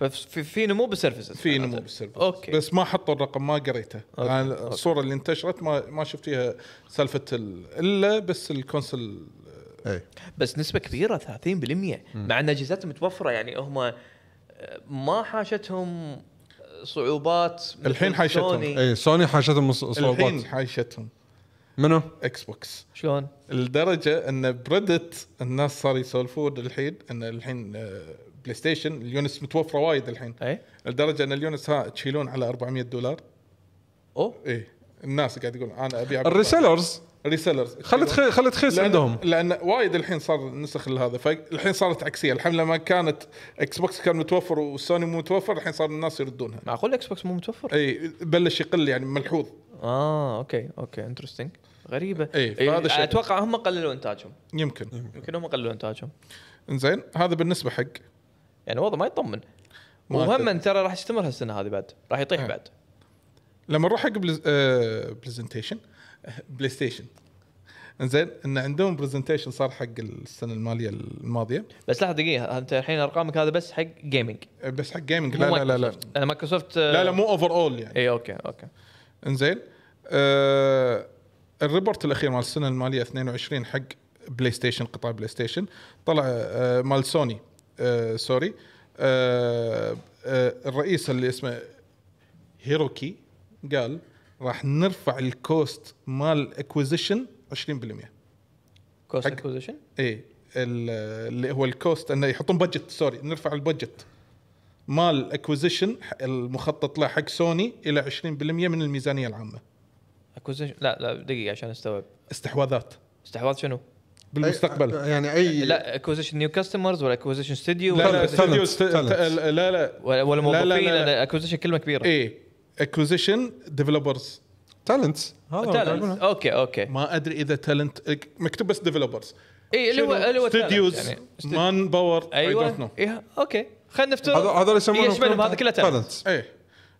ففي في نمو بالسيرفيسز في نمو بالسيرفيسز اوكي بس ما حطوا الرقم ما قريته أوكي. الصوره أوكي. الصوره اللي انتشرت ما ما شفت فيها سالفه الا بس الكونسل أي. آه. بس نسبه كبيره 30% مع ان اجهزتهم متوفره يعني هم آه، ما حاشتهم صعوبات الحين حاشتهم سوني اي سوني حاشتهم صعوبات الحين حاشتهم منو؟ اكس بوكس شلون؟ لدرجه ان بريدت الناس صار يسولفون الحين ان الحين بلاي آه، ستيشن اليونس متوفره وايد الحين اي لدرجه ان اليونس ها تشيلون على 400 دولار اوه اي الناس قاعد يقول انا ابي الريسيلرز ريسيلرز خلت خي... خلت خيس لأن... عندهم لان وايد الحين صار النسخ هذا فالحين صارت عكسيه الحين لما كانت اكس بوكس كان متوفر والسوني مو متوفر الحين صار الناس يردونها معقول اكس بوكس مو متوفر؟ اي بلش يقل يعني ملحوظ اه اوكي اوكي انترستنج غريبه اي فهذا الشيء اتوقع هم قللوا انتاجهم يمكن يمكن هم قللوا انتاجهم انزين هذا بالنسبه حق يعني الوضع ما يطمن وهم ترى راح يستمر هالسنه هذه بعد راح يطيح إيه. بعد لما نروح حق بلز... آه... بلزنتيشن بلاي ستيشن انزين ان عندهم برزنتيشن صار حق السنه الماليه الماضيه بس لحظه دقيقه انت الحين ارقامك هذا بس حق جيمنج إيه، بس حق جيمنج لا, لا لا لا لا مايكروسوفت لا لا مو اوفر اول يعني اي اوكي اوكي انزين آه الريبورت الاخير مال السنه الماليه 22 حق بلاي ستيشن قطاع بلاي ستيشن طلع آه مال سوني آه سوري آه آه الرئيس اللي اسمه هيروكي قال راح نرفع الكوست مال اكوزيشن 20% كوست اكوزيشن؟ اي اللي هو الكوست انه يحطون بادجت سوري نرفع البادجت مال اكوزيشن المخطط له حق سوني الى 20% من الميزانيه العامه اكوزيشن لا لا دقيقه عشان استوعب استحواذات استحواذ شنو؟ بالمستقبل أي يعني اي لا اكوزيشن نيو كاستمرز ولا اكوزيشن ستوديو لا لا ستوديو لا لا ولا موظفين اكوزيشن كلمه كبيره اي اكوزيشن ديفلوبرز تالنتس هذا اوكي اوكي ما ادري اذا تالنت مكتوب بس ديفلوبرز اي اللي هو اللي هو ستوديوز مان باور ايوه نو إيه، اوكي خلينا نفترض هذول اللي يسمونهم إيه، يشملهم هذا كله تالنت اي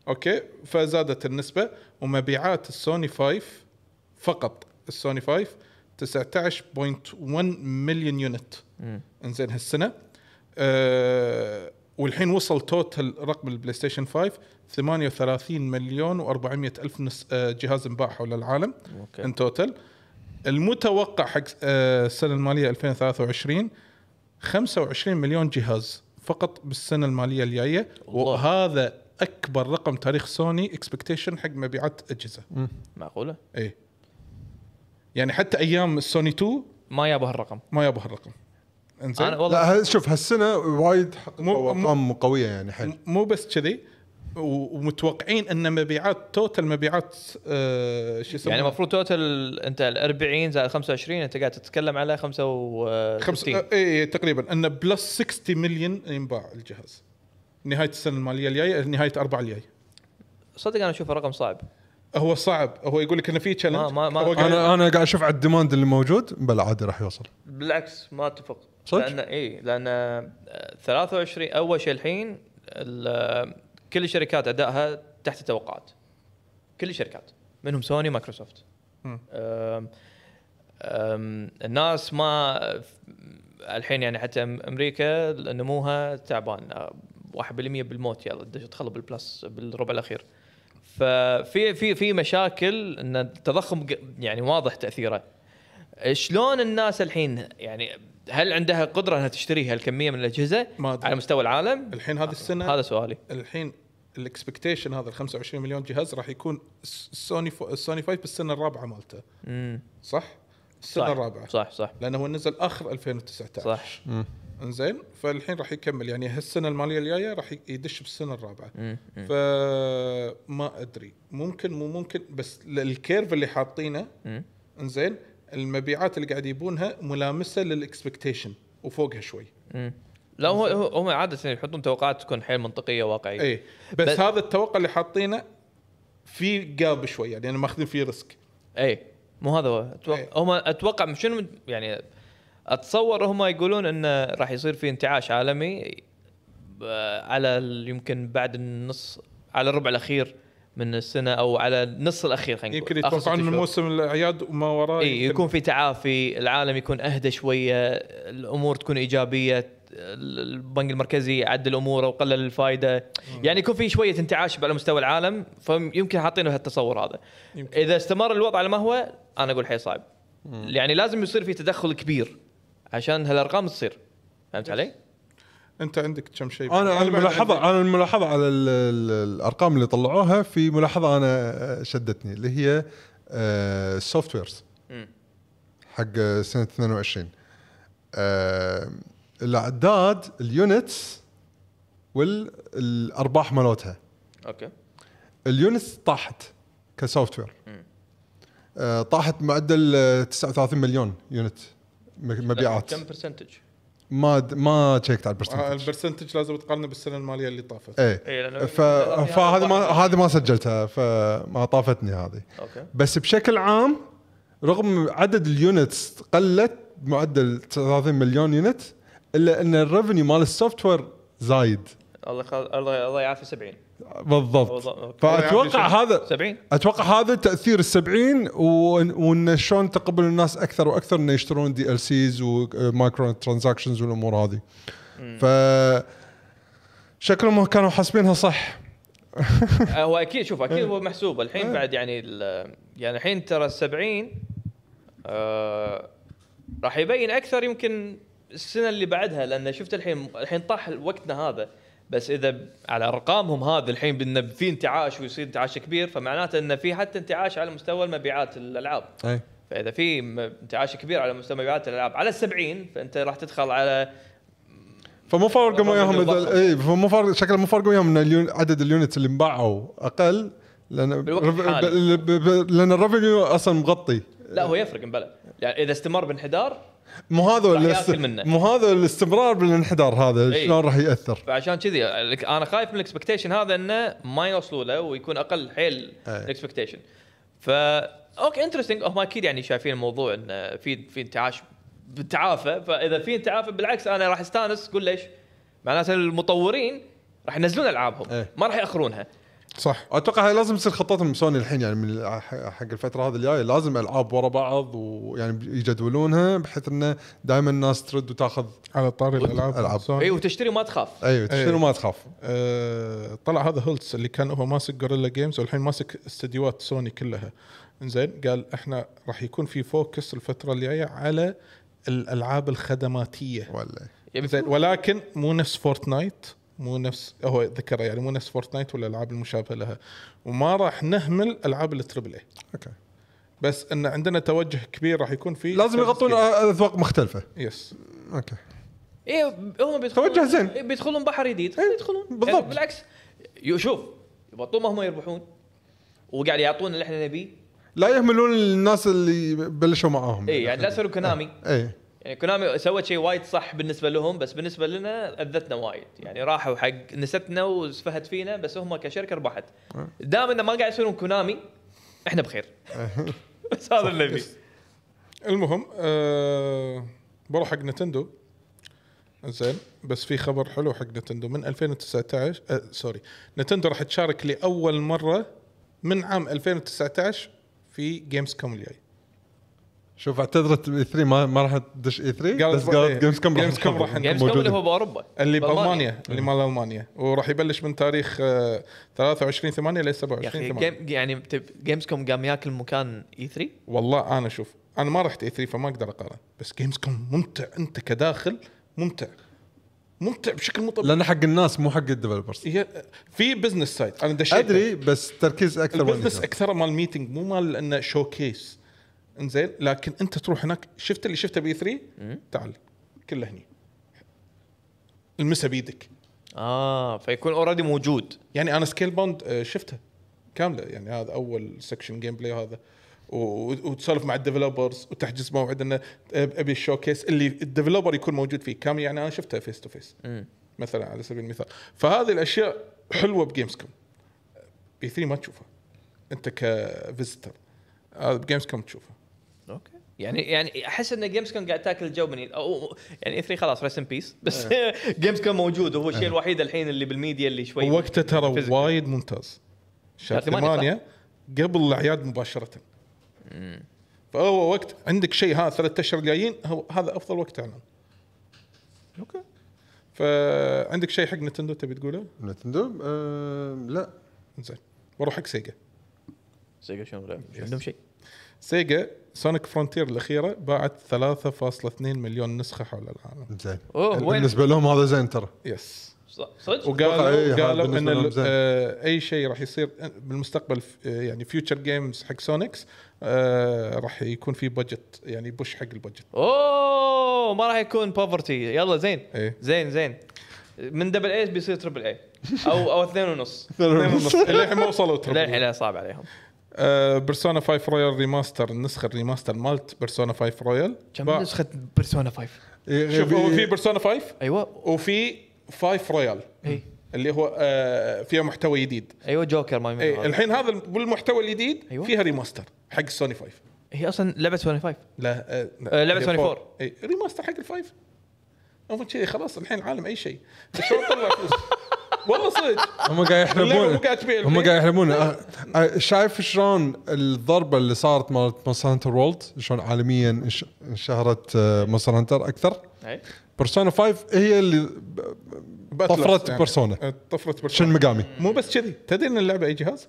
اوكي فزادت النسبه ومبيعات السوني 5 فقط السوني 5 19.1 مليون يونت انزين هالسنه أه والحين وصل توتال رقم البلاي ستيشن 5 38 مليون و400 الف آه، جهاز انباع حول العالم أوكي. ان توتل المتوقع حق آه، السنه الماليه 2023 25 مليون جهاز فقط بالسنه الماليه الجايه وهذا اكبر رقم تاريخ سوني اكسبكتيشن حق مبيعات اجهزه معقوله؟ ايه يعني حتى ايام السوني 2 ما جابوا هالرقم ما جابوا هالرقم انزين انا والله لا شوف هالسنه وايد حققوا ارقام قويه يعني حلو مو بس كذي ومتوقعين ان مبيعات توتال مبيعات آه، شو اسمه يعني المفروض توتال انت ال 40 زائد 25 انت قاعد تتكلم على 65 آه، اي إيه، تقريبا ان بلس 60 مليون ينباع الجهاز نهايه السنه الماليه الجايه نهايه اربعه الجاي صدق انا اشوفه رقم صعب هو صعب هو يقول لك انه في تشالنج ما ما, قاعد انا انا قاعد اشوف على الديماند اللي موجود بلا عادي راح يوصل بالعكس ما اتفق صدق؟ لان اي لان 23 آه، اول شيء الحين كل الشركات ادائها تحت التوقعات كل الشركات منهم سوني مايكروسوفت أم أم الناس ما الحين يعني حتى امريكا نموها تعبان 1% أه، بالموت يلا دخلوا بالبلس بالربع الاخير ففي في في مشاكل ان التضخم يعني واضح تاثيره شلون الناس الحين يعني هل عندها قدره انها تشتري هالكميه من الاجهزه ما على مستوى العالم؟ الحين هذه آه، السنه هذا سؤالي الحين الاكسبكتيشن هذا ال 25 مليون جهاز راح يكون السوني فو السوني 5 بالسنه الرابعه مالته صح؟ السنه صح. الرابعه صح صح لانه هو نزل اخر 2019 صح انزين فالحين راح يكمل يعني هالسنه الماليه الجايه راح يدش بالسنه الرابعه مم. فما ادري ممكن مو ممكن بس الكيرف اللي حاطينه انزين المبيعات اللي قاعد يبونها ملامسه للاكسبكتيشن وفوقها شوي مم. لا هو هم عاده يعني يحطون توقعات تكون حيل منطقيه واقعيه اي بس, بس هذا التوقع اللي حاطينه في قاب شوي يعني انا ماخذين فيه ريسك اي مو هذا هو اتوقع إيه. هم اتوقع شنو يعني اتصور هم يقولون انه راح يصير في انتعاش عالمي آه، على يمكن بعد النص على الربع الاخير من السنه او على النص الاخير خلينا نقول يمكن يتوقعون من موسم الاعياد وما وراه اي يكون في تعافي العالم يكون اهدى شويه الامور تكون ايجابيه البنك المركزي عدل اموره وقلل الفائده يعني يكون في شويه انتعاش على مستوى العالم فيمكن حاطينه هالتصور هذا يمكن. اذا استمر الوضع على ما هو انا اقول حي صعب مم. يعني لازم يصير في تدخل كبير عشان هالارقام تصير فهمت علي؟ انت عندك كم شيء انا يعني الملاحظه انا الملاحظه على الارقام اللي طلعوها في ملاحظه انا شدتني اللي هي السوفت آه، ويرز حق سنه 22 الاعداد اليونتس والارباح مالتها اوكي اليونتس طاحت كسوفت وير آه، طاحت معدل 39 مليون يونت مبيعات كم برسنتج؟ ما د... ما تشيكت على البرسنتج آه، البرسنتج لازم تقارنه بالسنه الماليه اللي طافت اي فهذا إيه، ف... فهذه ما يعني هذه ما سجلتها فما طافتني هذه اوكي بس بشكل عام رغم عدد اليونتس قلت معدل 39 مليون يونت الا ان الريفنيو مال السوفت وير زايد الله الله الله يعافي 70 بالضبط فاتوقع هذا 70 اتوقع هذا تاثير ال 70 وان شلون تقبل الناس اكثر واكثر انه يشترون دي ال سيز ومايكرو ترانزاكشنز والامور هذه ف شكلهم كانوا حاسبينها صح هو اكيد شوف اكيد هو إيه. محسوب الحين إيه. بعد يعني يعني الحين ترى ال 70 آه راح يبين اكثر يمكن السنه اللي بعدها لان شفت الحين الحين طاح وقتنا هذا بس اذا على ارقامهم هذا الحين بدنا في انتعاش ويصير انتعاش كبير فمعناته ان في حتى انتعاش على مستوى المبيعات الالعاب أي. فاذا في انتعاش كبير على مستوى مبيعات الالعاب على 70 فانت راح تدخل على فمو فارقه وياهم اذا اي فمو فارق شكله مو فارقه وياهم ان عدد اليونتس اللي انباعوا اقل لان لان الريفنيو اصلا مغطي لا هو يفرق بلى يعني اذا استمر بانحدار مو هذا مو هذا الاستمرار بالانحدار هذا ايه. شلون راح ياثر فعشان كذي انا خايف من الاكسبكتيشن هذا انه ما يوصلوا له ويكون اقل حيل الاكسبكتيشن فا اوكي انترستنج هم اكيد يعني شايفين الموضوع انه في في انتعاش بالتعافى فاذا في انتعافى بالعكس انا راح استانس قول ليش معناته المطورين راح ينزلون العابهم ايه. ما راح ياخرونها صح اتوقع هاي لازم تصير خطتهم سوني الحين يعني من حق الفتره هذه الجايه لازم العاب ورا بعض ويعني يجدولونها بحيث انه دائما الناس ترد وتاخذ على طاري الالعاب العاب اي ايوه وتشتري وما تخاف ايوه, أيوة. تشتري أيوه. وما تخاف أه طلع هذا هولتس اللي كان هو ماسك جوريلا جيمز والحين ماسك استديوهات سوني كلها زين قال احنا راح يكون في فوكس الفتره الجايه على الالعاب الخدماتيه ولا زين ولكن مو نفس فورتنايت مو نفس هو ذكرها يعني مو نفس فورتنايت والالعاب المشابهه لها وما راح نهمل العاب التربل اي اوكي بس ان عندنا توجه كبير راح يكون في لازم يغطون اذواق مختلفه يس اوكي اي هم بيدخلون توجه زين إيه، بيدخلون بحر جديد إيه، يدخلون بالضبط يعني بالعكس شوف يبطون ما هم يربحون وقاعد يعطون اللي احنا نبيه لا يهملون الناس اللي بلشوا معاهم اي يعني لا يصيروا كونامي اي يعني كونامي سوت شيء وايد صح بالنسبه لهم بس بالنسبه لنا اذتنا وايد يعني راحوا حق نستنا وسفهت فينا بس هم كشركه ربحت آه. دام انه ما قاعد يصيرون كونامي احنا بخير بس هذا اللي فيه المهم أه بروح حق نتندو زين بس في خبر حلو حق نتندو من 2019 أه سوري نتندو راح تشارك لاول مره من عام 2019 في جيمز كوم الجاي شوف اعتذرت اي 3 ما, ما راح تدش اي 3 قالت بس قالت جيمز كوم جيمز كوم راح جيمز كوم اللي هو باوروبا اللي بالمانيا إيه. اللي مال المانيا وراح يبلش من تاريخ 23 8 ل 27 8 يعني جيمز كوم قام ياكل مكان اي e 3 والله انا شوف انا ما رحت اي e 3 فما اقدر اقارن بس جيمز كوم ممتع انت كداخل ممتع ممتع بشكل مو طبيعي لانه حق الناس مو حق الديفلوبرز في بزنس سايد انا دشيت ادري بس تركيز اكثر البزنس اكثر مال ميتنج مو مال انه شو كيس انزين لكن انت تروح هناك شفت اللي شفته بي 3 تعال كله هني المسه بيدك اه فيكون اوريدي موجود يعني انا سكيل بوند آه، شفته كامله يعني هذا اول سكشن جيم بلاي هذا وتسولف مع الديفلوبرز وتحجز موعد انه ابي الشوكيس اللي الديفلوبر يكون موجود فيه كامل يعني انا شفتها فيس تو فيس مثلا على سبيل المثال فهذه الاشياء حلوه بجيمز كوم بي 3 ما تشوفها انت كفيزيتر هذا بجيمز كوم تشوفها يعني يعني احس ان جيمز كوم قاعد تاكل الجو من أو يعني اي 3 خلاص ريست ان بيس بس جيمز إيه. كوم موجود وهو الشيء إيه. الوحيد الحين اللي بالميديا اللي شوي وقته ترى وايد ممتاز شهر ثمانية قبل الاعياد مباشره فهو وقت عندك شيء ها ثلاثة اشهر جايين هذا افضل وقت اعلان اوكي فعندك شيء حق نتندو تبي تقوله؟ نتندو؟ أه لا زين واروح حق سيجا سيجا شنو عندهم شيء؟ سيجا سونيك فرونتير الاخيره باعت 3.2 مليون نسخه حول العالم زين يعني بالنسبه لهم هذا زين ترى يس صدق وقالوا إيه قالوا ان آه، اي شيء راح يصير بالمستقبل آه، يعني فيوتشر جيمز حق سونيكس آه، راح يكون في بادجت يعني بوش حق البادجت اوه ما راح يكون بوفرتي يلا زين إيه؟ زين زين من دبل اي بيصير تربل اي او او اثنين ونص اثنين ونص للحين ما وصلوا تربل للحين صعب عليهم بيرسونا 5 رويال ريماستر النسخه الريماستر مالت بيرسونا 5 رويال كم نسخه بيرسونا إيه، 5 شوف هو في بيرسونا 5 ايوه وفي 5 رويال اي اللي هو آه، فيها محتوى جديد ايوه جوكر ما أي الحين هذا بالمحتوى الجديد أيوة. فيها ريماستر حق سوني 5 هي اصلا لعبه سوني 5 آه، آه، لا, لعبه سوني 4 اي ريماستر حق الفايف هم كذي خلاص الحين العالم اي شيء شلون طلع فلوس والله صدق هم قاعد يحرمون هم قاعد يحرمون إيه. آه، آه، شايف شلون الضربه اللي صارت مالت مونستر هانتر وولد شلون عالميا انشهرت آه، مونستر هانتر اكثر بيرسونا إيه. 5 هي اللي طفرت يعني. بيرسونا إيه، طفرت بيرسونا شن مقامي مو بس كذي تدري ان اللعبه اي جهاز؟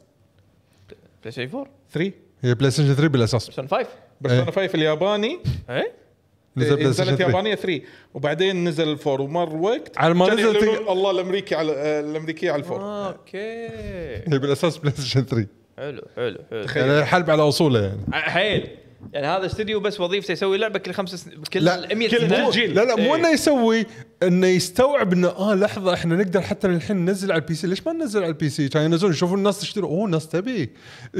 بلاي ستيشن 4 3 هي بلاي ستيشن 3 بالاساس بيرسونا 5 بيرسونا 5 الياباني اي نزل بلاي ستيشن نزلت يابانيه 3 وبعدين نزل الفور ومر وقت على ما نزل تق... الله الامريكي على آه، الامريكيه على الفور آه، اوكي هي إيه، بالاساس بلاي ستيشن 3 حلو حلو حلو تخيل يعني حلب على اصوله يعني حيل يعني هذا استوديو بس وظيفته يسوي لعبه كل خمس سنين كل لا 100 كل سنه لا لا مو إيه. انه يسوي انه يستوعب انه اه لحظه احنا نقدر حتى للحين ننزل على البي سي ليش ما ننزل على البي سي؟ كان ينزلون يشوفون الناس تشتري اوه الناس تبي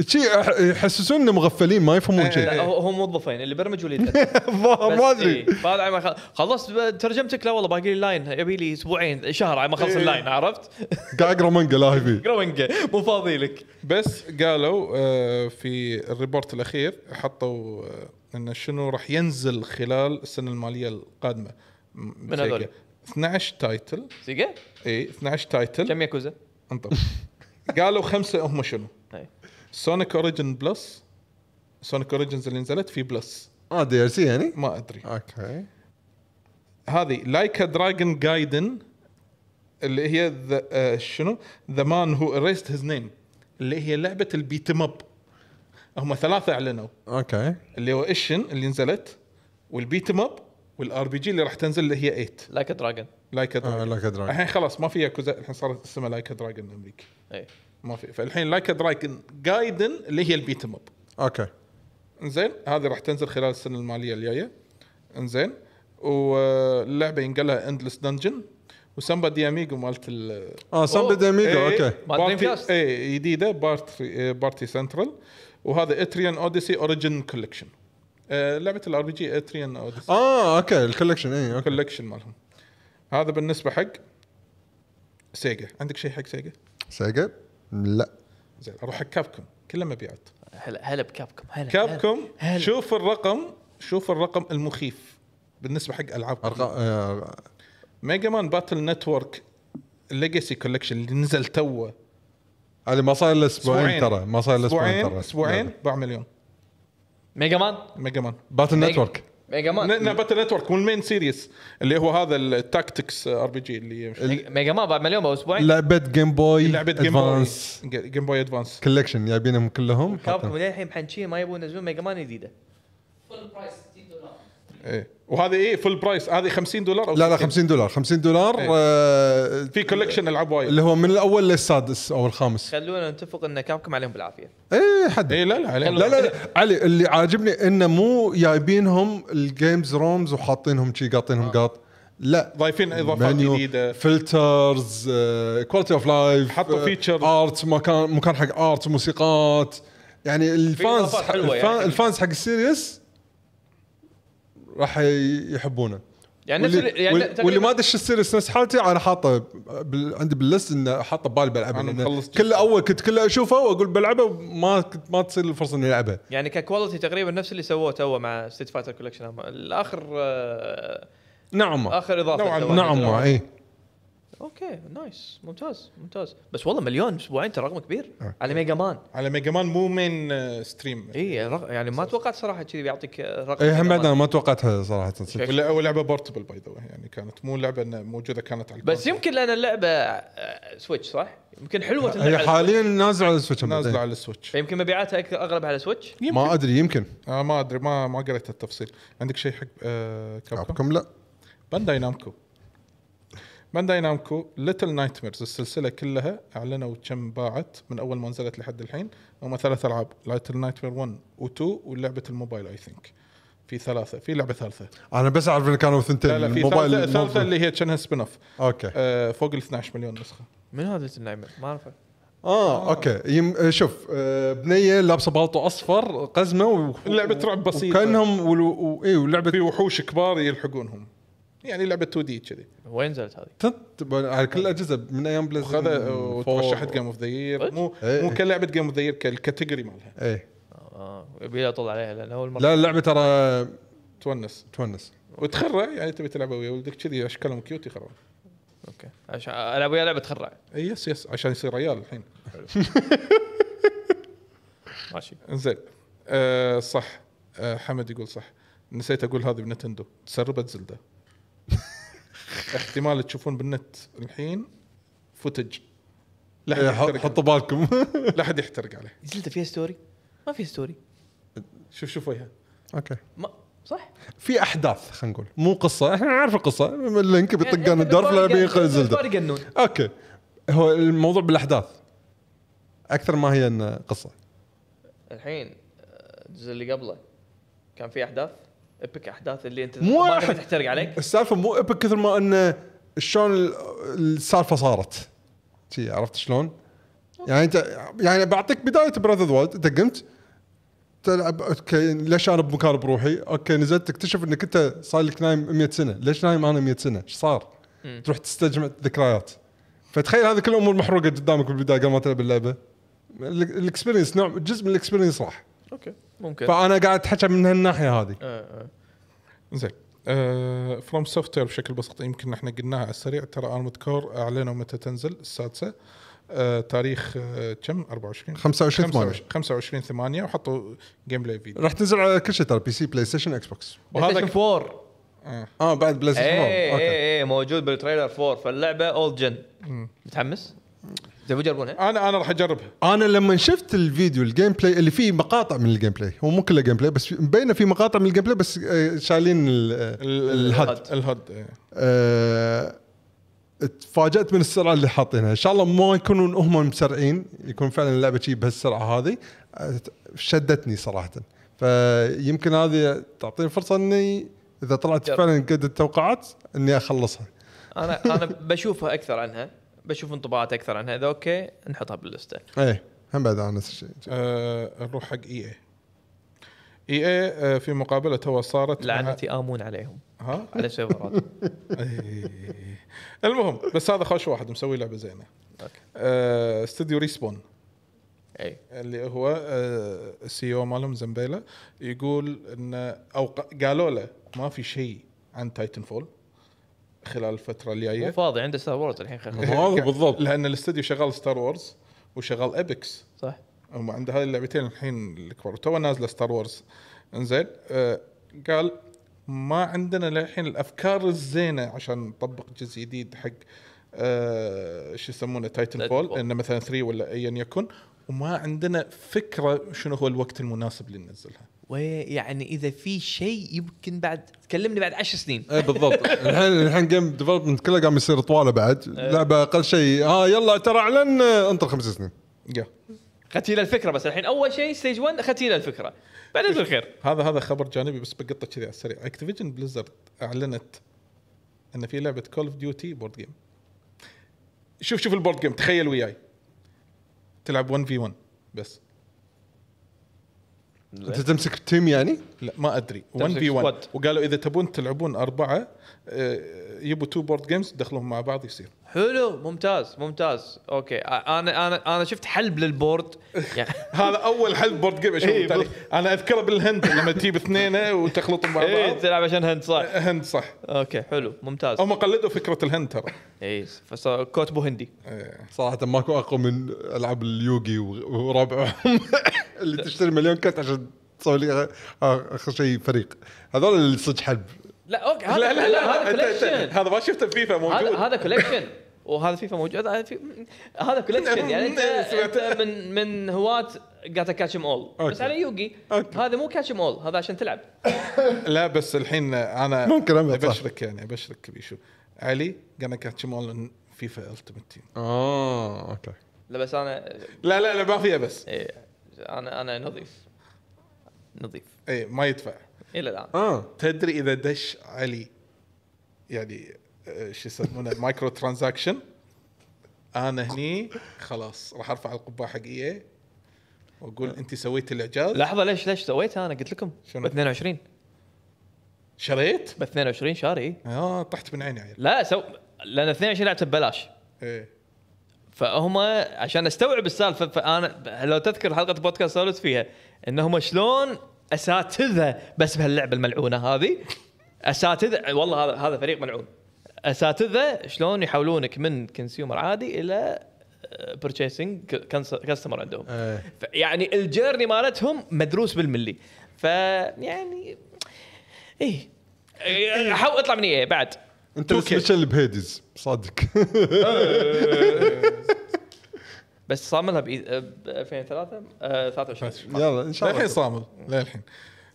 شيء يحسسون انهم مغفلين ما يفهمون إيه، شيء هو موظفين اللي برمج واللي ما ادري إيه، خلصت ترجمتك لا والله باقي لي لاين يبي لي اسبوعين شهر على ما اخلص اللاين عرفت؟ قاعد اقرا مانجا لا فيه اقرا مانجا مو فاضي لك بس قالوا آه، في الريبورت الاخير حطوا آه، انه شنو راح ينزل خلال السنه الماليه القادمه من هذول 12 تايتل سيجا؟ اي 12 تايتل كم ياكوزا؟ انطر قالوا خمسه هم شنو؟ سونيك اوريجن بلس سونيك اوريجنز اللي نزلت في بلس اه دي ار سي يعني؟ ما ادري اوكي هذه لايكا دراجون جايدن اللي هي ذا آه، شنو؟ ذا مان هو اريست هيز نيم اللي هي لعبه ام اب هم ثلاثه اعلنوا اوكي اللي هو ايشن اللي نزلت ام اب والار بي جي اللي راح تنزل اللي هي 8 لايك دراجون لايك دراجون لايك دراجون الحين خلاص ما فيها كوزا الحين صارت اسمها لايك دراجون امريكا اي ما في فالحين لايك دراجون جايدن اللي هي البيت اب اوكي انزين هذه راح تنزل خلال السنه الماليه الجايه انزين واللعبه ينقلها اندلس دنجن وسامبا دي اميجو مالت ال اه سامبا دي اميجو إيه، اوكي بارتي اي جديده بارتي بارتي سنترال وهذا اتريان اوديسي اوريجن كولكشن آه، لعبه الار بي جي اتريان اوديسي اه اوكي الكولكشن اي اوكي الكولكشن مالهم هذا بالنسبه حق سيجا عندك شيء حق سيجا؟ سيجا؟ لا زين اروح حق كابكم كلها مبيعات هلا هلا بكابكم هلا كابكم كوم شوف الرقم شوف الرقم المخيف بالنسبه حق العاب أرقام ميجا مان باتل نتورك ليجاسي كولكشن اللي نزل توه هذه ما صار الا اسبوعين ترى ما صار الا اسبوعين ترى اسبوعين باع مليون ميجا مان ميجا مان باتل نتورك ميجا مان لا باتل نتورك مو المين سيريس اللي هو هذا التاكتكس ار بي جي اللي ميجا مان بعد مليون او اسبوعين لعبه جيم بوي لعبه جيم بوي جيم بوي ادفانس كولكشن جايبينهم كلهم كابكم حاطين. للحين محنشين ما يبون ينزلون ميجا مان جديده فول برايس 60 دولار ايه وهذه ايه فل برايس هذه 50 دولار أو لا لا 50 دولار 50 دولار ايه. آه في كولكشن العاب وايد اللي هو من الاول للسادس او الخامس خلونا نتفق ان كابكم عليهم بالعافيه ايه حد اي لا لا عليهم. لا, لا لا علي اللي عاجبني انه مو جايبينهم الجيمز رومز وحاطينهم شي قاطينهم آه. لا ضايفين اضافات جديده فلترز كواليتي اوف لايف حطوا فيتشر آه، ارت مكان مكان حق ارت موسيقات يعني الفانز حلوة الفانز, يعني. الفانز حق السيريس راح يحبونه يعني واللي, يعني واللي, واللي ما ادري شو نفس حالتي انا حاطه بال... عندي باللست انه حاطه ببالي بلعبها كله اول كنت كله اشوفه واقول بلعبه وما كنت ما تصير الفرصه اني العبها يعني ككواليتي تقريبا نفس اللي سووه تو مع ستيت فايتر كولكشن الاخر آه نعم اخر اضافه نعم نعم اي اوكي نايس ممتاز ممتاز بس والله مليون اسبوعين ترى رقم كبير آه. على ميجا مان على ميجا مان مو من ستريم اي يعني ما توقعت صراحه كذي بيعطيك آه، رقم اي هم بعد انا ما توقعتها صراحه تصير ولعبه بورتبل باي ذا يعني كانت مو لعبه موجوده كانت على بس يمكن لان اللعبه سويتش آه، صح؟ يمكن حلوه هي حاليا نازله على السويتش نازله على السويتش يمكن مبيعاتها اغلب على سويتش ما ادري يمكن آه ما ادري ما ما قريت التفصيل عندك شيء حق كابكم؟ كابكم لا بانداي نامكو بانداي نامكو ليتل نايت السلسله كلها اعلنوا كم باعت من اول ما نزلت لحد الحين هم ثلاث العاب ليتل نايت 1 و2 ولعبه الموبايل اي ثينك في ثلاثه في لعبه ثالثه انا بس اعرف ان كانوا ثنتين لا لا في ثالثه, ثالثة اللي هي كانها سبين اوف اوكي آه فوق ال 12 مليون نسخه من هذا ليتل نايت ما اعرفه آه, اه اوكي يم آه، شوف آه بنيه لابسه بالطو اصفر قزمه و... لعبه رعب بسيطه كانهم و... و... اي ولعبه في وحوش كبار يلحقونهم يعني لعبه 2 دي كذي وين نزلت هذه؟ على كل الاجهزه من ايام بلاي آه، ستيشن وترشحت جيم اوف ذا يير مو ايه. مو كل لعبه جيم اوف ذا يير كالكاتيجوري مالها ايه اه, آه، يبي طول عليها لان اول مره لا اللعبه ترى تونس تونس وتخرع يعني تبي تلعبها ويا ولدك كذي اشكالهم كيوت يخرع اوكي عشان العب ويا لعبه تخرع اي يس يس عشان يصير ريال الحين ماشي زين أه صح أه حمد يقول صح نسيت اقول هذه بنتندو تسربت زلده احتمال تشوفون بالنت الحين فوتج لا إيه، حطوا بالكم لا حد يحترق عليه زلده فيها ستوري؟ ما فيها ستوري شوف شوف وجهه اوكي ما صح في احداث خلينا نقول مو قصه احنا نعرف القصه اللينك يعني بيطقان يعني الدرف لا بينقل زلده اوكي هو الموضوع بالاحداث اكثر ما هي انه قصه الحين الجزء اللي قبله كان في احداث ايبك احداث اللي انت مو ما راح تحترق عليك السالفه مو ايبك كثر ما انه شلون السالفه صارت شي عرفت شلون؟ يعني انت يعني بعطيك بدايه براذ وولد انت قمت تلعب اوكي ليش انا بمكان بروحي؟ اوكي نزلت تكتشف انك انت صار لك نايم 100 سنه، ليش نايم انا 100 سنه؟ ايش صار؟ م. تروح تستجمع ذكريات فتخيل هذه كل الامور محروقه قدامك بالبدايه قبل ما تلعب اللعبه الاكسبيرينس نوع جزء من الاكسبيرينس راح اوكي ممكن فانا قاعد اتحكى من هالناحيه هذه آه، آه. زين فروم سوفت وير بشكل بسيط يمكن احنا قلناها على السريع ترى ارمود كور اعلنوا متى تنزل السادسه آه تاريخ آه، كم 24 25 8 25 8 وحطوا جيم بلاي فيديو راح تنزل على كل شيء ترى بي سي بلاي ستيشن اكس بوكس وهذا 4 اه, آه بعد بلاي ستيشن 4 اي اي موجود بالتريلر 4 فاللعبه اولد جن متحمس؟ تبي تجربونها؟ انا انا راح اجربها انا لما شفت الفيديو الجيم بلاي اللي فيه مقاطع من الجيم بلاي هو مو كله جيم بلاي بس مبينه في مقاطع من الجيم بلاي بس آه، شايلين الهد الهد إيه. آه، تفاجات من السرعه اللي حاطينها ان شاء الله ما يكونون هم مسرعين يكون فعلا اللعبه شي بهالسرعه هذه آه، شدتني صراحه فيمكن هذه تعطيني فرصه اني اذا طلعت فعلا قد التوقعات اني اخلصها انا انا بشوفها اكثر عنها بشوف انطباعات اكثر عن هذا اوكي نحطها باللسته ايه هم بعد عن نفس الشيء آه نروح حق اي إيه. اي اي اي آه، في مقابله تو صارت لعنتي مع... امون عليهم ها على سيرفرات إيه. المهم بس هذا خوش واحد مسوي لعبه زينه اوكي آه، استوديو آه ريسبون اي اللي هو آه، السي او مالهم زمبيلا يقول انه او قالوا له ما في شيء عن تايتن فول خلال الفتره الجايه مو فاضي عنده ستار وورز الحين فاضي بالضبط لان الاستوديو شغال ستار وورز وشغال ابيكس صح هم عنده هذه اللعبتين الحين الكبار تو نازله ستار وورز انزين آه قال ما عندنا للحين الافكار الزينه عشان نطبق جزء جديد حق آه شو يسمونه تايتن فول انه مثلا 3 ولا ايا يكن وما عندنا فكره شنو هو الوقت المناسب اللي ننزلها ويعني اذا في شيء يمكن بعد تكلمني بعد عشر سنين اي بالضبط الحين الحين جيم ديفلوبمنت كله قام يصير طواله بعد إيه. لعبه اقل شيء ها يلا ترى اعلن آه، انطر خمس سنين ختيله الفكره بس الحين اول شيء ستيج 1 ختيله الفكره بعدين الخير هذا هذا خبر جانبي بس بقطه كذي على السريع اكتيفيجن بليزرد اعلنت ان في لعبه كول اوف ديوتي بورد جيم شوف شوف البورد جيم تخيل وياي تلعب 1 في 1 بس انت تمسك التيم يعني؟ لا ما ادري 1 في 1 وقالوا اذا تبون تلعبون اربعه آه، يبوا تو بورد جيمز تدخلوهم مع بعض يصير حلو ممتاز ممتاز اوكي آه، انا انا انا شفت حلب للبورد هذا اول حلب بورد جيم اشوفه إيه، انا اذكره بالهند لما تجيب اثنين وتخلطهم مع إيه، بعض اي تلعب عشان هند صح هند صح اوكي حلو ممتاز هم قلدوا فكره الهند ترى اي فصار كوتبو هندي إيه. صراحه ماكو اقوى من العاب اليوغي وربعهم اللي تشتري مليون كات عشان تسوي لي اخر شيء فريق هذول اللي صدق حلب لا اوكي هذا لا لا لا هذا كوليكشن هذا ما شفته فيفا موجود هذا كوليكشن وهذا فيفا موجود هذا في... هذا يعني انت, انت من من هواة كاتش كاتشم اول بس على يوغي هذا مو كاتشم اول هذا عشان تلعب لا بس الحين انا ممكن ابشرك يعني ابشرك بيشو علي كاتش كاتشم اول فيفا التيمت تيم اه اوكي لا بس انا لا لا لا ما فيها بس إيه. انا انا نظيف نظيف اي ما يدفع الى الان اه تدري اذا دش علي يعني آه، شو يسمونه مايكرو ترانزاكشن انا هني خلاص راح ارفع القبعه حق اي واقول آه. انت سويت الاعجاز لحظه ليش ليش سويتها انا قلت لكم شنو؟ 22 شريت؟ ب 22 شاري اه طحت من عيني عيل لا سو لان 22 لعبت ببلاش ايه فهم عشان استوعب السالفه فانا لو تذكر حلقه بودكاست سولت فيها انهم شلون اساتذه بس بهاللعبه الملعونه هذه اساتذه والله هذا هذا فريق ملعون اساتذه شلون يحولونك من كونسيومر عادي الى برتشيسنج آه، كاستمر عندهم إيه. يعني الجيرني مالتهم مدروس بالملي فيعني ايه, إيه، اطلع من ايه بعد انت سبيشل بهيدز صادق بس صاملها آه، ب 2003 23 آه، يلا ان شاء الله للحين صامل للحين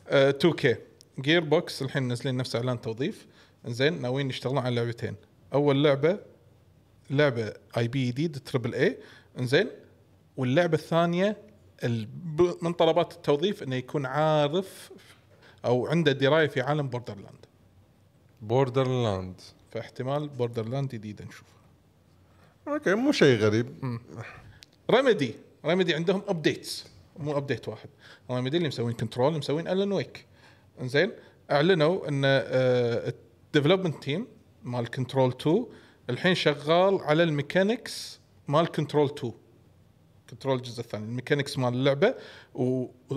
2 آه، كي جير بوكس الحين نازلين نفس اعلان توظيف زين ناويين يشتغلون على لعبتين اول لعبه لعبه اي بي جديد تربل اي انزين واللعبه الثانيه من طلبات التوظيف انه يكون عارف او عنده درايه في عالم بوردر لاند بوردر لاند فاحتمال بوردر لاند جديده نشوفها اوكي مو شيء غريب رمدي رمدي عندهم ابديتس مو ابديت واحد رمدي اللي مسوين كنترول مسوين الن ويك انزين اعلنوا ان الديفلوبمنت آه، تيم مال كنترول 2 الحين شغال على الميكانكس مال كنترول 2 كنترول الجزء الثاني الميكانكس مال اللعبه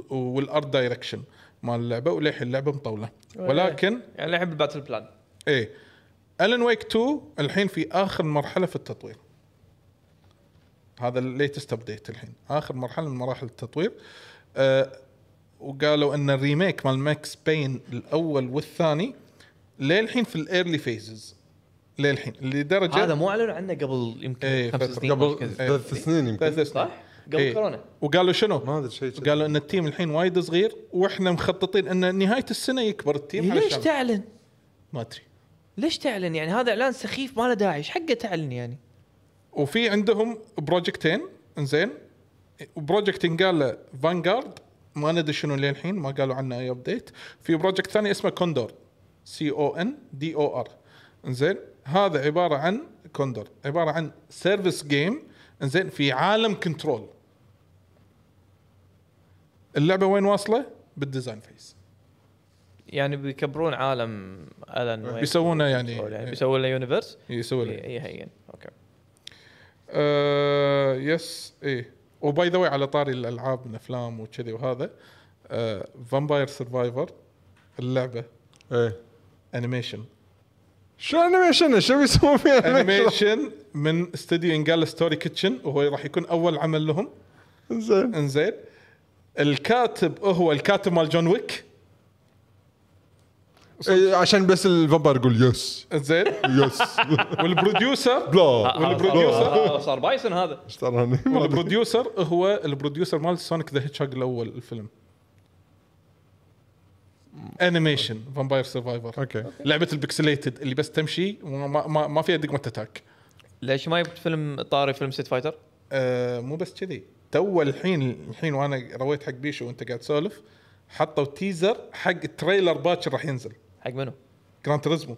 والارت دايركشن مال اللعبه وللحين اللعبه مطوله إيه. ولكن يعني للحين بالباتل بلان ايه الن ويك 2 الحين في اخر مرحله في التطوير هذا الليتست ابديت الحين اخر مرحله من مراحل التطوير أه وقالوا ان الريميك مال ماكس بين الاول والثاني للحين في الايرلي فيزز للحين لدرجه هذا مو اعلنوا عنه قبل يمكن ايه خمس سنين قبل إيه. ثلاث سنين يمكن صح؟ قبل إيه. كورونا وقالوا شنو؟ ما ادري شيء قالوا ان التيم الحين وايد صغير واحنا مخططين ان نهايه السنه يكبر التيم إيه، ليش ليش تعلن؟ ما ادري ليش تعلن يعني هذا اعلان سخيف ما له داعي ايش حقه تعلن يعني وفي عندهم بروجكتين انزين بروجكت قال له فانجارد ما ندري شنو للحين ما قالوا عنه اي ابديت في بروجكت ثاني اسمه كوندور سي او ان دي او ار انزين هذا عباره عن كوندور عباره عن سيرفيس جيم انزين في عالم كنترول اللعبه وين واصله؟ بالديزاين فيس يعني بيكبرون عالم الن بيسوونه يعني, يعني إيه. بيسوون له يونيفرس إيه، يسوون له اي هين إيه، اوكي آه يس اي وباي ذا على طاري الالعاب من افلام وكذي وهذا آه فامباير سرفايفر اللعبه ايه انيميشن شو انيميشن شو بيسوون فيها انيميشن من استديو انجال ستوري كيتشن وهو راح يكون اول عمل لهم زين انزين الكاتب هو الكاتب مال جون ويك إيه، عشان بس الفامباير يقول يس زين يس والبروديوسر بلا والبروديوسر آه، آه، صار بايسن هذا والبروديوسر هو البروديوسر مال سونيك ذا هيتشاج الاول الفيلم انيميشن فامباير سرفايفر اوكي لعبه البكسليتد اللي بس تمشي ما, ما, ما فيها دقمه اتاك ليش ما جبت فيلم طاري فيلم ست فايتر؟ آه مو بس كذي تو الحين الحين وانا رويت حق بيشو وانت قاعد تسولف حطوا تيزر حق تريلر باكر راح ينزل حق منو؟ جراند تريزمو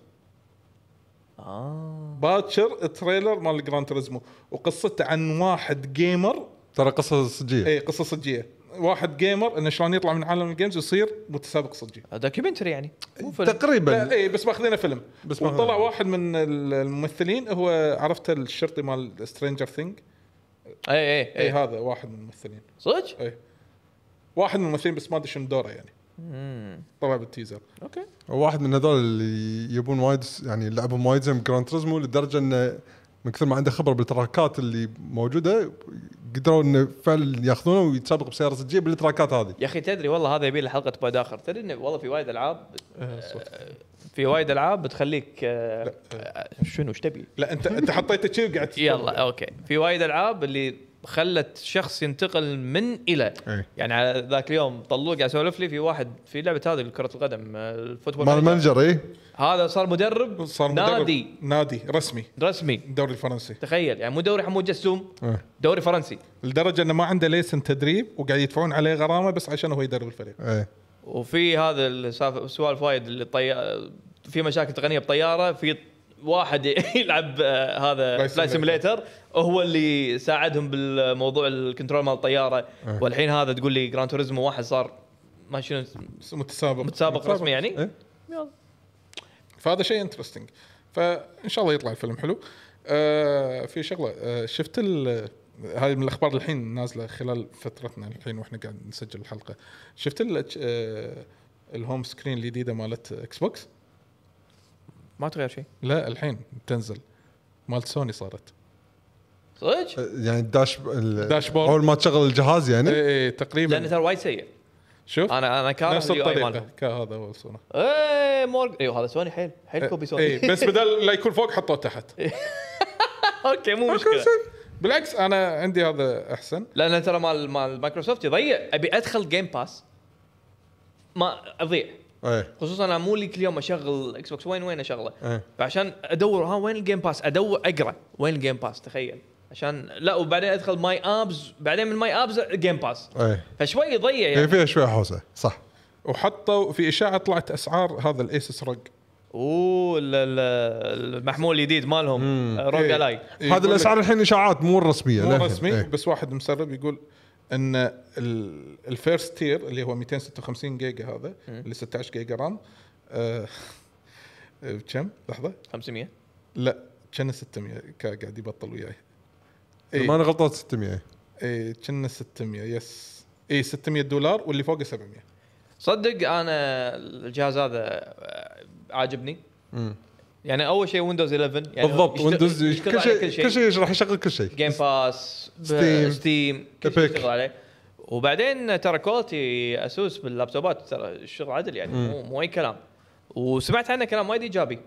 اه باكر تريلر مال جراند تريزمو وقصته عن واحد جيمر ترى قصه صجيه اي قصه صجيه واحد جيمر انه شلون يطلع من عالم الجيمز ويصير متسابق صجي دوكيومنتري آه، يعني مو فيلم تقريبا اي بس ماخذينه فيلم بس طلع واحد من الممثلين هو عرفته الشرطي مال سترينجر ثينج اي اي اي, أي هذا واحد من الممثلين صدق؟ اي واحد من الممثلين بس ما ادري شنو دوره يعني مم. طلع بالتيزر اوكي واحد من هذول اللي يبون وايد يعني لعبهم وايد زي جراند تريزمو لدرجه انه من كثر ما عنده خبره بالتراكات اللي موجوده قدروا انه فعلا ياخذونه ويتسابق بسياره الجيب بالتراكات هذه يا اخي تدري والله هذا يبي له حلقه بعد اخر تدري انه والله في وايد العاب آه، في وايد العاب بتخليك آه، آه، شنو ايش تبي؟ لا انت انت حطيته كذي وقعدت يلا اوكي في وايد العاب اللي خلت شخص ينتقل من الى أي. يعني على ذاك اليوم طلوق قاعد يسولف لي في واحد في لعبه هذه كره القدم آه، الفوتبول مال المنجر اي هذا صار مدرب صار مدرب نادي نادي رسمي رسمي الدوري الفرنسي تخيل يعني مو دوري حمود جسوم أي. دوري فرنسي لدرجه انه ما عنده ليسن تدريب وقاعد يدفعون عليه غرامه بس عشان هو يدرب الفريق أي. وفي هذا السوالف وايد في مشاكل تقنيه بطياره في واحد يلعب آه، هذا فلاي سيميليتر هو اللي ساعدهم بالموضوع الكنترول مال الطياره أه. والحين هذا تقول لي جراند توريزمو واحد صار ما شنو متسابق متسابق رسمي يعني إيه؟ يلا فهذا شيء انترستنج فان شاء الله يطلع الفيلم حلو آه في شغله آه شفت هذه من الاخبار اللي الحين نازله خلال فترتنا الحين واحنا قاعد نسجل الحلقه شفت الهوم آه، سكرين الجديده مالت اكس بوكس ما تغير شيء لا الحين بتنزل مالت سوني صارت صدق؟ يعني الداش الداشبورد اول ما تشغل الجهاز يعني؟ اي اي تقريبا لان ترى وايد سيء شوف انا انا كان نفس الطريقه هذا هو سوني اي مورج ايوه هذا سوني حيل حيل إيه، كوبي سوني اي بس بدل لا يكون فوق حطوه تحت اوكي مو مشكله بالعكس انا عندي هذا احسن لان ترى مال مال مايكروسوفت يضيع ابي ادخل جيم باس ما اضيع أيه. خصوصا انا مو لي كل يوم اشغل اكس بوكس وين وين اشغله أيه. فعشان ادور ها وين الجيم باس ادور اقرا وين الجيم باس تخيل عشان لا وبعدين ادخل ماي ابز بعدين من ماي ابز جيم باس أيه. فشوي يضيع إيه، يعني فيها شويه حوسه صح وحطوا في اشاعه طلعت اسعار هذا الايسس رق اوه المحمول الجديد مالهم روج الاي إيه. هذا الاسعار الحين اشاعات مو رسميه مو رسمي إيه. بس واحد مسرب يقول ان الفيرست تير اللي هو 256 جيجا هذا اللي 16 جيجا رام بكم آه، لحظه 500 لا كنا 600 قاعد يبطل وياي إيه؟ ما انا غلطت 600 اي كنا 600 يس اي 600 دولار واللي فوقه 700 صدق انا الجهاز هذا آه، عاجبني يعني اول شيء ويندوز 11 يعني بالضبط يشتغل- ويندوز يشتغل كل شيء كل شيء راح يشغل كل شيء جيم باس ستيم. ستيم كل شيء يشتغل عليه وبعدين ترى كواليتي اسوس باللابتوبات ترى الشغل عدل يعني مو مو اي كلام وسمعت عنه كلام وايد ايجابي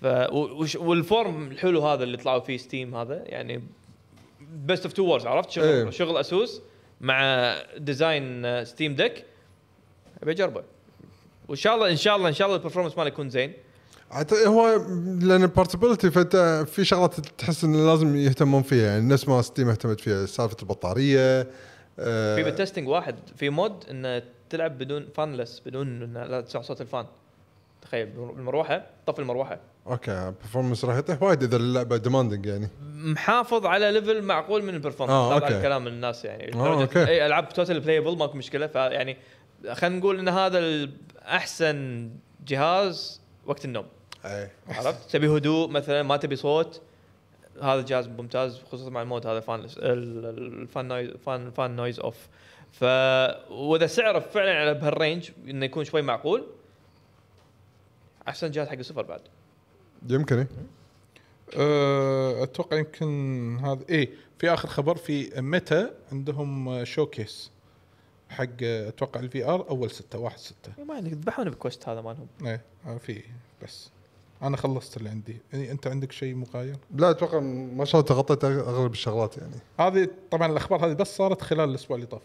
ف والفورم الحلو هذا اللي طلعوا فيه ستيم هذا يعني بيست اوف تو وورز عرفت شغل إيه. شغل اسوس مع ديزاين ستيم ديك ابي اجربه وان شاء الله ان شاء الله ان شاء الله البرفورمانس ماله يكون زين هو لان البورتبلتي فانت في شغلات تحس انه لازم يهتمون فيها يعني نفس ما ستيم اهتمت فيها سالفه البطاريه آه، في بالتستنج واحد في مود انه تلعب بدون فانلس بدون انه لا تسمع صوت الفان تخيل بالمروحه طفي المروحه اوكي برفورمانس راح يطيح وايد اذا اللعبه ديماندنج يعني محافظ على ليفل معقول من البرفورمنس آه، هذا كلام الناس يعني آه، أوكي. اي العاب توتال بلايبل ماكو مشكله فيعني خلينا نقول ان هذا احسن جهاز وقت النوم اي عرفت تبي هدوء مثلا ما تبي صوت هذا الجهاز ممتاز خصوصا مع المود هذا فان الفان نويز فان فان نويز اوف ف واذا سعره فعلا على بهالرينج انه يكون شوي معقول احسن جهاز حق السفر بعد يمكن اي أه، اتوقع يمكن هذا ايه في اخر خبر في ميتا عندهم شوكيس حق اتوقع الفي ار اول ستة واحد ستة ما عندك ذبحونا بكوست هذا مالهم ايه آه، في بس انا خلصت اللي عندي يعني انت عندك شيء مغاير لا اتوقع ما شاء الله تغطيت اغلب الشغلات يعني هذه طبعا الاخبار هذه بس صارت خلال الاسبوع اللي طاف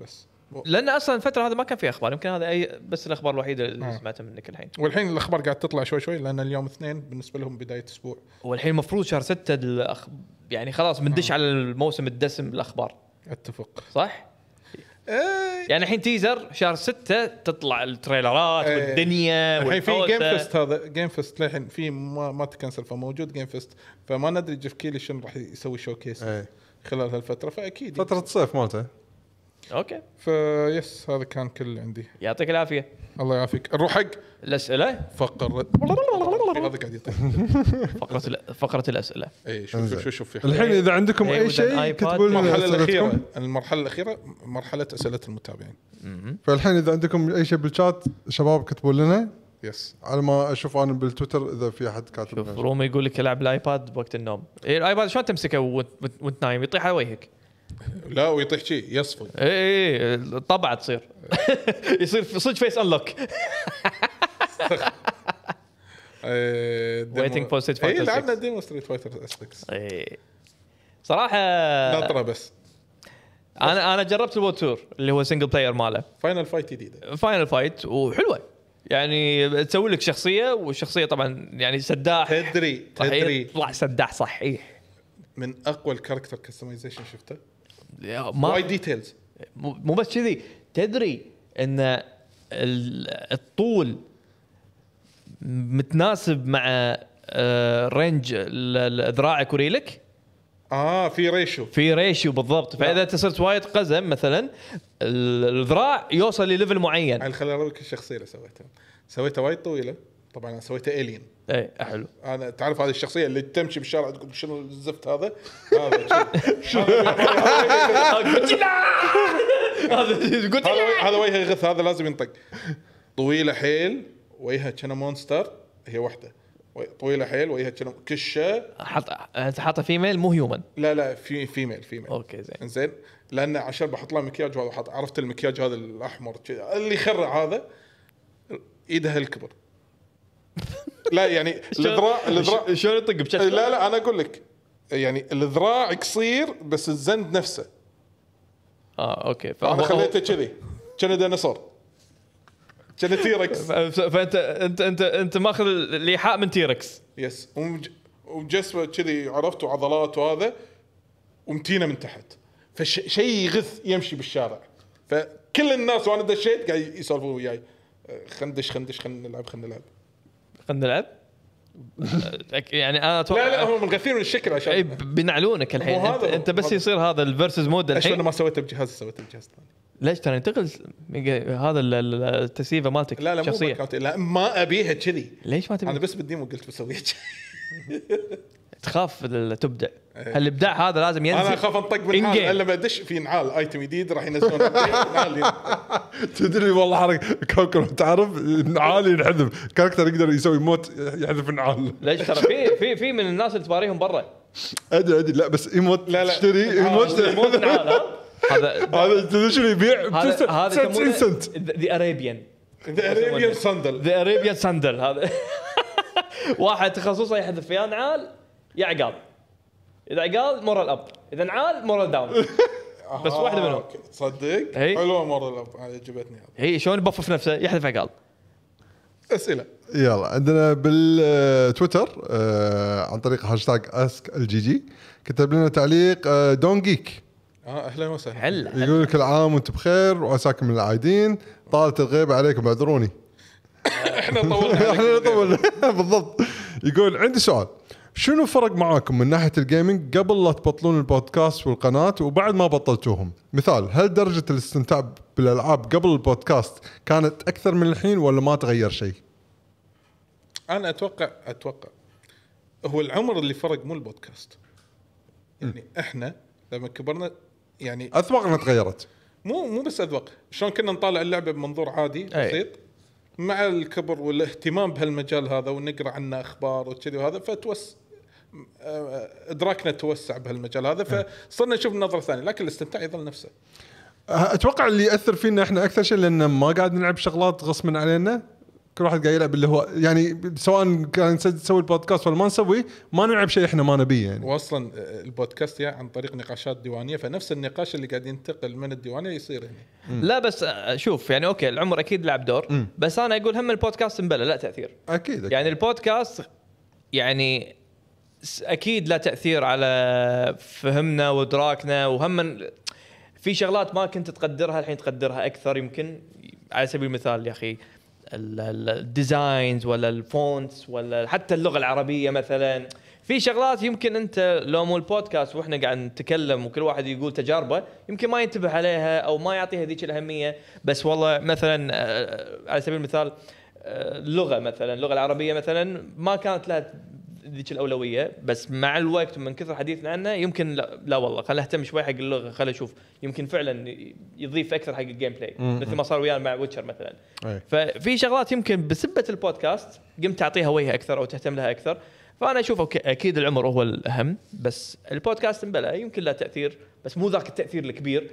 بس لان اصلا الفتره هذه ما كان في اخبار يمكن هذا اي بس الاخبار الوحيده اللي آه. سمعتها منك الحين والحين الاخبار قاعد تطلع شوي شوي لان اليوم اثنين بالنسبه لهم بدايه اسبوع والحين المفروض شهر ستة الأخ... يعني خلاص بندش آه. على الموسم الدسم الاخبار اتفق صح؟ ايه يعني الحين تيزر شهر ستة تطلع التريلرات ايه والدنيا الحين في جيم فيست هذا جيم فيست للحين في ما, ما تكنسل فموجود جيم فيست فما ندري جيف كيلي شنو راح يسوي شو كيس إيه. خلال هالفتره فاكيد فتره الصيف مالته اوكي فيس هذا كان كل اللي عندي يعطيك العافيه الله يعافيك نروح حق الاسئله فقره هذا قاعد فقره فقره الاسئله اي شوف شوف شوف, الحين اذا عندكم إيه، اي شيء كتبوا لنا المرحله الاخيره المرحله الاخيره مرحله اسئله المتابعين فالحين اذا عندكم اي شيء بالشات شباب كتبوا لنا يس على ما اشوف انا بالتويتر اذا في احد كاتب شوف رومي يقول لك العب الايباد بوقت النوم إيه، الايباد شلون تمسكه وانت نايم يطيح على وجهك لا ويطيح شيء يصفق اي اي إيه، طبعه تصير يصير صدق فيس انلوك ويتنج فور ستريت فايتر اي لعبنا ديمو ستريت فايتر 6 اي صراحه ناطره بس انا انا جربت الوو تور اللي هو سنجل بلاير ماله فاينل فايت جديده فاينل فايت وحلوه يعني تسوي لك شخصيه والشخصيه طبعا يعني سداح تدري تدري طلع سداح صحيح من اقوى الكاركتر كستمايزيشن شفته ما وايد ديتيلز مو بس كذي تدري ان الطول متناسب مع رينج آه، ذراعك وريلك اه في ريشيو في ريشيو بالضبط نعم. فاذا انت صرت وايد قزم مثلا الذراع يوصل لليفل معين انا خليني اوريك الشخصيه اللي سويتها سويتها وايد طويله طبعا انا سويتها الين اي حلو انا تعرف هذه الشخصيه اللي تمشي بالشارع تقول شنو الزفت هذا؟ هذا هذا هذا وجهه غث هذا لازم ينطق طويله حيل وجهها كنا مونستر هي واحده طويله حيل وجهها كنا كشه حاطه انت حاطه فيميل مو هيومن لا لا في فيميل فيميل اوكي زين زين لان عشان بحط لها مكياج وهذا عرفت المكياج هذا الاحمر اللي يخرع هذا ايدها الكبر لا يعني الذراع الذراع شلون يطق بشكل إيه، لا لا انا اقول لك يعني الذراع قصير بس الزند نفسه اه اوكي فأنا خليته كذي كان ديناصور كان تيركس فانت انت انت انت ماخذ الايحاء من تيركس يس وجسمه كذي عرفت وعضلات وهذا ومتينه من تحت فشيء يغث يمشي بالشارع فكل الناس وانا دشيت قاعد يسولفون وياي خندش خندش خلينا نلعب خلينا نلعب خلينا نلعب يعني انا اتوقع لا لا هم منغثين الشكل عشان بينعلونك الحين انت, انت بس هذا. يصير هذا الفيرسز مود الحين ايش انا ما سويته بجهاز سويته بجهاز ثاني ليش ترى انتقل هذا التسيفه مالتك لا لا شخصية. مو لا ما ابيها كذي ليش ما تبي انا بس بالديمو قلت بسويها تخاف تبدع إيه. الابداع هذا لازم ينزل انا اخاف انطق من الا ما ادش في نعال ايتم جديد راح ينزلون تدري والله حركه كوكب تعرف نعال ينحذف كاركتر يقدر يسوي موت يحذف نعال ليش ترى في في في من الناس اللي تباريهم برا ادري ادري لا بس ايموت لا لا تشتري آه، ايموت نعال هذا هذا تدري شنو يبيع هذا 99 سنت ذا اريبيان ذا اريبيان ساندل ذا اريبيان ساندل هذا واحد تخصصه يحذف يا نعال يا عقال اذا عقال مورال اب اذا نعال مورال داون بس واحده منهم آه، أوكي. تصدق حلوه مورال آه، اب عجبتني هي شلون يبفف نفسه يحذف عقال اسئله يلا عندنا بالتويتر آه، عن طريق هاشتاج اسك الجي جي كتب لنا تعليق دون جيك اهلا وسهلا يقول لك العام وانتم بخير وعساكم من العايدين طالت الغيبه عليكم اعذروني احنا طولنا احنا طولنا بالضبط يقول عندي سؤال شنو فرق معاكم من ناحيه الجيمنج قبل لا تبطلون البودكاست والقناه وبعد ما بطلتوهم مثال هل درجه الاستمتاع بالالعاب قبل البودكاست كانت اكثر من الحين ولا ما تغير شيء انا اتوقع اتوقع هو العمر اللي فرق مو البودكاست يعني م. احنا لما كبرنا يعني اذواقنا تغيرت مو مو بس اذواق شلون كنا نطالع اللعبه بمنظور عادي بسيط مع الكبر والاهتمام بهالمجال هذا ونقرا عنه اخبار وكذي وهذا فتوس ادراكنا توسع بهالمجال هذا فصرنا نشوف نظره ثانيه لكن الاستمتاع يظل نفسه أه، اتوقع اللي ياثر فينا احنا اكثر شيء لان ما قاعد نلعب شغلات غصبا علينا كل واحد قاعد يلعب اللي هو يعني سواء كان نسوي البودكاست ولا ما نسوي ما نلعب شيء احنا ما نبيه يعني واصلا أه، البودكاست يعني عن طريق نقاشات ديوانيه فنفس النقاش اللي قاعد ينتقل من الديوانيه يصير هنا لا بس أه، شوف يعني اوكي العمر اكيد لعب دور م. بس انا اقول هم البودكاست مبلى لا تاثير اكيد, أكيد. يعني البودكاست يعني اكيد له تاثير على فهمنا وادراكنا وهم في شغلات ما كنت تقدرها الحين تقدرها اكثر يمكن على سبيل المثال يا اخي الديزاينز ولا الفونتس ولا حتى اللغه العربيه مثلا في شغلات يمكن انت لو مو البودكاست واحنا قاعد نتكلم وكل واحد يقول تجاربه يمكن ما ينتبه عليها او ما يعطيها ذيك الاهميه بس والله مثلا آه، على سبيل المثال آه، اللغه مثلا اللغه العربيه مثلا ما كانت لها ذيك الاولويه بس مع الوقت ومن كثر حديثنا عنه يمكن لا, لا والله خلينا اهتم شوي حق اللغه خلينا اشوف يمكن فعلا يضيف اكثر حق الجيم بلاي مثل ما صار ويانا مع ويتشر مثلا أي. ففي شغلات يمكن بسبه البودكاست قمت تعطيها وجه اكثر او تهتم لها اكثر فانا اشوف أوكي اكيد العمر هو الاهم بس البودكاست بلا يمكن له تاثير بس مو ذاك التاثير الكبير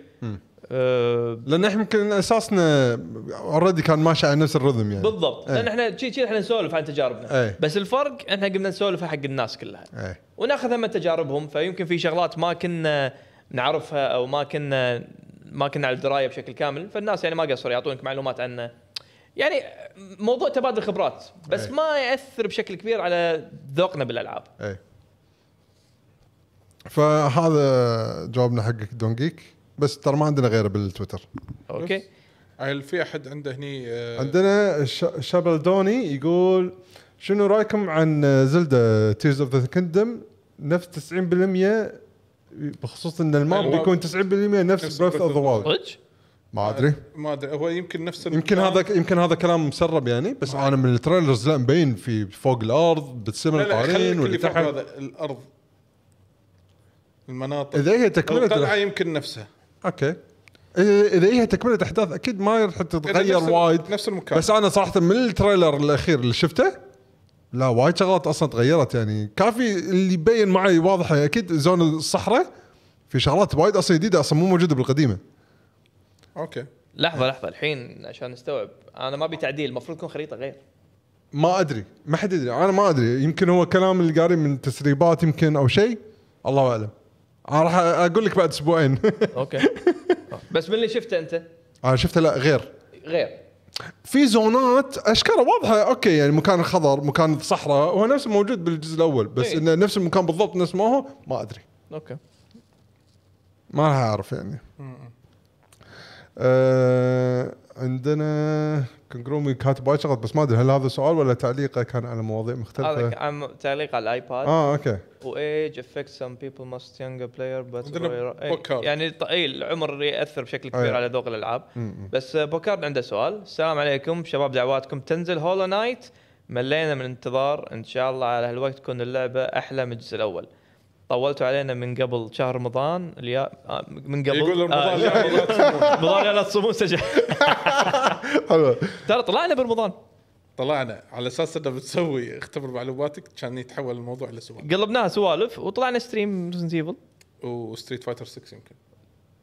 آه، لان احنا يمكن اساسنا اوريدي كان ماشي على نفس الرذم يعني بالضبط إيه. لان احنا شي شي احنا نسولف عن تجاربنا أي. بس الفرق احنا قمنا نسولف حق الناس كلها إيه. وناخذها من تجاربهم فيمكن في شغلات ما كنا نعرفها او ما كنا ما كنا على درايه بشكل كامل فالناس يعني ما قصروا يعطونك معلومات عنه يعني موضوع تبادل خبرات بس أي. ما ياثر بشكل كبير على ذوقنا بالالعاب أي. فهذا جوابنا حقك دونجيك بس ترى ما عندنا غيره بالتويتر اوكي هل في احد عنده هني آه عندنا شابلدوني يقول شنو رايكم عن زلدا تيرز اوف ذا كيندم نفس 90% بخصوص ان الماب بيكون 90% نفس بريث اوف ذا وولد ما ادري آه، ما ادري هو يمكن نفس يمكن هذا يمكن هذا كلام مسرب يعني بس انا من التريلرز لا مبين في فوق الارض بتسمى القارين واللي تحت الارض المناطق اذا هي تكمله القلعه يمكن نفسها اوكي إيه، اذا هي تكمله احداث اكيد ما راح تتغير وايد نفس المكان بس انا صراحه من التريلر الاخير اللي شفته لا وايد شغلات اصلا تغيرت يعني كافي اللي يبين معي واضحه يعني، اكيد زون الصحراء في شغلات وايد اصلا جديده اصلا مو موجوده بالقديمه اوكي لحظه لحظه الحين عشان نستوعب انا ما ابي تعديل المفروض تكون خريطه غير ما ادري ما حد يدري انا ما ادري يمكن هو كلام اللي قاري من تسريبات يمكن او شيء الله اعلم آه، راح اقول لك بعد اسبوعين اوكي بس من اللي شفته انت؟ انا آه، شفته لا غير غير في زونات اشكال واضحه اوكي يعني مكان خضر مكان صحراء هو نفسه موجود بالجزء الاول بس إيه. انه نفس المكان بالضبط نفس ما هو ما ادري اوكي ما راح اعرف يعني أه عندنا كنجرومي كاتب وايد شغلات بس ما ادري هل هذا سؤال ولا تعليقه كان على مواضيع مختلفه؟ هذا كان تعليق على الايباد اه اوكي وايج افكت سم بيبل ماست يونجر بلاير بس يعني اي العمر ياثر بشكل كبير أيوه. على ذوق الالعاب بس آه، بوكارد عنده سؤال السلام عليكم شباب دعواتكم تنزل هولو نايت ملينا من الانتظار ان شاء الله على هالوقت تكون اللعبه احلى من الجزء الاول طولتوا علينا من قبل شهر رمضان اليا آه، من قبل يقول آه، رمضان رمضان لا تصومون سجل حلو ترى طلعنا برمضان طلعنا على اساس انه بتسوي اختبر معلوماتك كان يتحول الموضوع الى سوالف قلبناها سوالف وطلعنا ستريم ريزنت ايفل وستريت فايتر 6 يمكن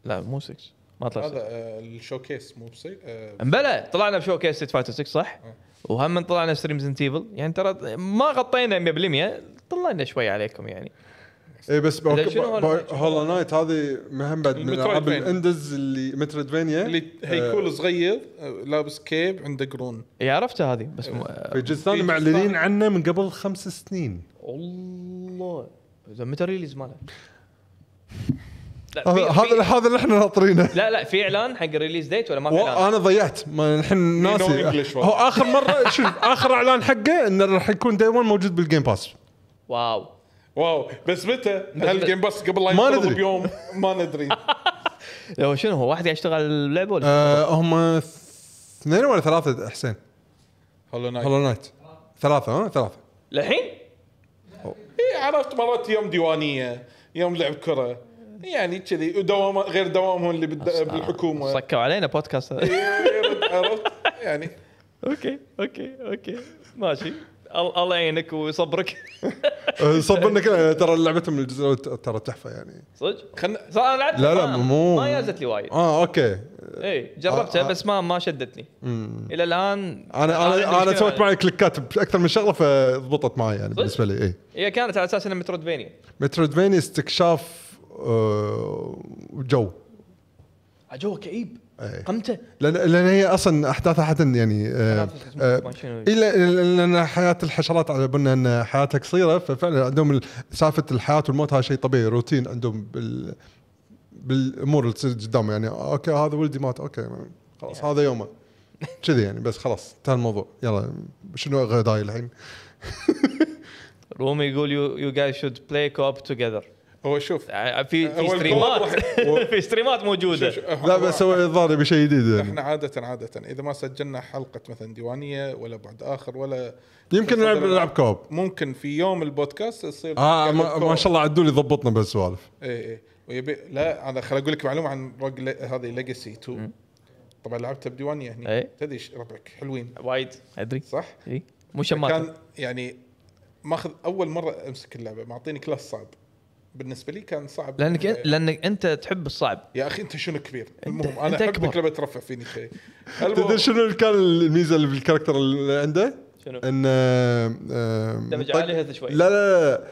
لا مو 6 ما طلع هذا آه، الشوكيس مو بسيط بلى طلعنا بشو كيس ستريت فايتر 6 صح وهم طلعنا ستريم ريزنت ايفل يعني ترى ما غطينا 100% طلعنا شوي عليكم يعني اي بس هولو نايت هذه مهم بعد من العاب الاندز اللي متريدفينيا اللي هيكول آه، صغير لابس كيب عنده قرون اي عرفتها هذه بس في الجزء الثاني معلنين عنه من قبل خمس سنين الله اذا متى ريليز ماله؟ هذا هذا اللي احنا ناطرينه لا لا في اعلان حق ريليز ديت ولا ما في اعلان؟ انا ضيعت الحين ناسي هو اخر مره شوف اخر اعلان حقه انه راح يكون داي 1 موجود بالجيم باس واو واو بس متى هل جيم باس قبل لا ما ندري بيوم ما ندري لو شنو هو واحد قاعد يشتغل اللعبه ولا آه، هم اثنين ولا ثلاثه حسين هولو نايت هولو نايت ثلاثه ها ثلاثه للحين؟ اي عرفت مرات يوم ديوانيه يوم لعب كره يعني كذي ودوام غير دوامهم اللي بالحكومه صكوا علينا بودكاست عرفت يعني اوكي اوكي اوكي ماشي الله يعينك ويصبرك أه، صبرنا كلنا يعني ترى لعبتهم الجزء الاول ترى تحفه يعني صدق؟ خلنا انا لعبت لا لا مو ما يازت لي وايد اه اوكي اي جربتها آه, آه. بس ما ما شدتني مم. الى الان انا انا انا سويت معي كليكات باكثر من شغله فضبطت معي يعني بالنسبه لي اي هي كانت على اساس انها مترودفينيا مترودفينيا استكشاف أه، جو جو كئيب أيه. قمته لان لان هي اصلا احداثها حتى يعني آه آه لان حياه الحشرات على بالنا ان حياتها قصيره ففعلا عندهم سالفه الحياه والموت هذا شيء طبيعي روتين عندهم بال بالامور اللي تصير قدامه يعني اوكي هذا ولدي مات اوكي خلاص يعني. هذا يومه كذي يعني بس خلاص انتهى الموضوع يلا شنو غداي الحين رومي يقول يو جايز شود بلاي كوب توجذر هو شوف آه، آه، في في ستريمات في ستريمات موجوده لا بس هو الظاهر بشيء جديد يعني. احنا عاده عاده اذا ما سجلنا حلقه مثلا ديوانيه ولا بعد اخر ولا يمكن نلعب نلعب كوب ممكن في يوم البودكاست يصير اه ما, ما شاء الله عدول يضبطنا بالسوالف اي اي ويبي لا انا خل اقول لك معلومه عن روج هذه ليجسي 2 طبعا لعبتها بديوانيه هنا إيه. تدري ربعك حلوين وايد ادري صح؟ اي مو شماته كان يعني ماخذ اول مره امسك اللعبه معطيني كلاس صعب بالنسبه لي كان صعب لانك إن... لانك انت تحب الصعب يا اخي انت شنو كبير المهم انا احبك لما ترفع فيني شيء تدري شنو كان الميزه اللي بالكاركتر اللي عنده؟ شنو؟ انه آه، آه، دمج عليها شوي لا لا لا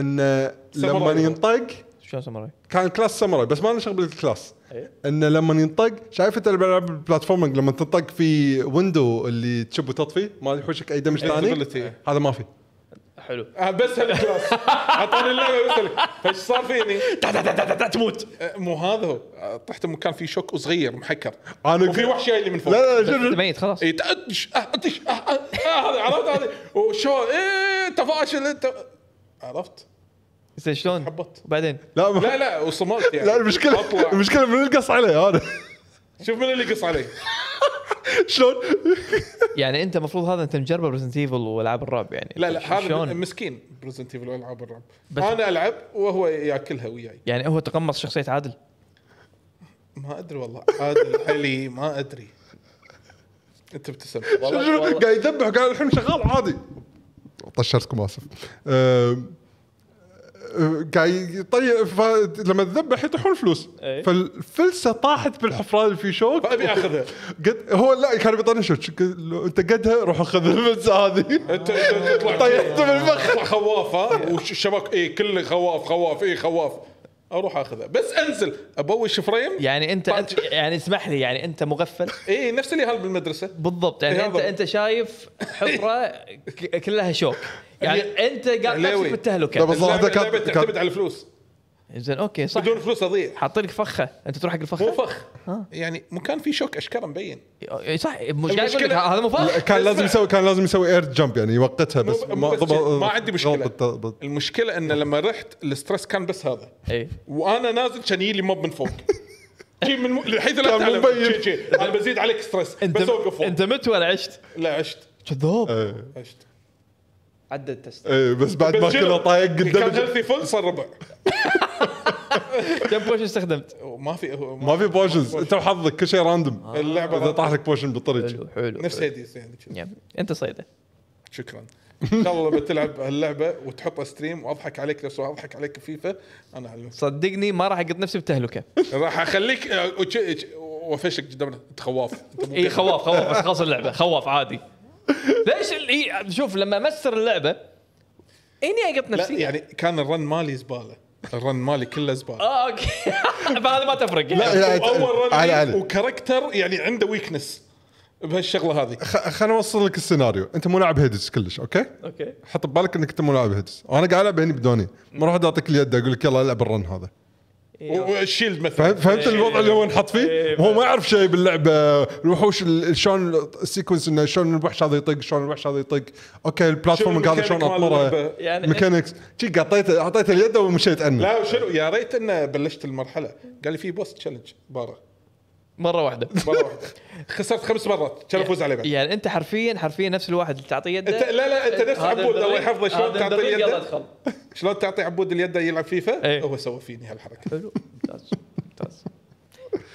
انه آه، لما ينطق شلون ساموراي؟ كان كلاس ساموراي بس ما له شغل بالكلاس إيه. انه لما ينطق شايف انت الالعاب البلاتفورمينج لما تنطق في ويندو اللي تشب وتطفي ما يحوشك اي دمج إيه، ثاني هذا ما في حلو آه، بس هالكلاس اعطاني اللعبه بس فايش صار فيني؟ تموت آه، مو هذا هو آه، طحت مكان فيه شوك صغير محكر انا وفي وحش جاي لي من فوق لا لا شوف ميت خلاص اي تأدش ادش هذا عرفت هذه وشو ايه انت فاشل انت عرفت زين شلون؟ حبط بعدين لا لا لا وصمت يعني لا المشكله المشكله من القص عليه هذا شوف من اللي قص علي شلون؟ يعني انت المفروض هذا انت مجربه بريزنت ايفل والعاب الرعب يعني لا لا طيب، هذا مسكين بريزنت ايفل والعاب الرعب بس انا العب وهو ياكلها وياي يعني هو تقمص شخصيه عادل ما ادري والله عادل علي ما ادري انت ابتسمت والله قاعد يذبح قاعد الحين شغال عادي طشرتكم اسف قاعد يطيق فلما تذبح يطيحون فلوس إيه. فالفلسه طاحت بالحفره اللي في شوك فابي اخذها قد هو لا كان بيطنش انت قدها روح خذ الفلسه هذه انت طيحت بالفخ خواف ها والشبك اي كله خواف خواف اي خواف اروح اخذها بس انزل ابوش فريم يعني انت, أنت يعني اسمح لي يعني انت مغفل اي نفس اللي هل بالمدرسه بالضبط يعني انت انت شايف حفره كلها شوك يعني انت قاعد تشوف التهلكه بس هذا كان تعتمد على الفلوس زين اوكي صح بدون فلوس اضيع حاطين لك فخه انت تروح حق الفخه مو فخ يعني مو كان في شوك اشكال مبين صح مش قاعد اقول لك هذا مو فخ كان لازم يسوي كان لازم يسوي اير جمب يعني يوقتها بس ما, بس ما عندي مشكله المشكله انه لما رحت الاسترس كان بس هذا اي وانا نازل كان يجي لي موب من فوق شيء من الحين لا تعلم انا بزيد عليك ستريس بس اوقف انت مت ولا عشت؟ لا عشت كذاب عشت عدد التست اي بس بعد ما كله طايق قدام كان هيلثي فول صار ربع كم بوشن استخدمت؟ ما في ما في بوشنز انت وحظك كل شيء راندوم آه. اللعبه اذا طاح لك بوشن بالطريق حلو حلو نفس هيديز يعني انت صيده شكرا ان شاء الله لما تلعب هاللعبه وتحط ستريم واضحك عليك نفس اضحك عليك فيفا انا اعلمك صدقني ما راح اقط نفسي بتهلكه راح اخليك آه، وافشك قدامنا انت خواف اي خواف خواف بس خلص اللعبه خواف عادي ليش اللي شوف لما مسر اللعبه اني اقط لا نفسي يعني كان الرن مالي زباله الرن مالي كله زباله اه اوكي فهذا ما تفرق لا لا، لا، اول رن وكاركتر يعني عنده ويكنس بهالشغله هذه خ- خليني اوصل لك السيناريو انت مو لاعب هيدس كلش اوكي اوكي حط ببالك انك انت مو لاعب هيدس وانا قاعد العب هني بدوني ما راح اعطيك اليد اقول لك يلا العب الرن هذا إيه، والشيلد مثلا فهمت إيه، الوضع اللي هو انحط فيه؟ إيه، هو ما يعرف شيء باللعبه الوحوش شلون السيكونس انه شلون الوحش هذا يطق شلون الوحش هذا يطق اوكي البلاتفورم هذا شلون اطمره يعني ميكانكس شي اعطيته اعطيته اليد ومشيت عنه لا شنو يا ريت انه بلشت المرحله قال لي في بوست تشالنج برا مره واحده مره واحده خسرت خمس مرات كان افوز عليه يعني, يعني انت حرفيا حرفيا نفس الواحد اللي تعطيه يده لا لا انت نفس عبود الله يحفظه شلون تعطي يده شلون تعطي عبود اليد يلعب فيفا إيه. هو سوى فيني هالحركه حلو ممتاز ممتاز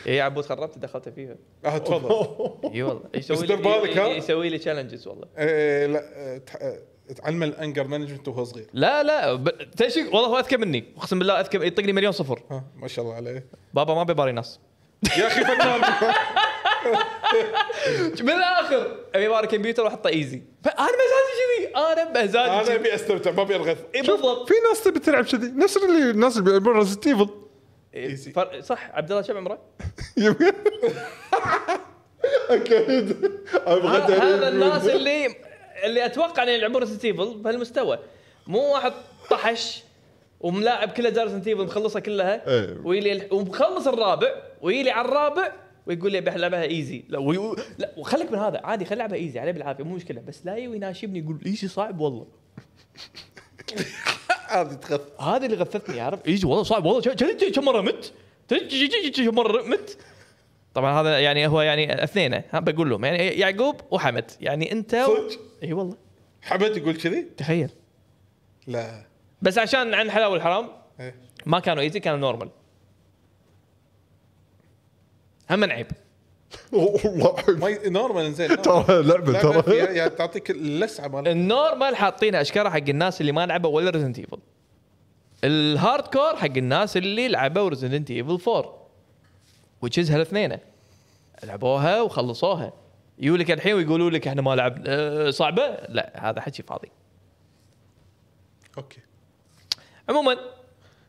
اي يا عبود خربت دخلت فيفا اه تفضل اي والله يسوي لي تشالنجز والله إيه، لا تعلم الانجر مانجمنت وهو صغير لا لا تشك والله هو اذكى مني اقسم بالله اذكى يطقني مليون صفر آه، ما شاء الله عليه بابا ما بيباري ناس يا اخي فنان من الاخر ابي بار كمبيوتر واحطه ايزي انا مزاجي كذي انا مزاجي انا ابي استمتع ما ابي انغث إيه، بالضبط في ناس تبي تلعب كذي نفس اللي الناس اللي بيلعبون ريزنت ايفل صح عبد الله كم عمره؟ اكيد هذا الناس اللي اللي اتوقع ان يلعبون ريزنت ايفل بهالمستوى مو واحد طحش وملاعب كلها جارسن تيفل مخلصها كلها إيه. ومخلص الرابع ويلي على الرابع ويقول لي العبها ايزي لا, ويو... لا وخليك من هذا عادي خلي العبها ايزي عليه بالعافيه مو مشكله بس لا يناشبني يقول ايزي صعب والله هذه تخف هذه اللي غثتني عارف ايزي والله صعب والله تدري كم مره مت كم مره مت طبعا هذا يعني هو يعني اثنين بقول لهم يعني يعقوب وحمد يعني انت و... اي والله حمد يقول كذي تخيل لا بس عشان عن حلاوه والحرام إيه. ما كانوا ايزي كانوا نورمال هم عيب والله ما نورمال زين ترى لعبه ترى يعني تعطيك اللسعه مال النورمال حاطينها اشكاله حق الناس اللي ما لعبوا ولا ريزنت ايفل الهارد كور حق الناس اللي لعبوا ريزنت ايفل 4 وتشز هالاثنين لعبوها وخلصوها يقول لك الحين ويقولوا لك احنا ما لعبنا آه، صعبه لا هذا حكي فاضي اوكي عموما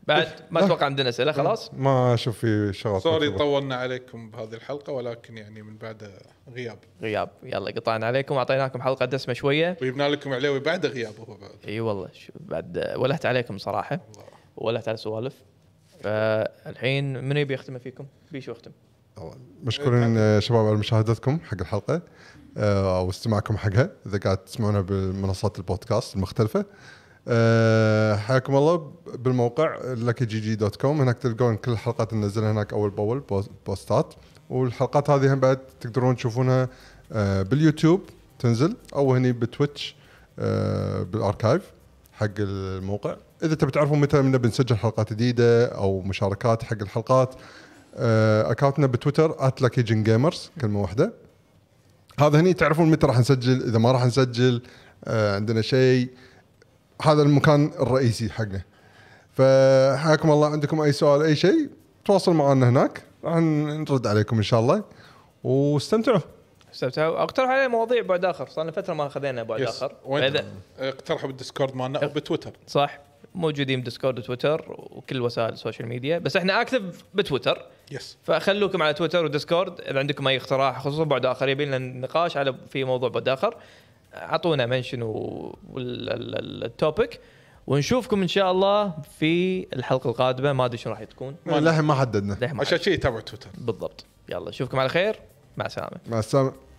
بعد إيه. ما اتوقع عندنا اسئله خلاص ما اشوف في شغلات سوري طولنا عليكم بهذه الحلقه ولكن يعني من بعد غياب غياب يلا قطعنا عليكم واعطيناكم حلقه دسمه شويه وجبنا لكم عليوي بعد غياب هو بعد اي والله بعد ولهت عليكم صراحه ولهت على سوالف فالحين من يبي يختم فيكم؟ بيشو يختم مشكورين إيه، شباب على مشاهدتكم حق الحلقه آه، واستماعكم حقها اذا قاعد تسمعونها بمنصات البودكاست المختلفه أه حياكم الله بالموقع جي دوت كوم هناك تلقون كل الحلقات ننزلها هناك اول باول بوستات والحلقات هذه هم بعد تقدرون تشوفونها أه باليوتيوب تنزل او هني بتويتش أه بالاركايف حق الموقع اذا تبي تعرفون متى بنسجل حلقات جديده او مشاركات حق الحلقات آه، اكاونتنا بتويتر @لكيجن جيمرز كلمه واحده هذا هني تعرفون متى راح نسجل اذا ما راح نسجل آه، عندنا شيء هذا المكان الرئيسي حقنا فحياكم الله عندكم اي سؤال اي شيء تواصلوا معنا هناك راح نرد عليكم ان شاء الله واستمتعوا استمتعوا اقترح علينا مواضيع بعد اخر صار لنا فتره ما اخذنا بعد يس. اخر فإذا... اقترحوا بالديسكورد مالنا او بتويتر صح موجودين بالديسكورد وتويتر وكل وسائل السوشيال ميديا بس احنا اكتف بتويتر يس فخلوكم على تويتر وديسكورد اذا عندكم اي اقتراح خصوصا بعد اخر يبي لنا نقاش على في موضوع بعد اخر اعطونا منشن والتوبك ونشوفكم ان شاء الله في الحلقه القادمه ما ادري شنو راح تكون للحين ما حددنا عشان شيء تابعوا تويتر بالضبط يلا نشوفكم على خير مع السلامه مع السلامه